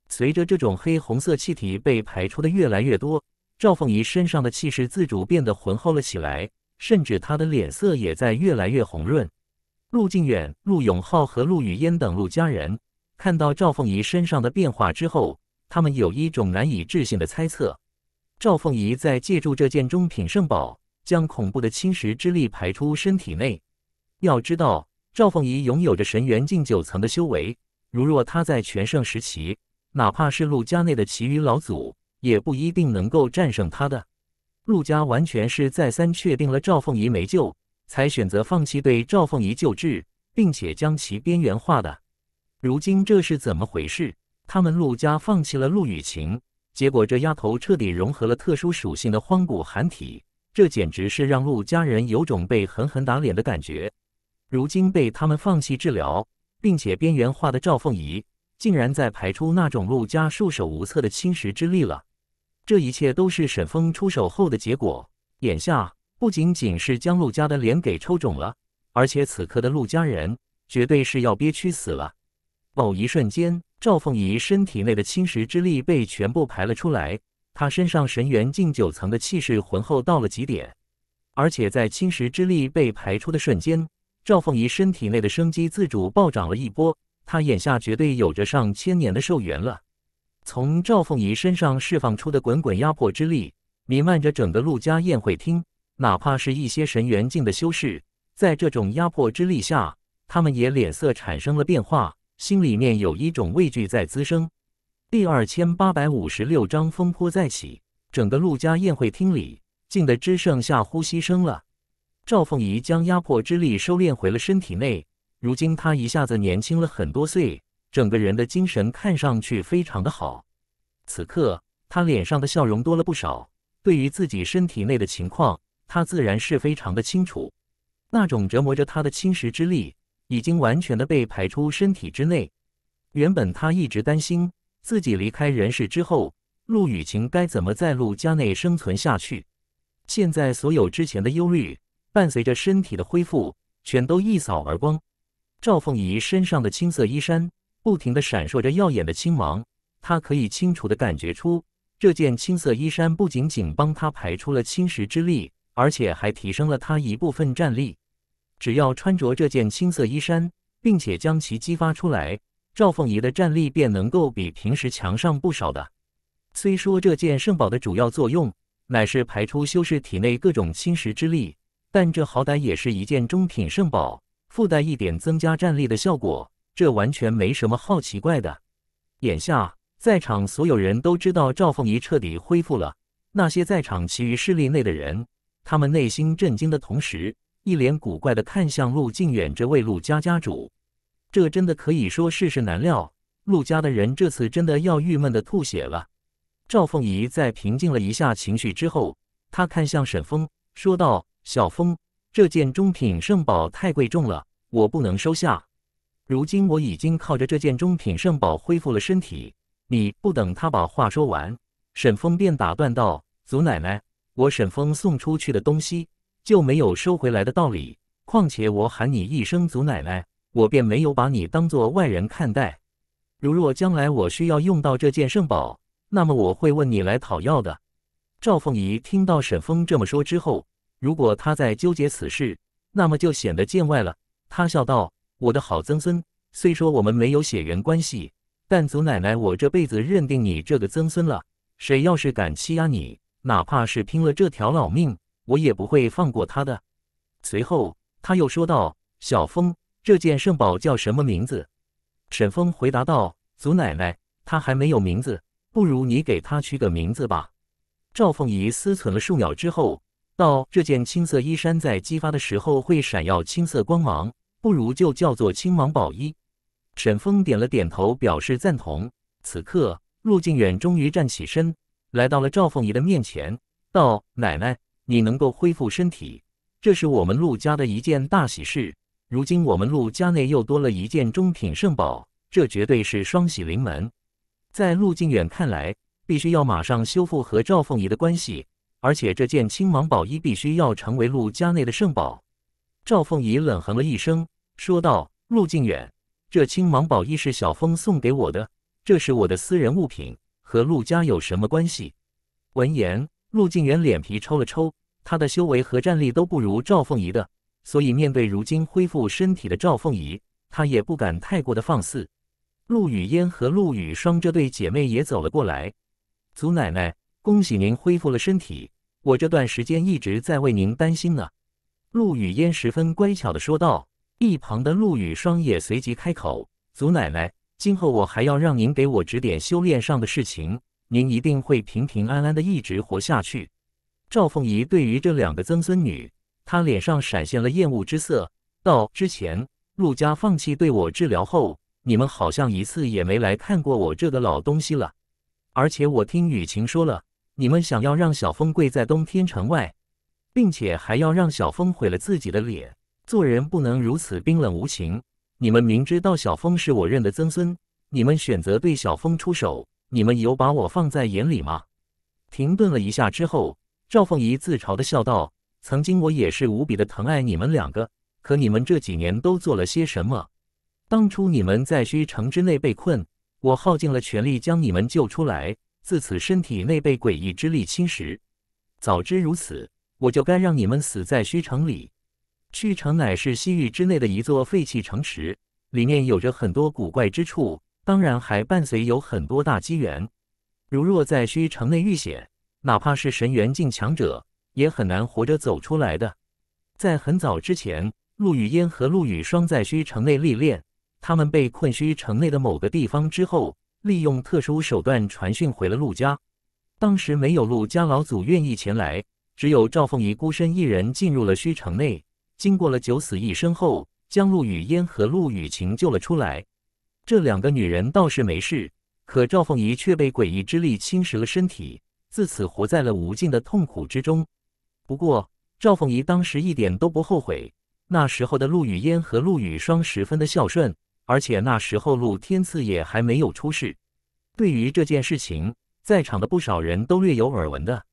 [SPEAKER 1] 随着这种黑红色气体被排出的越来越多，赵凤仪身上的气势自主变得浑厚了起来，甚至她的脸色也在越来越红润。陆靖远、陆永浩和陆雨嫣等陆家人看到赵凤仪身上的变化之后，他们有一种难以置信的猜测：赵凤仪在借助这件中品圣宝，将恐怖的侵蚀之力排出身体内。要知道，赵凤仪拥有着神元境九层的修为，如若他在全盛时期，哪怕是陆家内的其余老祖，也不一定能够战胜他的。陆家完全是再三确定了赵凤仪没救，才选择放弃对赵凤仪救治，并且将其边缘化的。如今这是怎么回事？他们陆家放弃了陆雨晴，结果这丫头彻底融合了特殊属性的荒古寒体，这简直是让陆家人有种被狠狠打脸的感觉。如今被他们放弃治疗，并且边缘化的赵凤仪，竟然在排出那种陆家束手无策的侵蚀之力了。这一切都是沈峰出手后的结果。眼下不仅仅是将陆家的脸给抽肿了，而且此刻的陆家人绝对是要憋屈死了。某一瞬间，赵凤仪身体内的侵蚀之力被全部排了出来，他身上神元境九层的气势浑厚到了极点，而且在侵蚀之力被排出的瞬间。赵凤仪身体内的生机自主暴涨了一波，她眼下绝对有着上千年的寿元了。从赵凤仪身上释放出的滚滚压迫之力，弥漫着整个陆家宴会厅，哪怕是一些神元境的修士，在这种压迫之力下，他们也脸色产生了变化，心里面有一种畏惧在滋生。第二千八百五十六章风波再起，整个陆家宴会厅里静得只剩下呼吸声了。赵凤仪将压迫之力收敛回了身体内，如今她一下子年轻了很多岁，整个人的精神看上去非常的好。此刻她脸上的笑容多了不少。对于自己身体内的情况，她自然是非常的清楚。那种折磨着她的侵蚀之力已经完全的被排出身体之内。原本她一直担心自己离开人世之后，陆雨晴该怎么在陆家内生存下去。现在所有之前的忧虑。伴随着身体的恢复，全都一扫而光。赵凤仪身上的青色衣衫不停地闪烁着耀眼的青芒，她可以清楚的感觉出，这件青色衣衫不仅仅帮她排出了侵蚀之力，而且还提升了她一部分战力。只要穿着这件青色衣衫，并且将其激发出来，赵凤仪的战力便能够比平时强上不少的。虽说这件圣宝的主要作用乃是排出修士体内各种侵蚀之力。但这好歹也是一件中品圣宝，附带一点增加战力的效果，这完全没什么好奇怪的。眼下在场所有人都知道赵凤仪彻底恢复了，那些在场其余势力内的人，他们内心震惊的同时，一脸古怪的看向陆靖远这位陆家家主。这真的可以说世事难料，陆家的人这次真的要郁闷的吐血了。赵凤仪在平静了一下情绪之后，他看向沈峰，说道。小峰，这件中品圣宝太贵重了，我不能收下。如今我已经靠着这件中品圣宝恢复了身体。你不等他把话说完，沈峰便打断道：“祖奶奶，我沈峰送出去的东西就没有收回来的道理。况且我喊你一声祖奶奶，我便没有把你当做外人看待。如若将来我需要用到这件圣宝，那么我会问你来讨要的。”赵凤仪听到沈峰这么说之后。如果他在纠结此事，那么就显得见外了。他笑道：“我的好曾孙，虽说我们没有血缘关系，但祖奶奶我这辈子认定你这个曾孙了。谁要是敢欺压你，哪怕是拼了这条老命，我也不会放过他的。”随后，他又说道：“小峰，这件圣宝叫什么名字？”沈峰回答道：“祖奶奶，他还没有名字，不如你给他取个名字吧。”赵凤仪思忖了数秒之后。道这件青色衣衫在激发的时候会闪耀青色光芒，不如就叫做青芒宝衣。沈峰点了点头，表示赞同。此刻，陆靖远终于站起身，来到了赵凤仪的面前，道：“奶奶，你能够恢复身体，这是我们陆家的一件大喜事。如今我们陆家内又多了一件中品圣宝，这绝对是双喜临门。在陆靖远看来，必须要马上修复和赵凤仪的关系。”而且这件青芒宝衣必须要成为陆家内的圣宝。赵凤仪冷哼了一声，说道：“陆靖远，这青芒宝衣是小风送给我的，这是我的私人物品，和陆家有什么关系？”闻言，陆靖远脸皮抽了抽，他的修为和战力都不如赵凤仪的，所以面对如今恢复身体的赵凤仪，他也不敢太过的放肆。陆雨嫣和陆雨霜这对姐妹也走了过来，祖奶奶。恭喜您恢复了身体，我这段时间一直在为您担心呢。”陆雨嫣十分乖巧地说道。一旁的陆雨霜也随即开口：“祖奶奶，今后我还要让您给我指点修炼上的事情，您一定会平平安安的一直活下去。”赵凤仪对于这两个曾孙女，她脸上闪现了厌恶之色，道：“之前陆家放弃对我治疗后，你们好像一次也没来看过我这个老东西了。而且我听雨晴说了。”你们想要让小峰跪在东天城外，并且还要让小峰毁了自己的脸。做人不能如此冰冷无情。你们明知道小峰是我认的曾孙，你们选择对小峰出手，你们有把我放在眼里吗？停顿了一下之后，赵凤仪自嘲的笑道：“曾经我也是无比的疼爱你们两个，可你们这几年都做了些什么？当初你们在虚城之内被困，我耗尽了全力将你们救出来。”自此，身体内被诡异之力侵蚀。早知如此，我就该让你们死在虚城里。虚城乃是西域之内的一座废弃城池，里面有着很多古怪之处，当然还伴随有很多大机缘。如若在虚城内遇险，哪怕是神元境强者，也很难活着走出来的。在很早之前，陆羽烟和陆羽霜在虚城内历练，他们被困虚城内的某个地方之后。利用特殊手段传讯回了陆家，当时没有陆家老祖愿意前来，只有赵凤仪孤身一人进入了虚城内。经过了九死一生后，将陆雨嫣和陆雨晴救了出来。这两个女人倒是没事，可赵凤仪却被诡异之力侵蚀了身体，自此活在了无尽的痛苦之中。不过赵凤仪当时一点都不后悔，那时候的陆雨嫣和陆雨霜十分的孝顺。而且那时候陆天赐也还没有出世，对于这件事情，在场的不少人都略有耳闻的。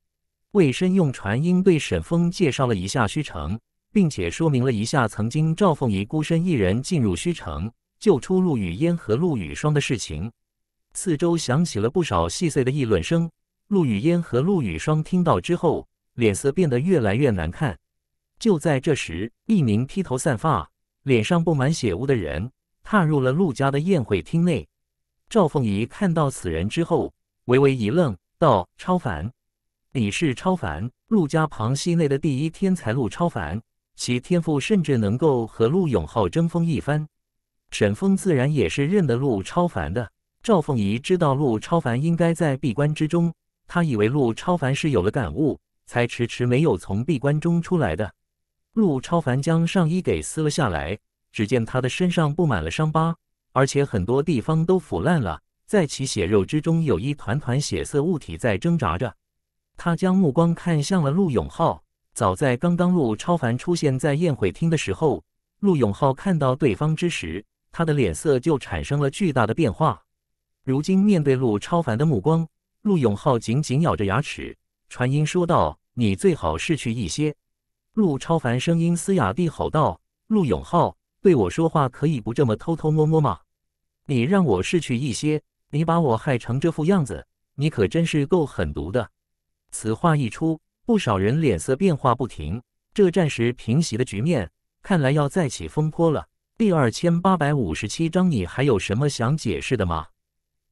[SPEAKER 1] 魏深用传音对沈峰介绍了一下虚城，并且说明了一下曾经赵凤仪孤身一人进入虚城救出陆雨嫣和陆雨霜的事情。四周响起了不少细碎的议论声。陆雨嫣和陆雨霜听到之后，脸色变得越来越难看。就在这时，一名披头散发、脸上布满血污的人。踏入了陆家的宴会厅内，赵凤仪看到此人之后，微微一愣，道：“超凡，你是超凡，陆家旁系内的第一天才陆超凡，其天赋甚至能够和陆永浩争锋一番。”沈峰自然也是认得陆超凡的。赵凤仪知道陆超凡应该在闭关之中，他以为陆超凡是有了感悟，才迟迟没有从闭关中出来的。陆超凡将上衣给撕了下来。只见他的身上布满了伤疤，而且很多地方都腐烂了，在其血肉之中有一团团血色物体在挣扎着。他将目光看向了陆永浩。早在刚刚陆超凡出现在宴会厅的时候，陆永浩看到对方之时，他的脸色就产生了巨大的变化。如今面对陆超凡的目光，陆永浩紧紧咬着牙齿，传音说道：“你最好逝去一些。”陆超凡声音嘶哑地吼道：“陆永浩！”对我说话可以不这么偷偷摸摸吗？你让我失去一些，你把我害成这副样子，你可真是够狠毒的。此话一出，不少人脸色变化不停，这暂时平息的局面看来要再起风波了。第二千八百五十七章，你还有什么想解释的吗？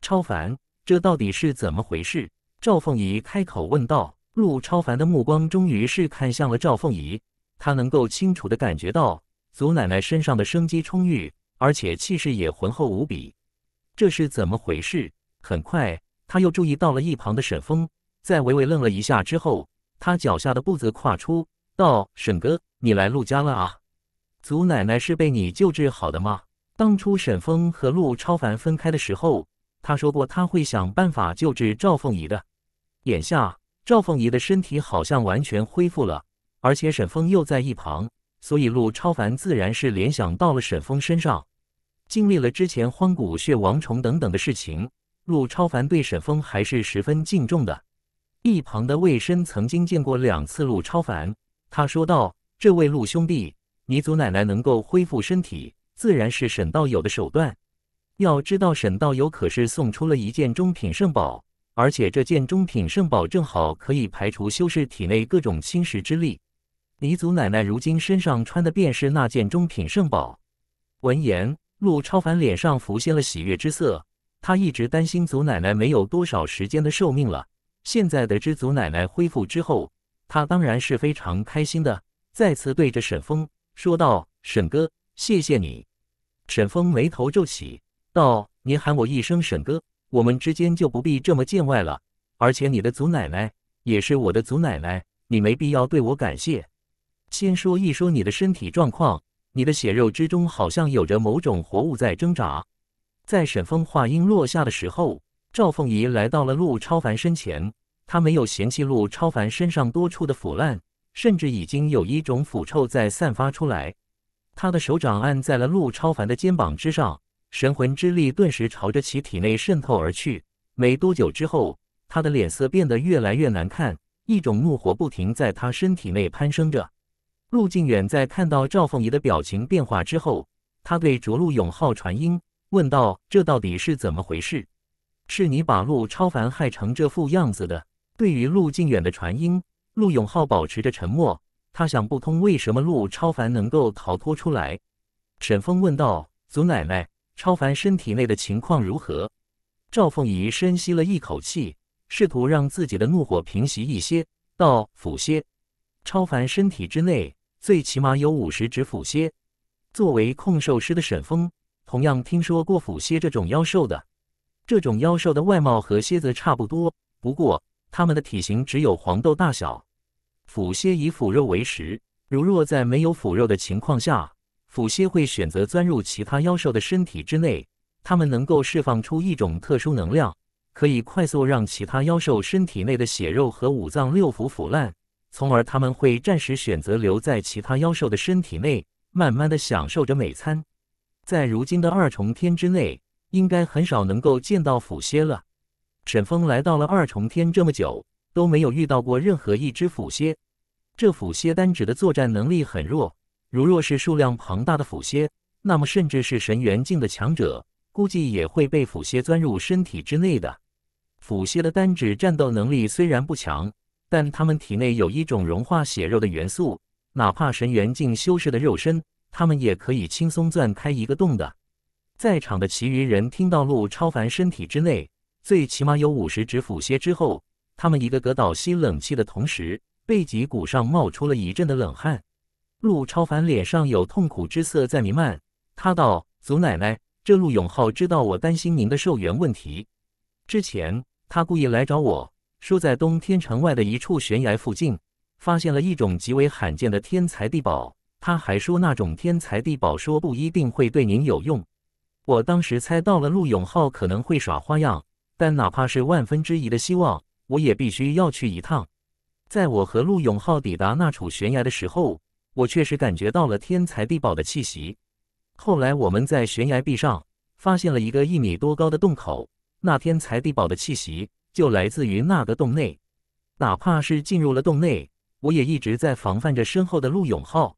[SPEAKER 1] 超凡，这到底是怎么回事？赵凤仪开口问道。陆超凡的目光终于是看向了赵凤仪，他能够清楚的感觉到。祖奶奶身上的生机充裕，而且气势也浑厚无比，这是怎么回事？很快，他又注意到了一旁的沈峰，在微微愣了一下之后，他脚下的步子跨出，道：“沈哥，你来陆家了啊？祖奶奶是被你救治好的吗？当初沈峰和陆超凡分开的时候，他说过他会想办法救治赵凤仪的。眼下，赵凤仪的身体好像完全恢复了，而且沈峰又在一旁。”所以，陆超凡自然是联想到了沈峰身上，经历了之前荒古血王虫等等的事情，陆超凡对沈峰还是十分敬重的。一旁的魏深曾经见过两次陆超凡，他说道：“这位陆兄弟，你祖奶奶能够恢复身体，自然是沈道友的手段。要知道，沈道友可是送出了一件中品圣宝，而且这件中品圣宝正好可以排除修士体内各种侵蚀之力。”你祖奶奶如今身上穿的便是那件中品圣宝。闻言，陆超凡脸上浮现了喜悦之色。他一直担心祖奶奶没有多少时间的寿命了，现在得知祖奶奶恢复之后，他当然是非常开心的。再次对着沈峰说道：“沈哥，谢谢你。”沈峰眉头皱起，道：“你喊我一声沈哥，我们之间就不必这么见外了。而且你的祖奶奶也是我的祖奶奶，你没必要对我感谢。”先说一说你的身体状况，你的血肉之中好像有着某种活物在挣扎。在沈峰话音落下的时候，赵凤仪来到了陆超凡身前，她没有嫌弃陆超凡身上多处的腐烂，甚至已经有一种腐臭在散发出来。她的手掌按在了陆超凡的肩膀之上，神魂之力顿时朝着其体内渗透而去。没多久之后，他的脸色变得越来越难看，一种怒火不停在他身体内攀升着。陆靖远在看到赵凤仪的表情变化之后，他对着陆永浩传音问道：“这到底是怎么回事？是你把陆超凡害成这副样子的？”对于陆靖远的传音，陆永浩保持着沉默，他想不通为什么陆超凡能够逃脱出来。沈峰问道：“祖奶奶，超凡身体内的情况如何？”赵凤仪深吸了一口气，试图让自己的怒火平息一些，道：“抚些，超凡身体之内。”最起码有五十只腐蝎。作为控兽师的沈峰，同样听说过腐蝎这种妖兽的。这种妖兽的外貌和蝎子差不多，不过它们的体型只有黄豆大小。腐蝎以腐肉为食，如若在没有腐肉的情况下，腐蝎会选择钻入其他妖兽的身体之内。它们能够释放出一种特殊能量，可以快速让其他妖兽身体内的血肉和五脏六腑腐烂。从而他们会暂时选择留在其他妖兽的身体内，慢慢的享受着美餐。在如今的二重天之内，应该很少能够见到腐蝎了。沈峰来到了二重天这么久，都没有遇到过任何一只腐蝎。这腐蝎单指的作战能力很弱，如若是数量庞大的腐蝎，那么甚至是神元境的强者，估计也会被腐蝎钻入身体之内的。腐蝎的单指战斗能力虽然不强。但他们体内有一种融化血肉的元素，哪怕神元境修士的肉身，他们也可以轻松钻开一个洞的。在场的其余人听到陆超凡身体之内最起码有五十指腐蝎之后，他们一个个倒吸冷气的同时，背脊骨上冒出了一阵的冷汗。陆超凡脸上有痛苦之色在弥漫，他道：“祖奶奶，这陆永浩知道我担心您的寿元问题，之前他故意来找我。”说在东天城外的一处悬崖附近，发现了一种极为罕见的天才地宝。他还说，那种天才地宝说不一定会对您有用。我当时猜到了陆永浩可能会耍花样，但哪怕是万分之一的希望，我也必须要去一趟。在我和陆永浩抵达那处悬崖的时候，我确实感觉到了天才地宝的气息。后来我们在悬崖壁上发现了一个一米多高的洞口，那天才地宝的气息。就来自于那个洞内，哪怕是进入了洞内，我也一直在防范着身后的陆永浩。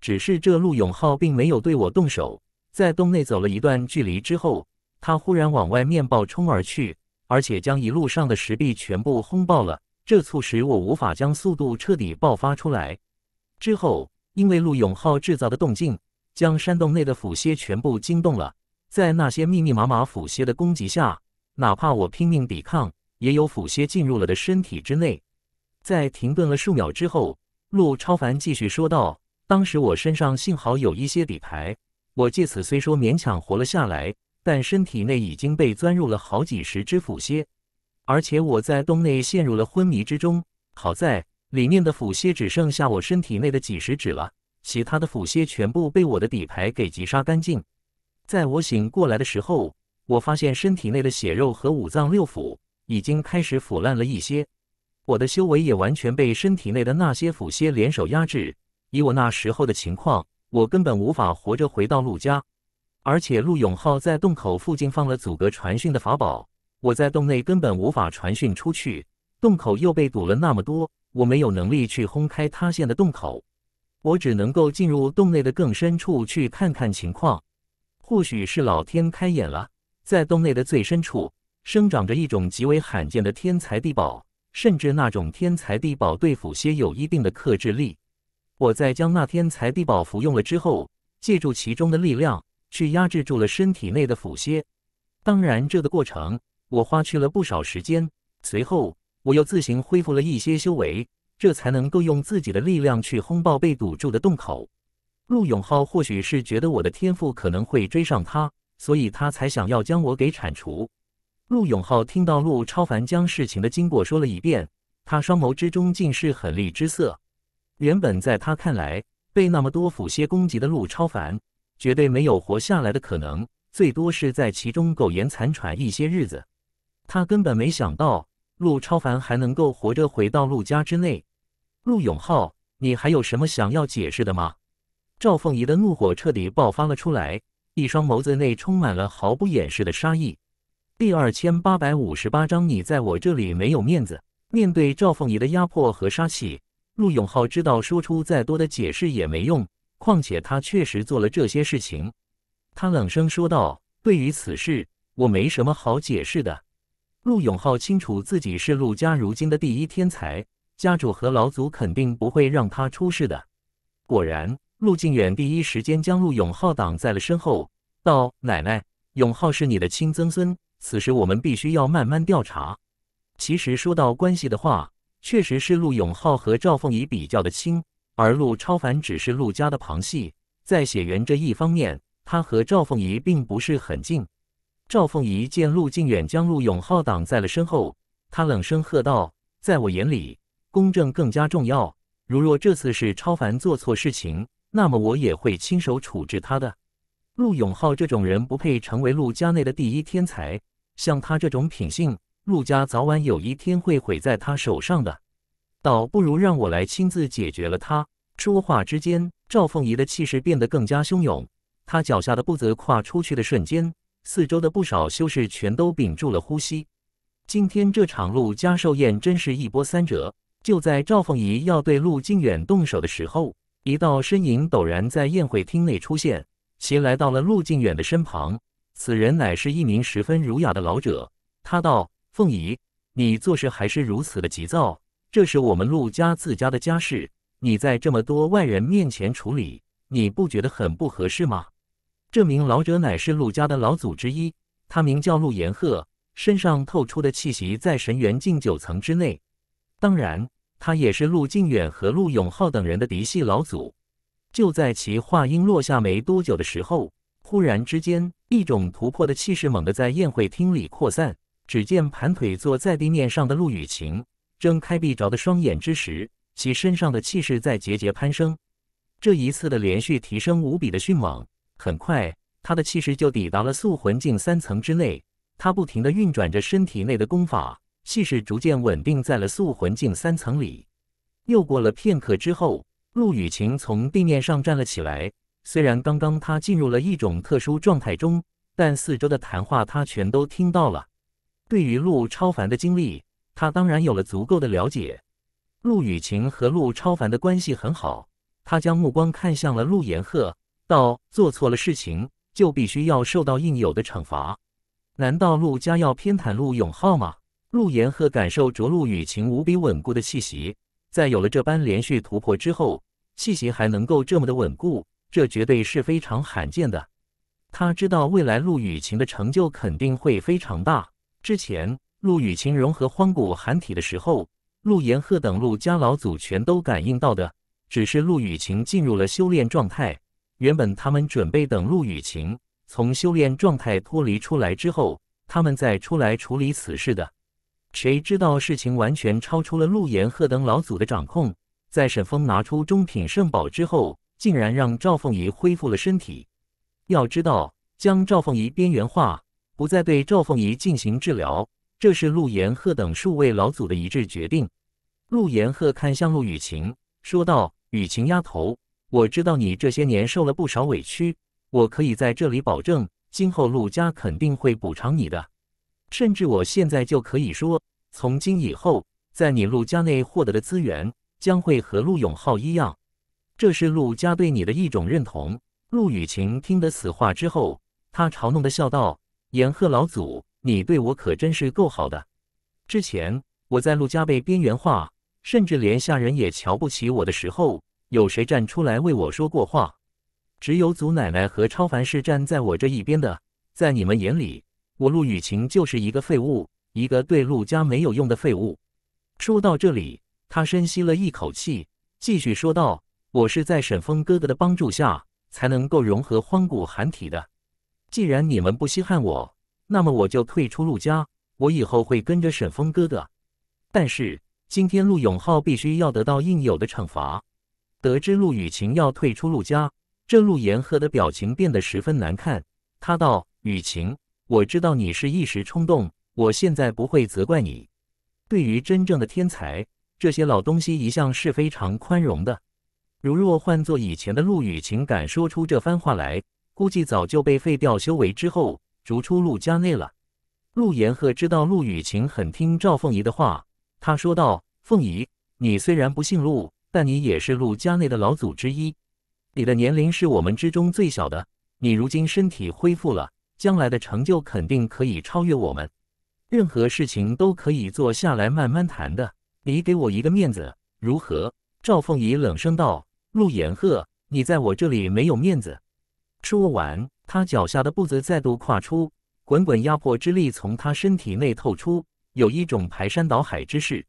[SPEAKER 1] 只是这陆永浩并没有对我动手，在洞内走了一段距离之后，他忽然往外面暴冲而去，而且将一路上的石壁全部轰爆了。这促使我无法将速度彻底爆发出来。之后，因为陆永浩制造的动静，将山洞内的腐蝎全部惊动了。在那些密密麻麻腐蝎的攻击下，哪怕我拼命抵抗。也有腐蝎进入了的身体之内，在停顿了数秒之后，陆超凡继续说道：“当时我身上幸好有一些底牌，我借此虽说勉强活了下来，但身体内已经被钻入了好几十只腐蝎，而且我在洞内陷入了昏迷之中。好在里面的腐蝎只剩下我身体内的几十只了，其他的腐蝎全部被我的底牌给击杀干净。在我醒过来的时候，我发现身体内的血肉和五脏六腑。”已经开始腐烂了一些，我的修为也完全被身体内的那些腐蝎联手压制。以我那时候的情况，我根本无法活着回到陆家，而且陆永浩在洞口附近放了阻隔传讯的法宝，我在洞内根本无法传讯出去。洞口又被堵了那么多，我没有能力去轰开塌陷的洞口，我只能够进入洞内的更深处去看看情况。或许是老天开眼了，在洞内的最深处。生长着一种极为罕见的天才地宝，甚至那种天才地宝对腐蝎有一定的克制力。我在将那天才地宝服用了之后，借助其中的力量去压制住了身体内的腐蝎。当然，这个过程我花去了不少时间。随后，我又自行恢复了一些修为，这才能够用自己的力量去轰爆被堵住的洞口。陆永浩或许是觉得我的天赋可能会追上他，所以他才想要将我给铲除。陆永浩听到陆超凡将事情的经过说了一遍，他双眸之中尽是狠厉之色。原本在他看来，被那么多腐蝎攻击的陆超凡绝对没有活下来的可能，最多是在其中苟延残喘一些日子。他根本没想到陆超凡还能够活着回到陆家之内。陆永浩，你还有什么想要解释的吗？赵凤仪的怒火彻底爆发了出来，一双眸子内充满了毫不掩饰的杀意。第二千八百五十八章，你在我这里没有面子。面对赵凤仪的压迫和杀气，陆永浩知道说出再多的解释也没用。况且他确实做了这些事情。他冷声说道：“对于此事，我没什么好解释的。”陆永浩清楚自己是陆家如今的第一天才，家主和老祖肯定不会让他出事的。果然，陆靖远第一时间将陆永浩挡在了身后，道：“奶奶，永浩是你的亲曾孙。”此时我们必须要慢慢调查。其实说到关系的话，确实是陆永浩和赵凤仪比较的亲，而陆超凡只是陆家的旁系，在血缘这一方面，他和赵凤仪并不是很近。赵凤仪见陆靖远将陆永浩挡在了身后，他冷声喝道：“在我眼里，公正更加重要。如若这次是超凡做错事情，那么我也会亲手处置他的。”陆永浩这种人不配成为陆家内的第一天才，像他这种品性，陆家早晚有一天会毁在他手上的。倒不如让我来亲自解决了他。说话之间，赵凤仪的气势变得更加汹涌，他脚下的步子跨出去的瞬间，四周的不少修士全都屏住了呼吸。今天这场陆家寿宴真是一波三折。就在赵凤仪要对陆靖远动手的时候，一道身影陡然在宴会厅内出现。其来到了陆靖远的身旁，此人乃是一名十分儒雅的老者。他道：“凤仪，你做事还是如此的急躁。这是我们陆家自家的家事，你在这么多外人面前处理，你不觉得很不合适吗？”这名老者乃是陆家的老祖之一，他名叫陆延鹤，身上透出的气息在神元境九层之内。当然，他也是陆靖远和陆永浩等人的嫡系老祖。就在其话音落下没多久的时候，忽然之间，一种突破的气势猛地在宴会厅里扩散。只见盘腿坐在地面上的陆雨晴睁开闭着的双眼之时，其身上的气势在节节攀升。这一次的连续提升无比的迅猛，很快，他的气势就抵达了素魂境三层之内。他不停的运转着身体内的功法，气势逐渐稳定在了素魂境三层里。又过了片刻之后。陆雨晴从地面上站了起来。虽然刚刚他进入了一种特殊状态中，但四周的谈话他全都听到了。对于陆超凡的经历，他当然有了足够的了解。陆雨晴和陆超凡的关系很好，他将目光看向了陆延鹤，道：“做错了事情就必须要受到应有的惩罚。难道陆家要偏袒陆永浩吗？”陆延鹤感受着陆雨晴无比稳固的气息，在有了这般连续突破之后。气息还能够这么的稳固，这绝对是非常罕见的。他知道未来陆雨晴的成就肯定会非常大。之前陆雨晴融合荒古寒体的时候，陆延鹤等陆家老祖全都感应到的。只是陆雨晴进入了修炼状态，原本他们准备等陆雨晴从修炼状态脱离出来之后，他们再出来处理此事的。谁知道事情完全超出了陆延鹤等老祖的掌控。在沈峰拿出中品圣宝之后，竟然让赵凤仪恢复了身体。要知道，将赵凤仪边缘化，不再对赵凤仪进行治疗，这是陆延鹤等数位老祖的一致决定。陆延鹤看向陆雨晴，说道：“雨晴丫头，我知道你这些年受了不少委屈，我可以在这里保证，今后陆家肯定会补偿你的，甚至我现在就可以说，从今以后，在你陆家内获得的资源。”将会和陆永浩一样，这是陆家对你的一种认同。陆雨晴听得此话之后，他嘲弄的笑道：“严鹤老祖，你对我可真是够好的。之前我在陆家被边缘化，甚至连下人也瞧不起我的时候，有谁站出来为我说过话？只有祖奶奶和超凡是站在我这一边的。在你们眼里，我陆雨晴就是一个废物，一个对陆家没有用的废物。”说到这里。他深吸了一口气，继续说道：“我是在沈峰哥哥的帮助下才能够融合荒古寒体的。既然你们不稀罕我，那么我就退出陆家。我以后会跟着沈峰哥哥。但是今天陆永浩必须要得到应有的惩罚。”得知陆雨晴要退出陆家，这陆言鹤的表情变得十分难看。他道：“雨晴，我知道你是一时冲动，我现在不会责怪你。对于真正的天才。”这些老东西一向是非常宽容的。如若换做以前的陆雨晴敢说出这番话来，估计早就被废掉修为之后逐出陆家内了。陆延鹤知道陆雨晴很听赵凤仪的话，他说道：“凤仪，你虽然不姓陆，但你也是陆家内的老祖之一。你的年龄是我们之中最小的，你如今身体恢复了，将来的成就肯定可以超越我们。任何事情都可以坐下来慢慢谈的。”你给我一个面子，如何？赵凤仪冷声道：“陆延鹤，你在我这里没有面子。”说完，他脚下的步子再度跨出，滚滚压迫之力从他身体内透出，有一种排山倒海之势。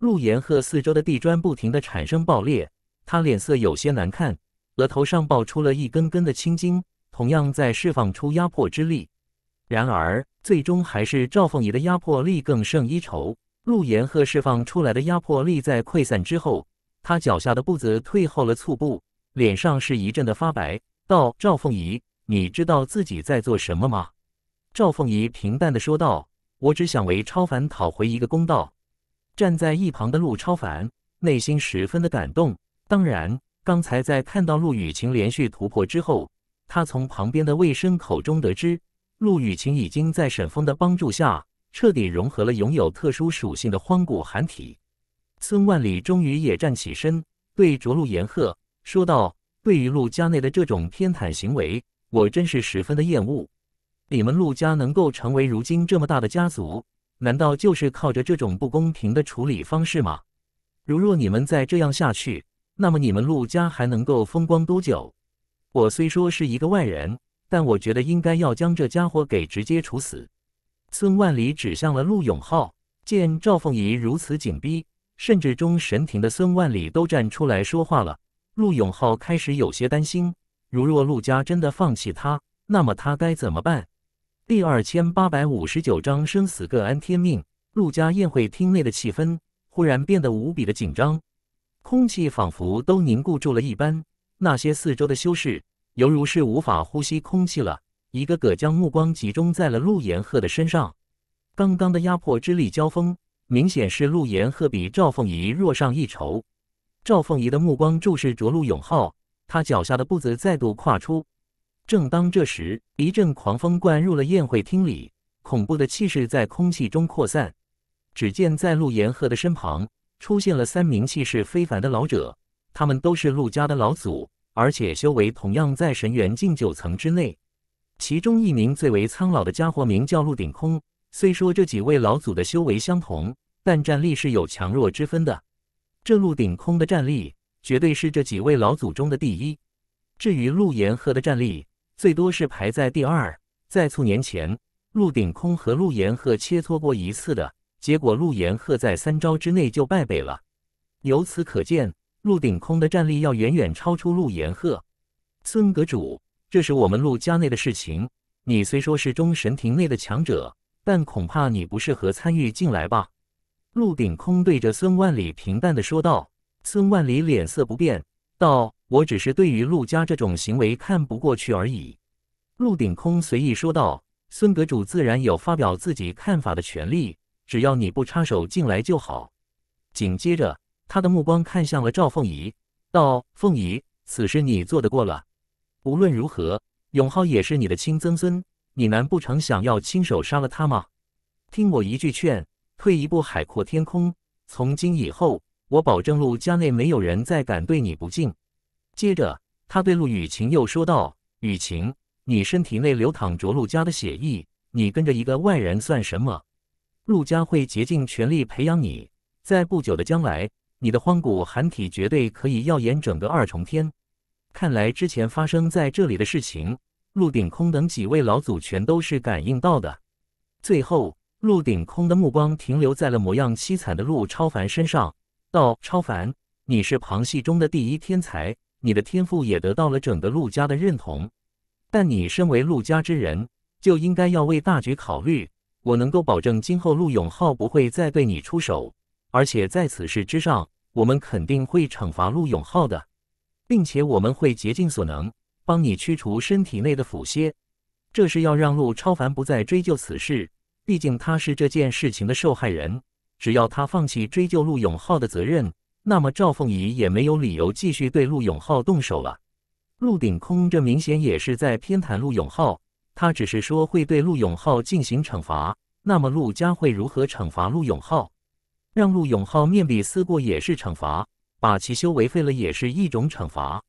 [SPEAKER 1] 陆延鹤四周的地砖不停地产生爆裂，他脸色有些难看，额头上爆出了一根根的青筋，同样在释放出压迫之力。然而，最终还是赵凤仪的压迫力更胜一筹。陆延鹤释放出来的压迫力在溃散之后，他脚下的步子退后了粗步，脸上是一阵的发白。道：“赵凤仪，你知道自己在做什么吗？”赵凤仪平淡的说道：“我只想为超凡讨回一个公道。”站在一旁的陆超凡内心十分的感动。当然，刚才在看到陆雨晴连续突破之后，他从旁边的魏生口中得知，陆雨晴已经在沈峰的帮助下。彻底融合了拥有特殊属性的荒古寒体，孙万里终于也站起身，对着陆言鹤说道：“对于陆家内的这种偏袒行为，我真是十分的厌恶。你们陆家能够成为如今这么大的家族，难道就是靠着这种不公平的处理方式吗？如若你们再这样下去，那么你们陆家还能够风光多久？我虽说是一个外人，但我觉得应该要将这家伙给直接处死。”孙万里指向了陆永浩，见赵凤仪如此紧逼，甚至中神庭的孙万里都站出来说话了，陆永浩开始有些担心。如若陆家真的放弃他，那么他该怎么办？第二千八百五十九章生死各安天命。陆家宴会厅内的气氛忽然变得无比的紧张，空气仿佛都凝固住了一般，那些四周的修士犹如是无法呼吸空气了。一个个将目光集中在了陆延鹤的身上。刚刚的压迫之力交锋，明显是陆延鹤比赵凤仪弱上一筹。赵凤仪的目光注视着陆永浩，他脚下的步子再度跨出。正当这时，一阵狂风灌入了宴会厅里，恐怖的气势在空气中扩散。只见在陆延鹤的身旁出现了三名气势非凡的老者，他们都是陆家的老祖，而且修为同样在神元境九层之内。其中一名最为苍老的家伙名叫陆鼎空。虽说这几位老祖的修为相同，但战力是有强弱之分的。这陆鼎空的战力绝对是这几位老祖中的第一。至于陆延鹤的战力，最多是排在第二。在数年前，陆鼎空和陆延鹤切磋过一次的结果，陆延鹤在三招之内就败北了。由此可见，陆鼎空的战力要远远超出陆延鹤。孙阁主。这是我们陆家内的事情，你虽说是中神庭内的强者，但恐怕你不适合参与进来吧。”陆鼎空对着孙万里平淡的说道。孙万里脸色不变，道：“我只是对于陆家这种行为看不过去而已。”陆鼎空随意说道：“孙阁主自然有发表自己看法的权利，只要你不插手进来就好。”紧接着，他的目光看向了赵凤仪，道：“凤仪，此事你做得过了。”无论如何，永浩也是你的亲曾孙，你难不成想要亲手杀了他吗？听我一句劝，退一步海阔天空。从今以后，我保证陆家内没有人再敢对你不敬。接着，他对陆雨晴又说道：“雨晴，你身体内流淌着陆家的血意，你跟着一个外人算什么？陆家会竭尽全力培养你，在不久的将来，你的荒古寒体绝对可以耀眼整个二重天。”看来之前发生在这里的事情，陆鼎空等几位老祖全都是感应到的。最后，陆鼎空的目光停留在了模样凄惨的陆超凡身上，道：“超凡，你是旁系中的第一天才，你的天赋也得到了整个陆家的认同。但你身为陆家之人，就应该要为大局考虑。我能够保证，今后陆永浩不会再对你出手，而且在此事之上，我们肯定会惩罚陆永浩的。”并且我们会竭尽所能帮你驱除身体内的腐蝎。这是要让陆超凡不再追究此事，毕竟他是这件事情的受害人。只要他放弃追究陆永浩的责任，那么赵凤仪也没有理由继续对陆永浩动手了。陆鼎空这明显也是在偏袒陆永浩，他只是说会对陆永浩进行惩罚，那么陆家会如何惩罚陆永浩？让陆永浩面壁思过也是惩罚。把其修为废了也是一种惩罚，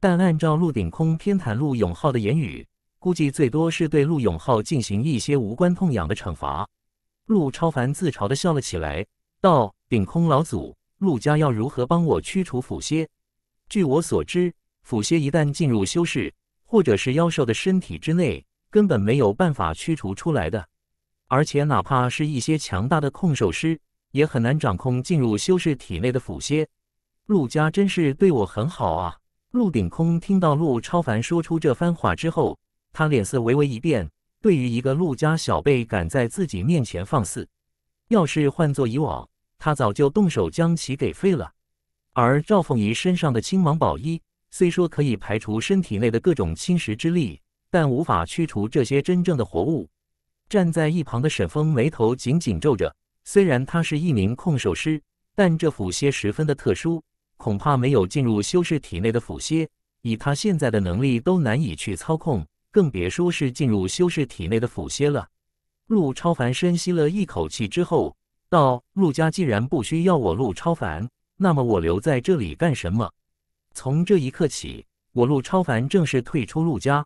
[SPEAKER 1] 但按照陆顶空偏袒陆永浩的言语，估计最多是对陆永浩进行一些无关痛痒的惩罚。陆超凡自嘲的笑了起来，道：“顶空老祖，陆家要如何帮我驱除腐蝎？据我所知，腐蝎一旦进入修士或者是妖兽的身体之内，根本没有办法驱除出来的。而且，哪怕是一些强大的控兽师，也很难掌控进入修士体内的腐蝎。”陆家真是对我很好啊！陆鼎空听到陆超凡说出这番话之后，他脸色微微一变。对于一个陆家小辈敢在自己面前放肆，要是换做以往，他早就动手将其给废了。而赵凤仪身上的青芒宝衣，虽说可以排除身体内的各种侵蚀之力，但无法驱除这些真正的活物。站在一旁的沈峰眉头紧紧皱着。虽然他是一名控手师，但这腐蝎十分的特殊。恐怕没有进入修士体内的腐蝎，以他现在的能力都难以去操控，更别说是进入修士体内的腐蝎了。陆超凡深吸了一口气之后，道：“陆家既然不需要我陆超凡，那么我留在这里干什么？”从这一刻起，我陆超凡正式退出陆家。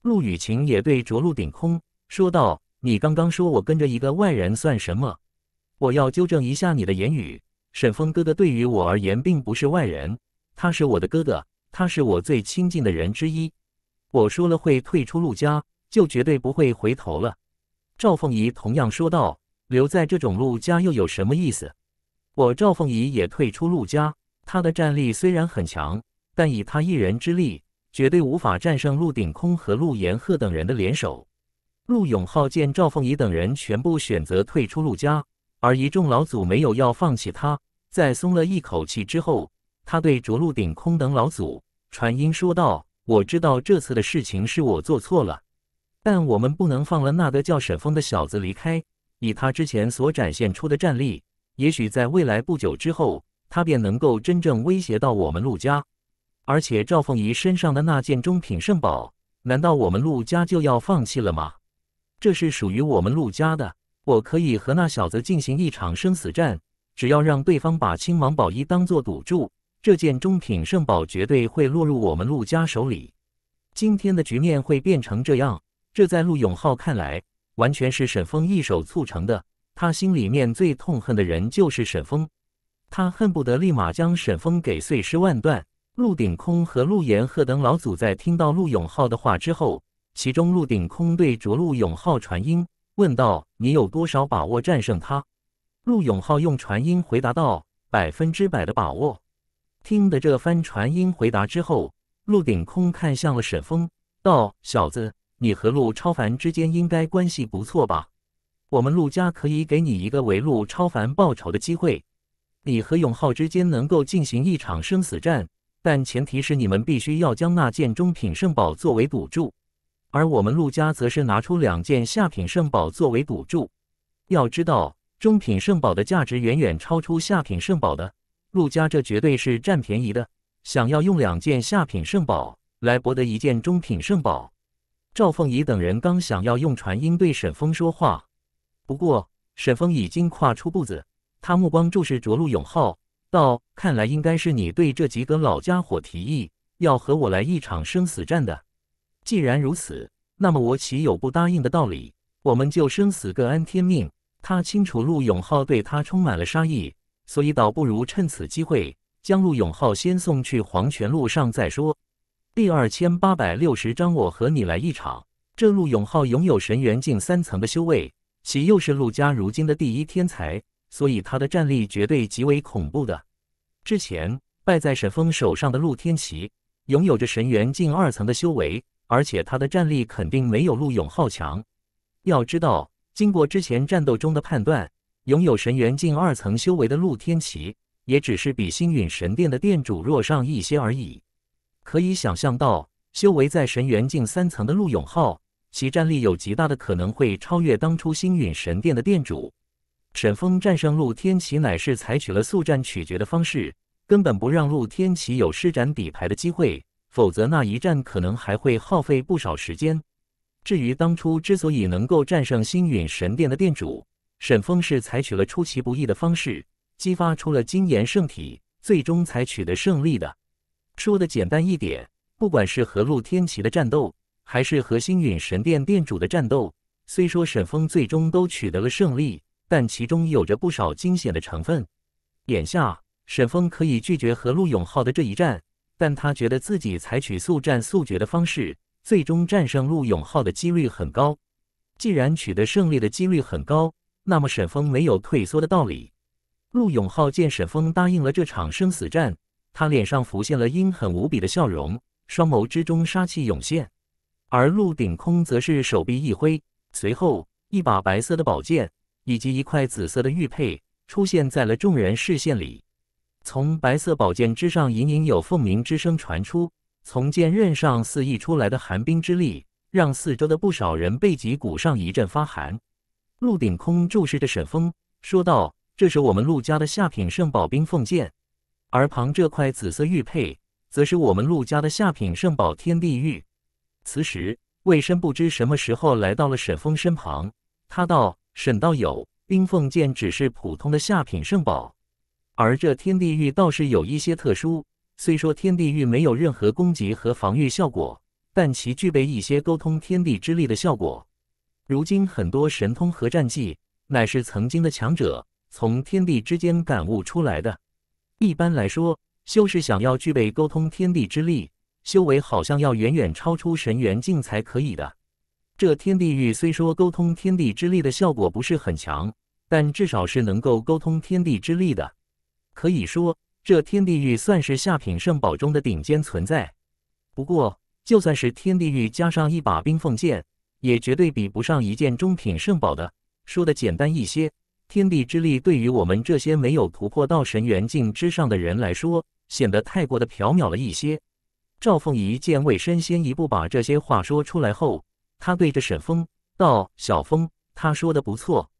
[SPEAKER 1] 陆雨晴也对着陆顶空说道：“你刚刚说我跟着一个外人算什么？我要纠正一下你的言语。”沈峰哥哥对于我而言并不是外人，他是我的哥哥，他是我最亲近的人之一。我说了会退出陆家，就绝对不会回头了。赵凤仪同样说道：“留在这种陆家又有什么意思？我赵凤仪也退出陆家。他的战力虽然很强，但以他一人之力，绝对无法战胜陆鼎空和陆延鹤等人的联手。”陆永浩见赵凤仪等人全部选择退出陆家，而一众老祖没有要放弃他。在松了一口气之后，他对着陆顶空等老祖传音说道：“我知道这次的事情是我做错了，但我们不能放了那个叫沈峰的小子离开。以他之前所展现出的战力，也许在未来不久之后，他便能够真正威胁到我们陆家。而且赵凤仪身上的那件中品圣宝，难道我们陆家就要放弃了吗？这是属于我们陆家的，我可以和那小子进行一场生死战。”只要让对方把亲王宝衣当做赌注，这件中品圣宝绝对会落入我们陆家手里。今天的局面会变成这样，这在陆永浩看来完全是沈峰一手促成的。他心里面最痛恨的人就是沈峰，他恨不得立马将沈峰给碎尸万段。陆顶空和陆延鹤等老祖在听到陆永浩的话之后，其中陆顶空对着陆永浩传音问道：“你有多少把握战胜他？”陆永浩用传音回答道：“百分之百的把握。”听得这番传音回答之后，陆鼎空看向了沈峰，道：“小子，你和陆超凡之间应该关系不错吧？我们陆家可以给你一个为陆超凡报仇的机会。你和永浩之间能够进行一场生死战，但前提是你们必须要将那件中品圣宝作为赌注，而我们陆家则是拿出两件下品圣宝作为赌注。要知道。”中品圣宝的价值远远超出下品圣宝的，陆家这绝对是占便宜的。想要用两件下品圣宝来博得一件中品圣宝，赵凤仪等人刚想要用传音对沈峰说话，不过沈峰已经跨出步子，他目光注视着陆永浩，道：“看来应该是你对这几个老家伙提议要和我来一场生死战的。既然如此，那么我岂有不答应的道理？我们就生死各安天命。”他清楚陆永浩对他充满了杀意，所以倒不如趁此机会将陆永浩先送去黄泉路上再说。第二千八百六十章，我和你来一场。这陆永浩拥有神元境三层的修为，其又是陆家如今的第一天才，所以他的战力绝对极为恐怖的。之前败在沈峰手上的陆天齐，拥有着神元境二层的修为，而且他的战力肯定没有陆永浩强。要知道。经过之前战斗中的判断，拥有神元境二层修为的陆天齐，也只是比星陨神殿的殿主弱上一些而已。可以想象到，修为在神元境三层的陆永浩，其战力有极大的可能会超越当初星陨神殿的殿主。沈风战胜陆天齐，乃是采取了速战取决的方式，根本不让陆天齐有施展底牌的机会，否则那一战可能还会耗费不少时间。至于当初之所以能够战胜星陨神殿的殿主沈峰，是采取了出其不意的方式，激发出了金炎圣体，最终才取得胜利的。说的简单一点，不管是和陆天齐的战斗，还是和星陨神殿殿主的战斗，虽说沈峰最终都取得了胜利，但其中有着不少惊险的成分。眼下，沈峰可以拒绝和陆永浩的这一战，但他觉得自己采取速战速决的方式。最终战胜陆永浩的几率很高。既然取得胜利的几率很高，那么沈峰没有退缩的道理。陆永浩见沈峰答应了这场生死战，他脸上浮现了阴狠无比的笑容，双眸之中杀气涌现。而陆顶空则是手臂一挥，随后一把白色的宝剑以及一块紫色的玉佩出现在了众人视线里。从白色宝剑之上，隐隐有凤鸣之声传出。从剑刃上肆意出来的寒冰之力，让四周的不少人背脊骨上一阵发寒。陆鼎空注视着沈峰，说道：“这是我们陆家的下品圣宝冰凤剑，而旁这块紫色玉佩，则是我们陆家的下品圣宝天地玉。”此时，魏深不知什么时候来到了沈峰身旁，他道：“沈道友，冰凤剑只是普通的下品圣宝，而这天地玉倒是有一些特殊。”虽说天地玉没有任何攻击和防御效果，但其具备一些沟通天地之力的效果。如今很多神通和战技，乃是曾经的强者从天地之间感悟出来的。一般来说，修士想要具备沟通天地之力，修为好像要远远超出神元境才可以的。这天地玉虽说沟通天地之力的效果不是很强，但至少是能够沟通天地之力的，可以说。这天地玉算是下品圣宝中的顶尖存在，不过就算是天地玉加上一把冰凤剑，也绝对比不上一件中品圣宝的。说的简单一些，天地之力对于我们这些没有突破到神元境之上的人来说，显得太过的缥缈了一些。赵凤仪见魏深先一步把这些话说出来后，他对着沈峰道：“小峰，他说的不错。”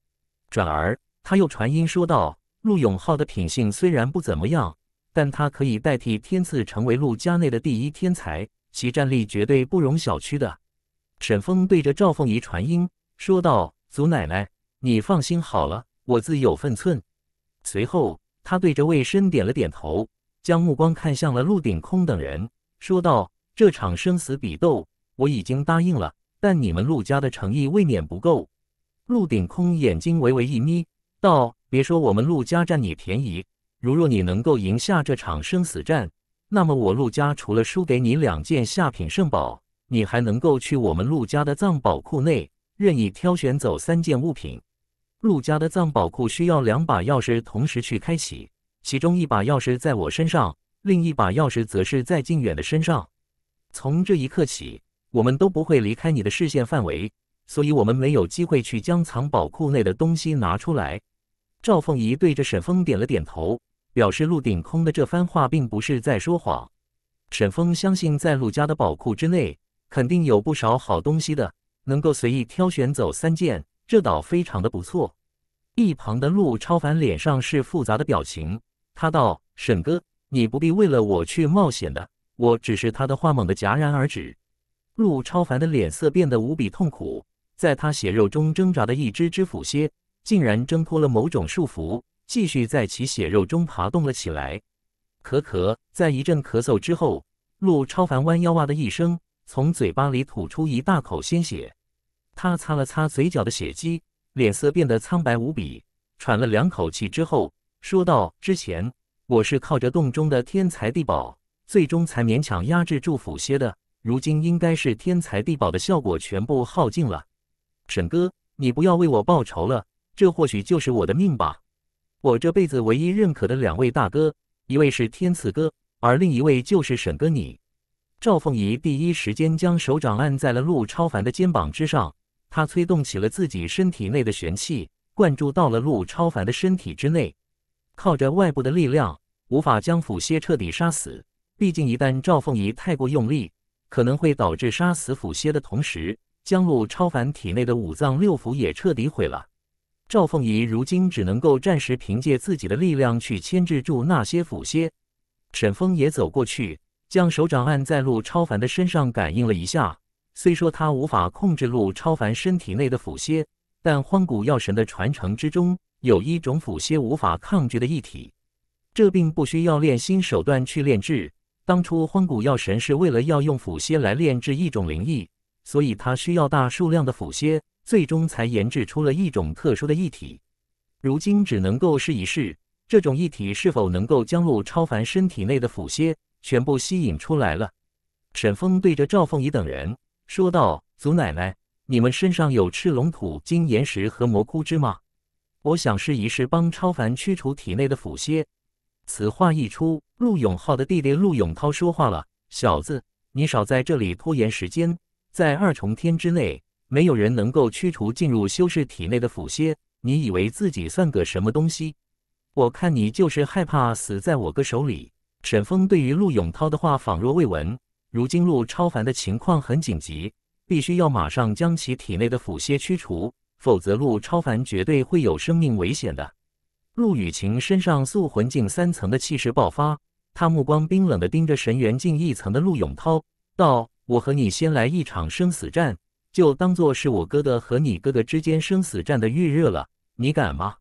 [SPEAKER 1] 转而他又传音说道。陆永浩的品性虽然不怎么样，但他可以代替天赐成为陆家内的第一天才，其战力绝对不容小觑的。沈峰对着赵凤仪传音说道：“祖奶奶，你放心好了，我自有分寸。”随后，他对着魏深点了点头，将目光看向了陆鼎空等人，说道：“这场生死比斗我已经答应了，但你们陆家的诚意未免不够。”陆鼎空眼睛微微一眯，道。别说我们陆家占你便宜，如若你能够赢下这场生死战，那么我陆家除了输给你两件下品圣宝，你还能够去我们陆家的藏宝库内任意挑选走三件物品。陆家的藏宝库需要两把钥匙同时去开启，其中一把钥匙在我身上，另一把钥匙则是在靖远的身上。从这一刻起，我们都不会离开你的视线范围，所以我们没有机会去将藏宝库内的东西拿出来。赵凤仪对着沈峰点了点头，表示陆顶空的这番话并不是在说谎。沈峰相信，在陆家的宝库之内，肯定有不少好东西的，能够随意挑选走三件，这倒非常的不错。一旁的陆超凡脸上是复杂的表情，他道：“沈哥，你不必为了我去冒险的，我……”只是他的话猛地戛然而止，陆超凡的脸色变得无比痛苦，在他血肉中挣扎的一只只腐蝎。竟然挣脱了某种束缚，继续在其血肉中爬动了起来。咳咳，在一阵咳嗽之后，陆超凡弯腰“哇”的一声，从嘴巴里吐出一大口鲜血。他擦了擦嘴角的血迹，脸色变得苍白无比。喘了两口气之后，说道：“之前我是靠着洞中的天材地宝，最终才勉强压制住腐邪的。如今应该是天材地宝的效果全部耗尽了。沈哥，你不要为我报仇了。”这或许就是我的命吧。我这辈子唯一认可的两位大哥，一位是天赐哥，而另一位就是沈哥你。赵凤仪第一时间将手掌按在了陆超凡的肩膀之上，他催动起了自己身体内的玄气，灌注到了陆超凡的身体之内。靠着外部的力量，无法将腐蝎彻底杀死。毕竟一旦赵凤仪太过用力，可能会导致杀死腐蝎的同时，将陆超凡体内的五脏六腑也彻底毁了。赵凤仪如今只能够暂时凭借自己的力量去牵制住那些腐蝎。沈峰也走过去，将手掌按在陆超凡的身上感应了一下。虽说他无法控制陆超凡身体内的腐蝎，但荒古药神的传承之中有一种腐蝎无法抗拒的异体，这并不需要练心手段去炼制。当初荒古药神是为了要用腐蝎来炼制一种灵异，所以他需要大数量的腐蝎。最终才研制出了一种特殊的液体，如今只能够试一试这种液体是否能够将陆超凡身体内的腐蝎全部吸引出来了。沈峰对着赵凤仪等人说道：“祖奶奶，你们身上有赤龙土、金岩石和蘑菇汁吗？我想试一试帮超凡驱除体内的腐蝎。”此话一出，陆永浩的弟弟陆永涛说话了：“小子，你少在这里拖延时间，在二重天之内。”没有人能够驱除进入修士体内的腐蝎。你以为自己算个什么东西？我看你就是害怕死在我哥手里。沈峰对于陆永涛的话仿若未闻。如今陆超凡的情况很紧急，必须要马上将其体内的腐蝎驱除，否则陆超凡绝对会有生命危险的。陆雨晴身上素魂境三层的气势爆发，她目光冰冷地盯着神元境一层的陆永涛，道：“我和你先来一场生死战。”就当做是我哥哥和你哥哥之间生死战的预热了，你敢吗？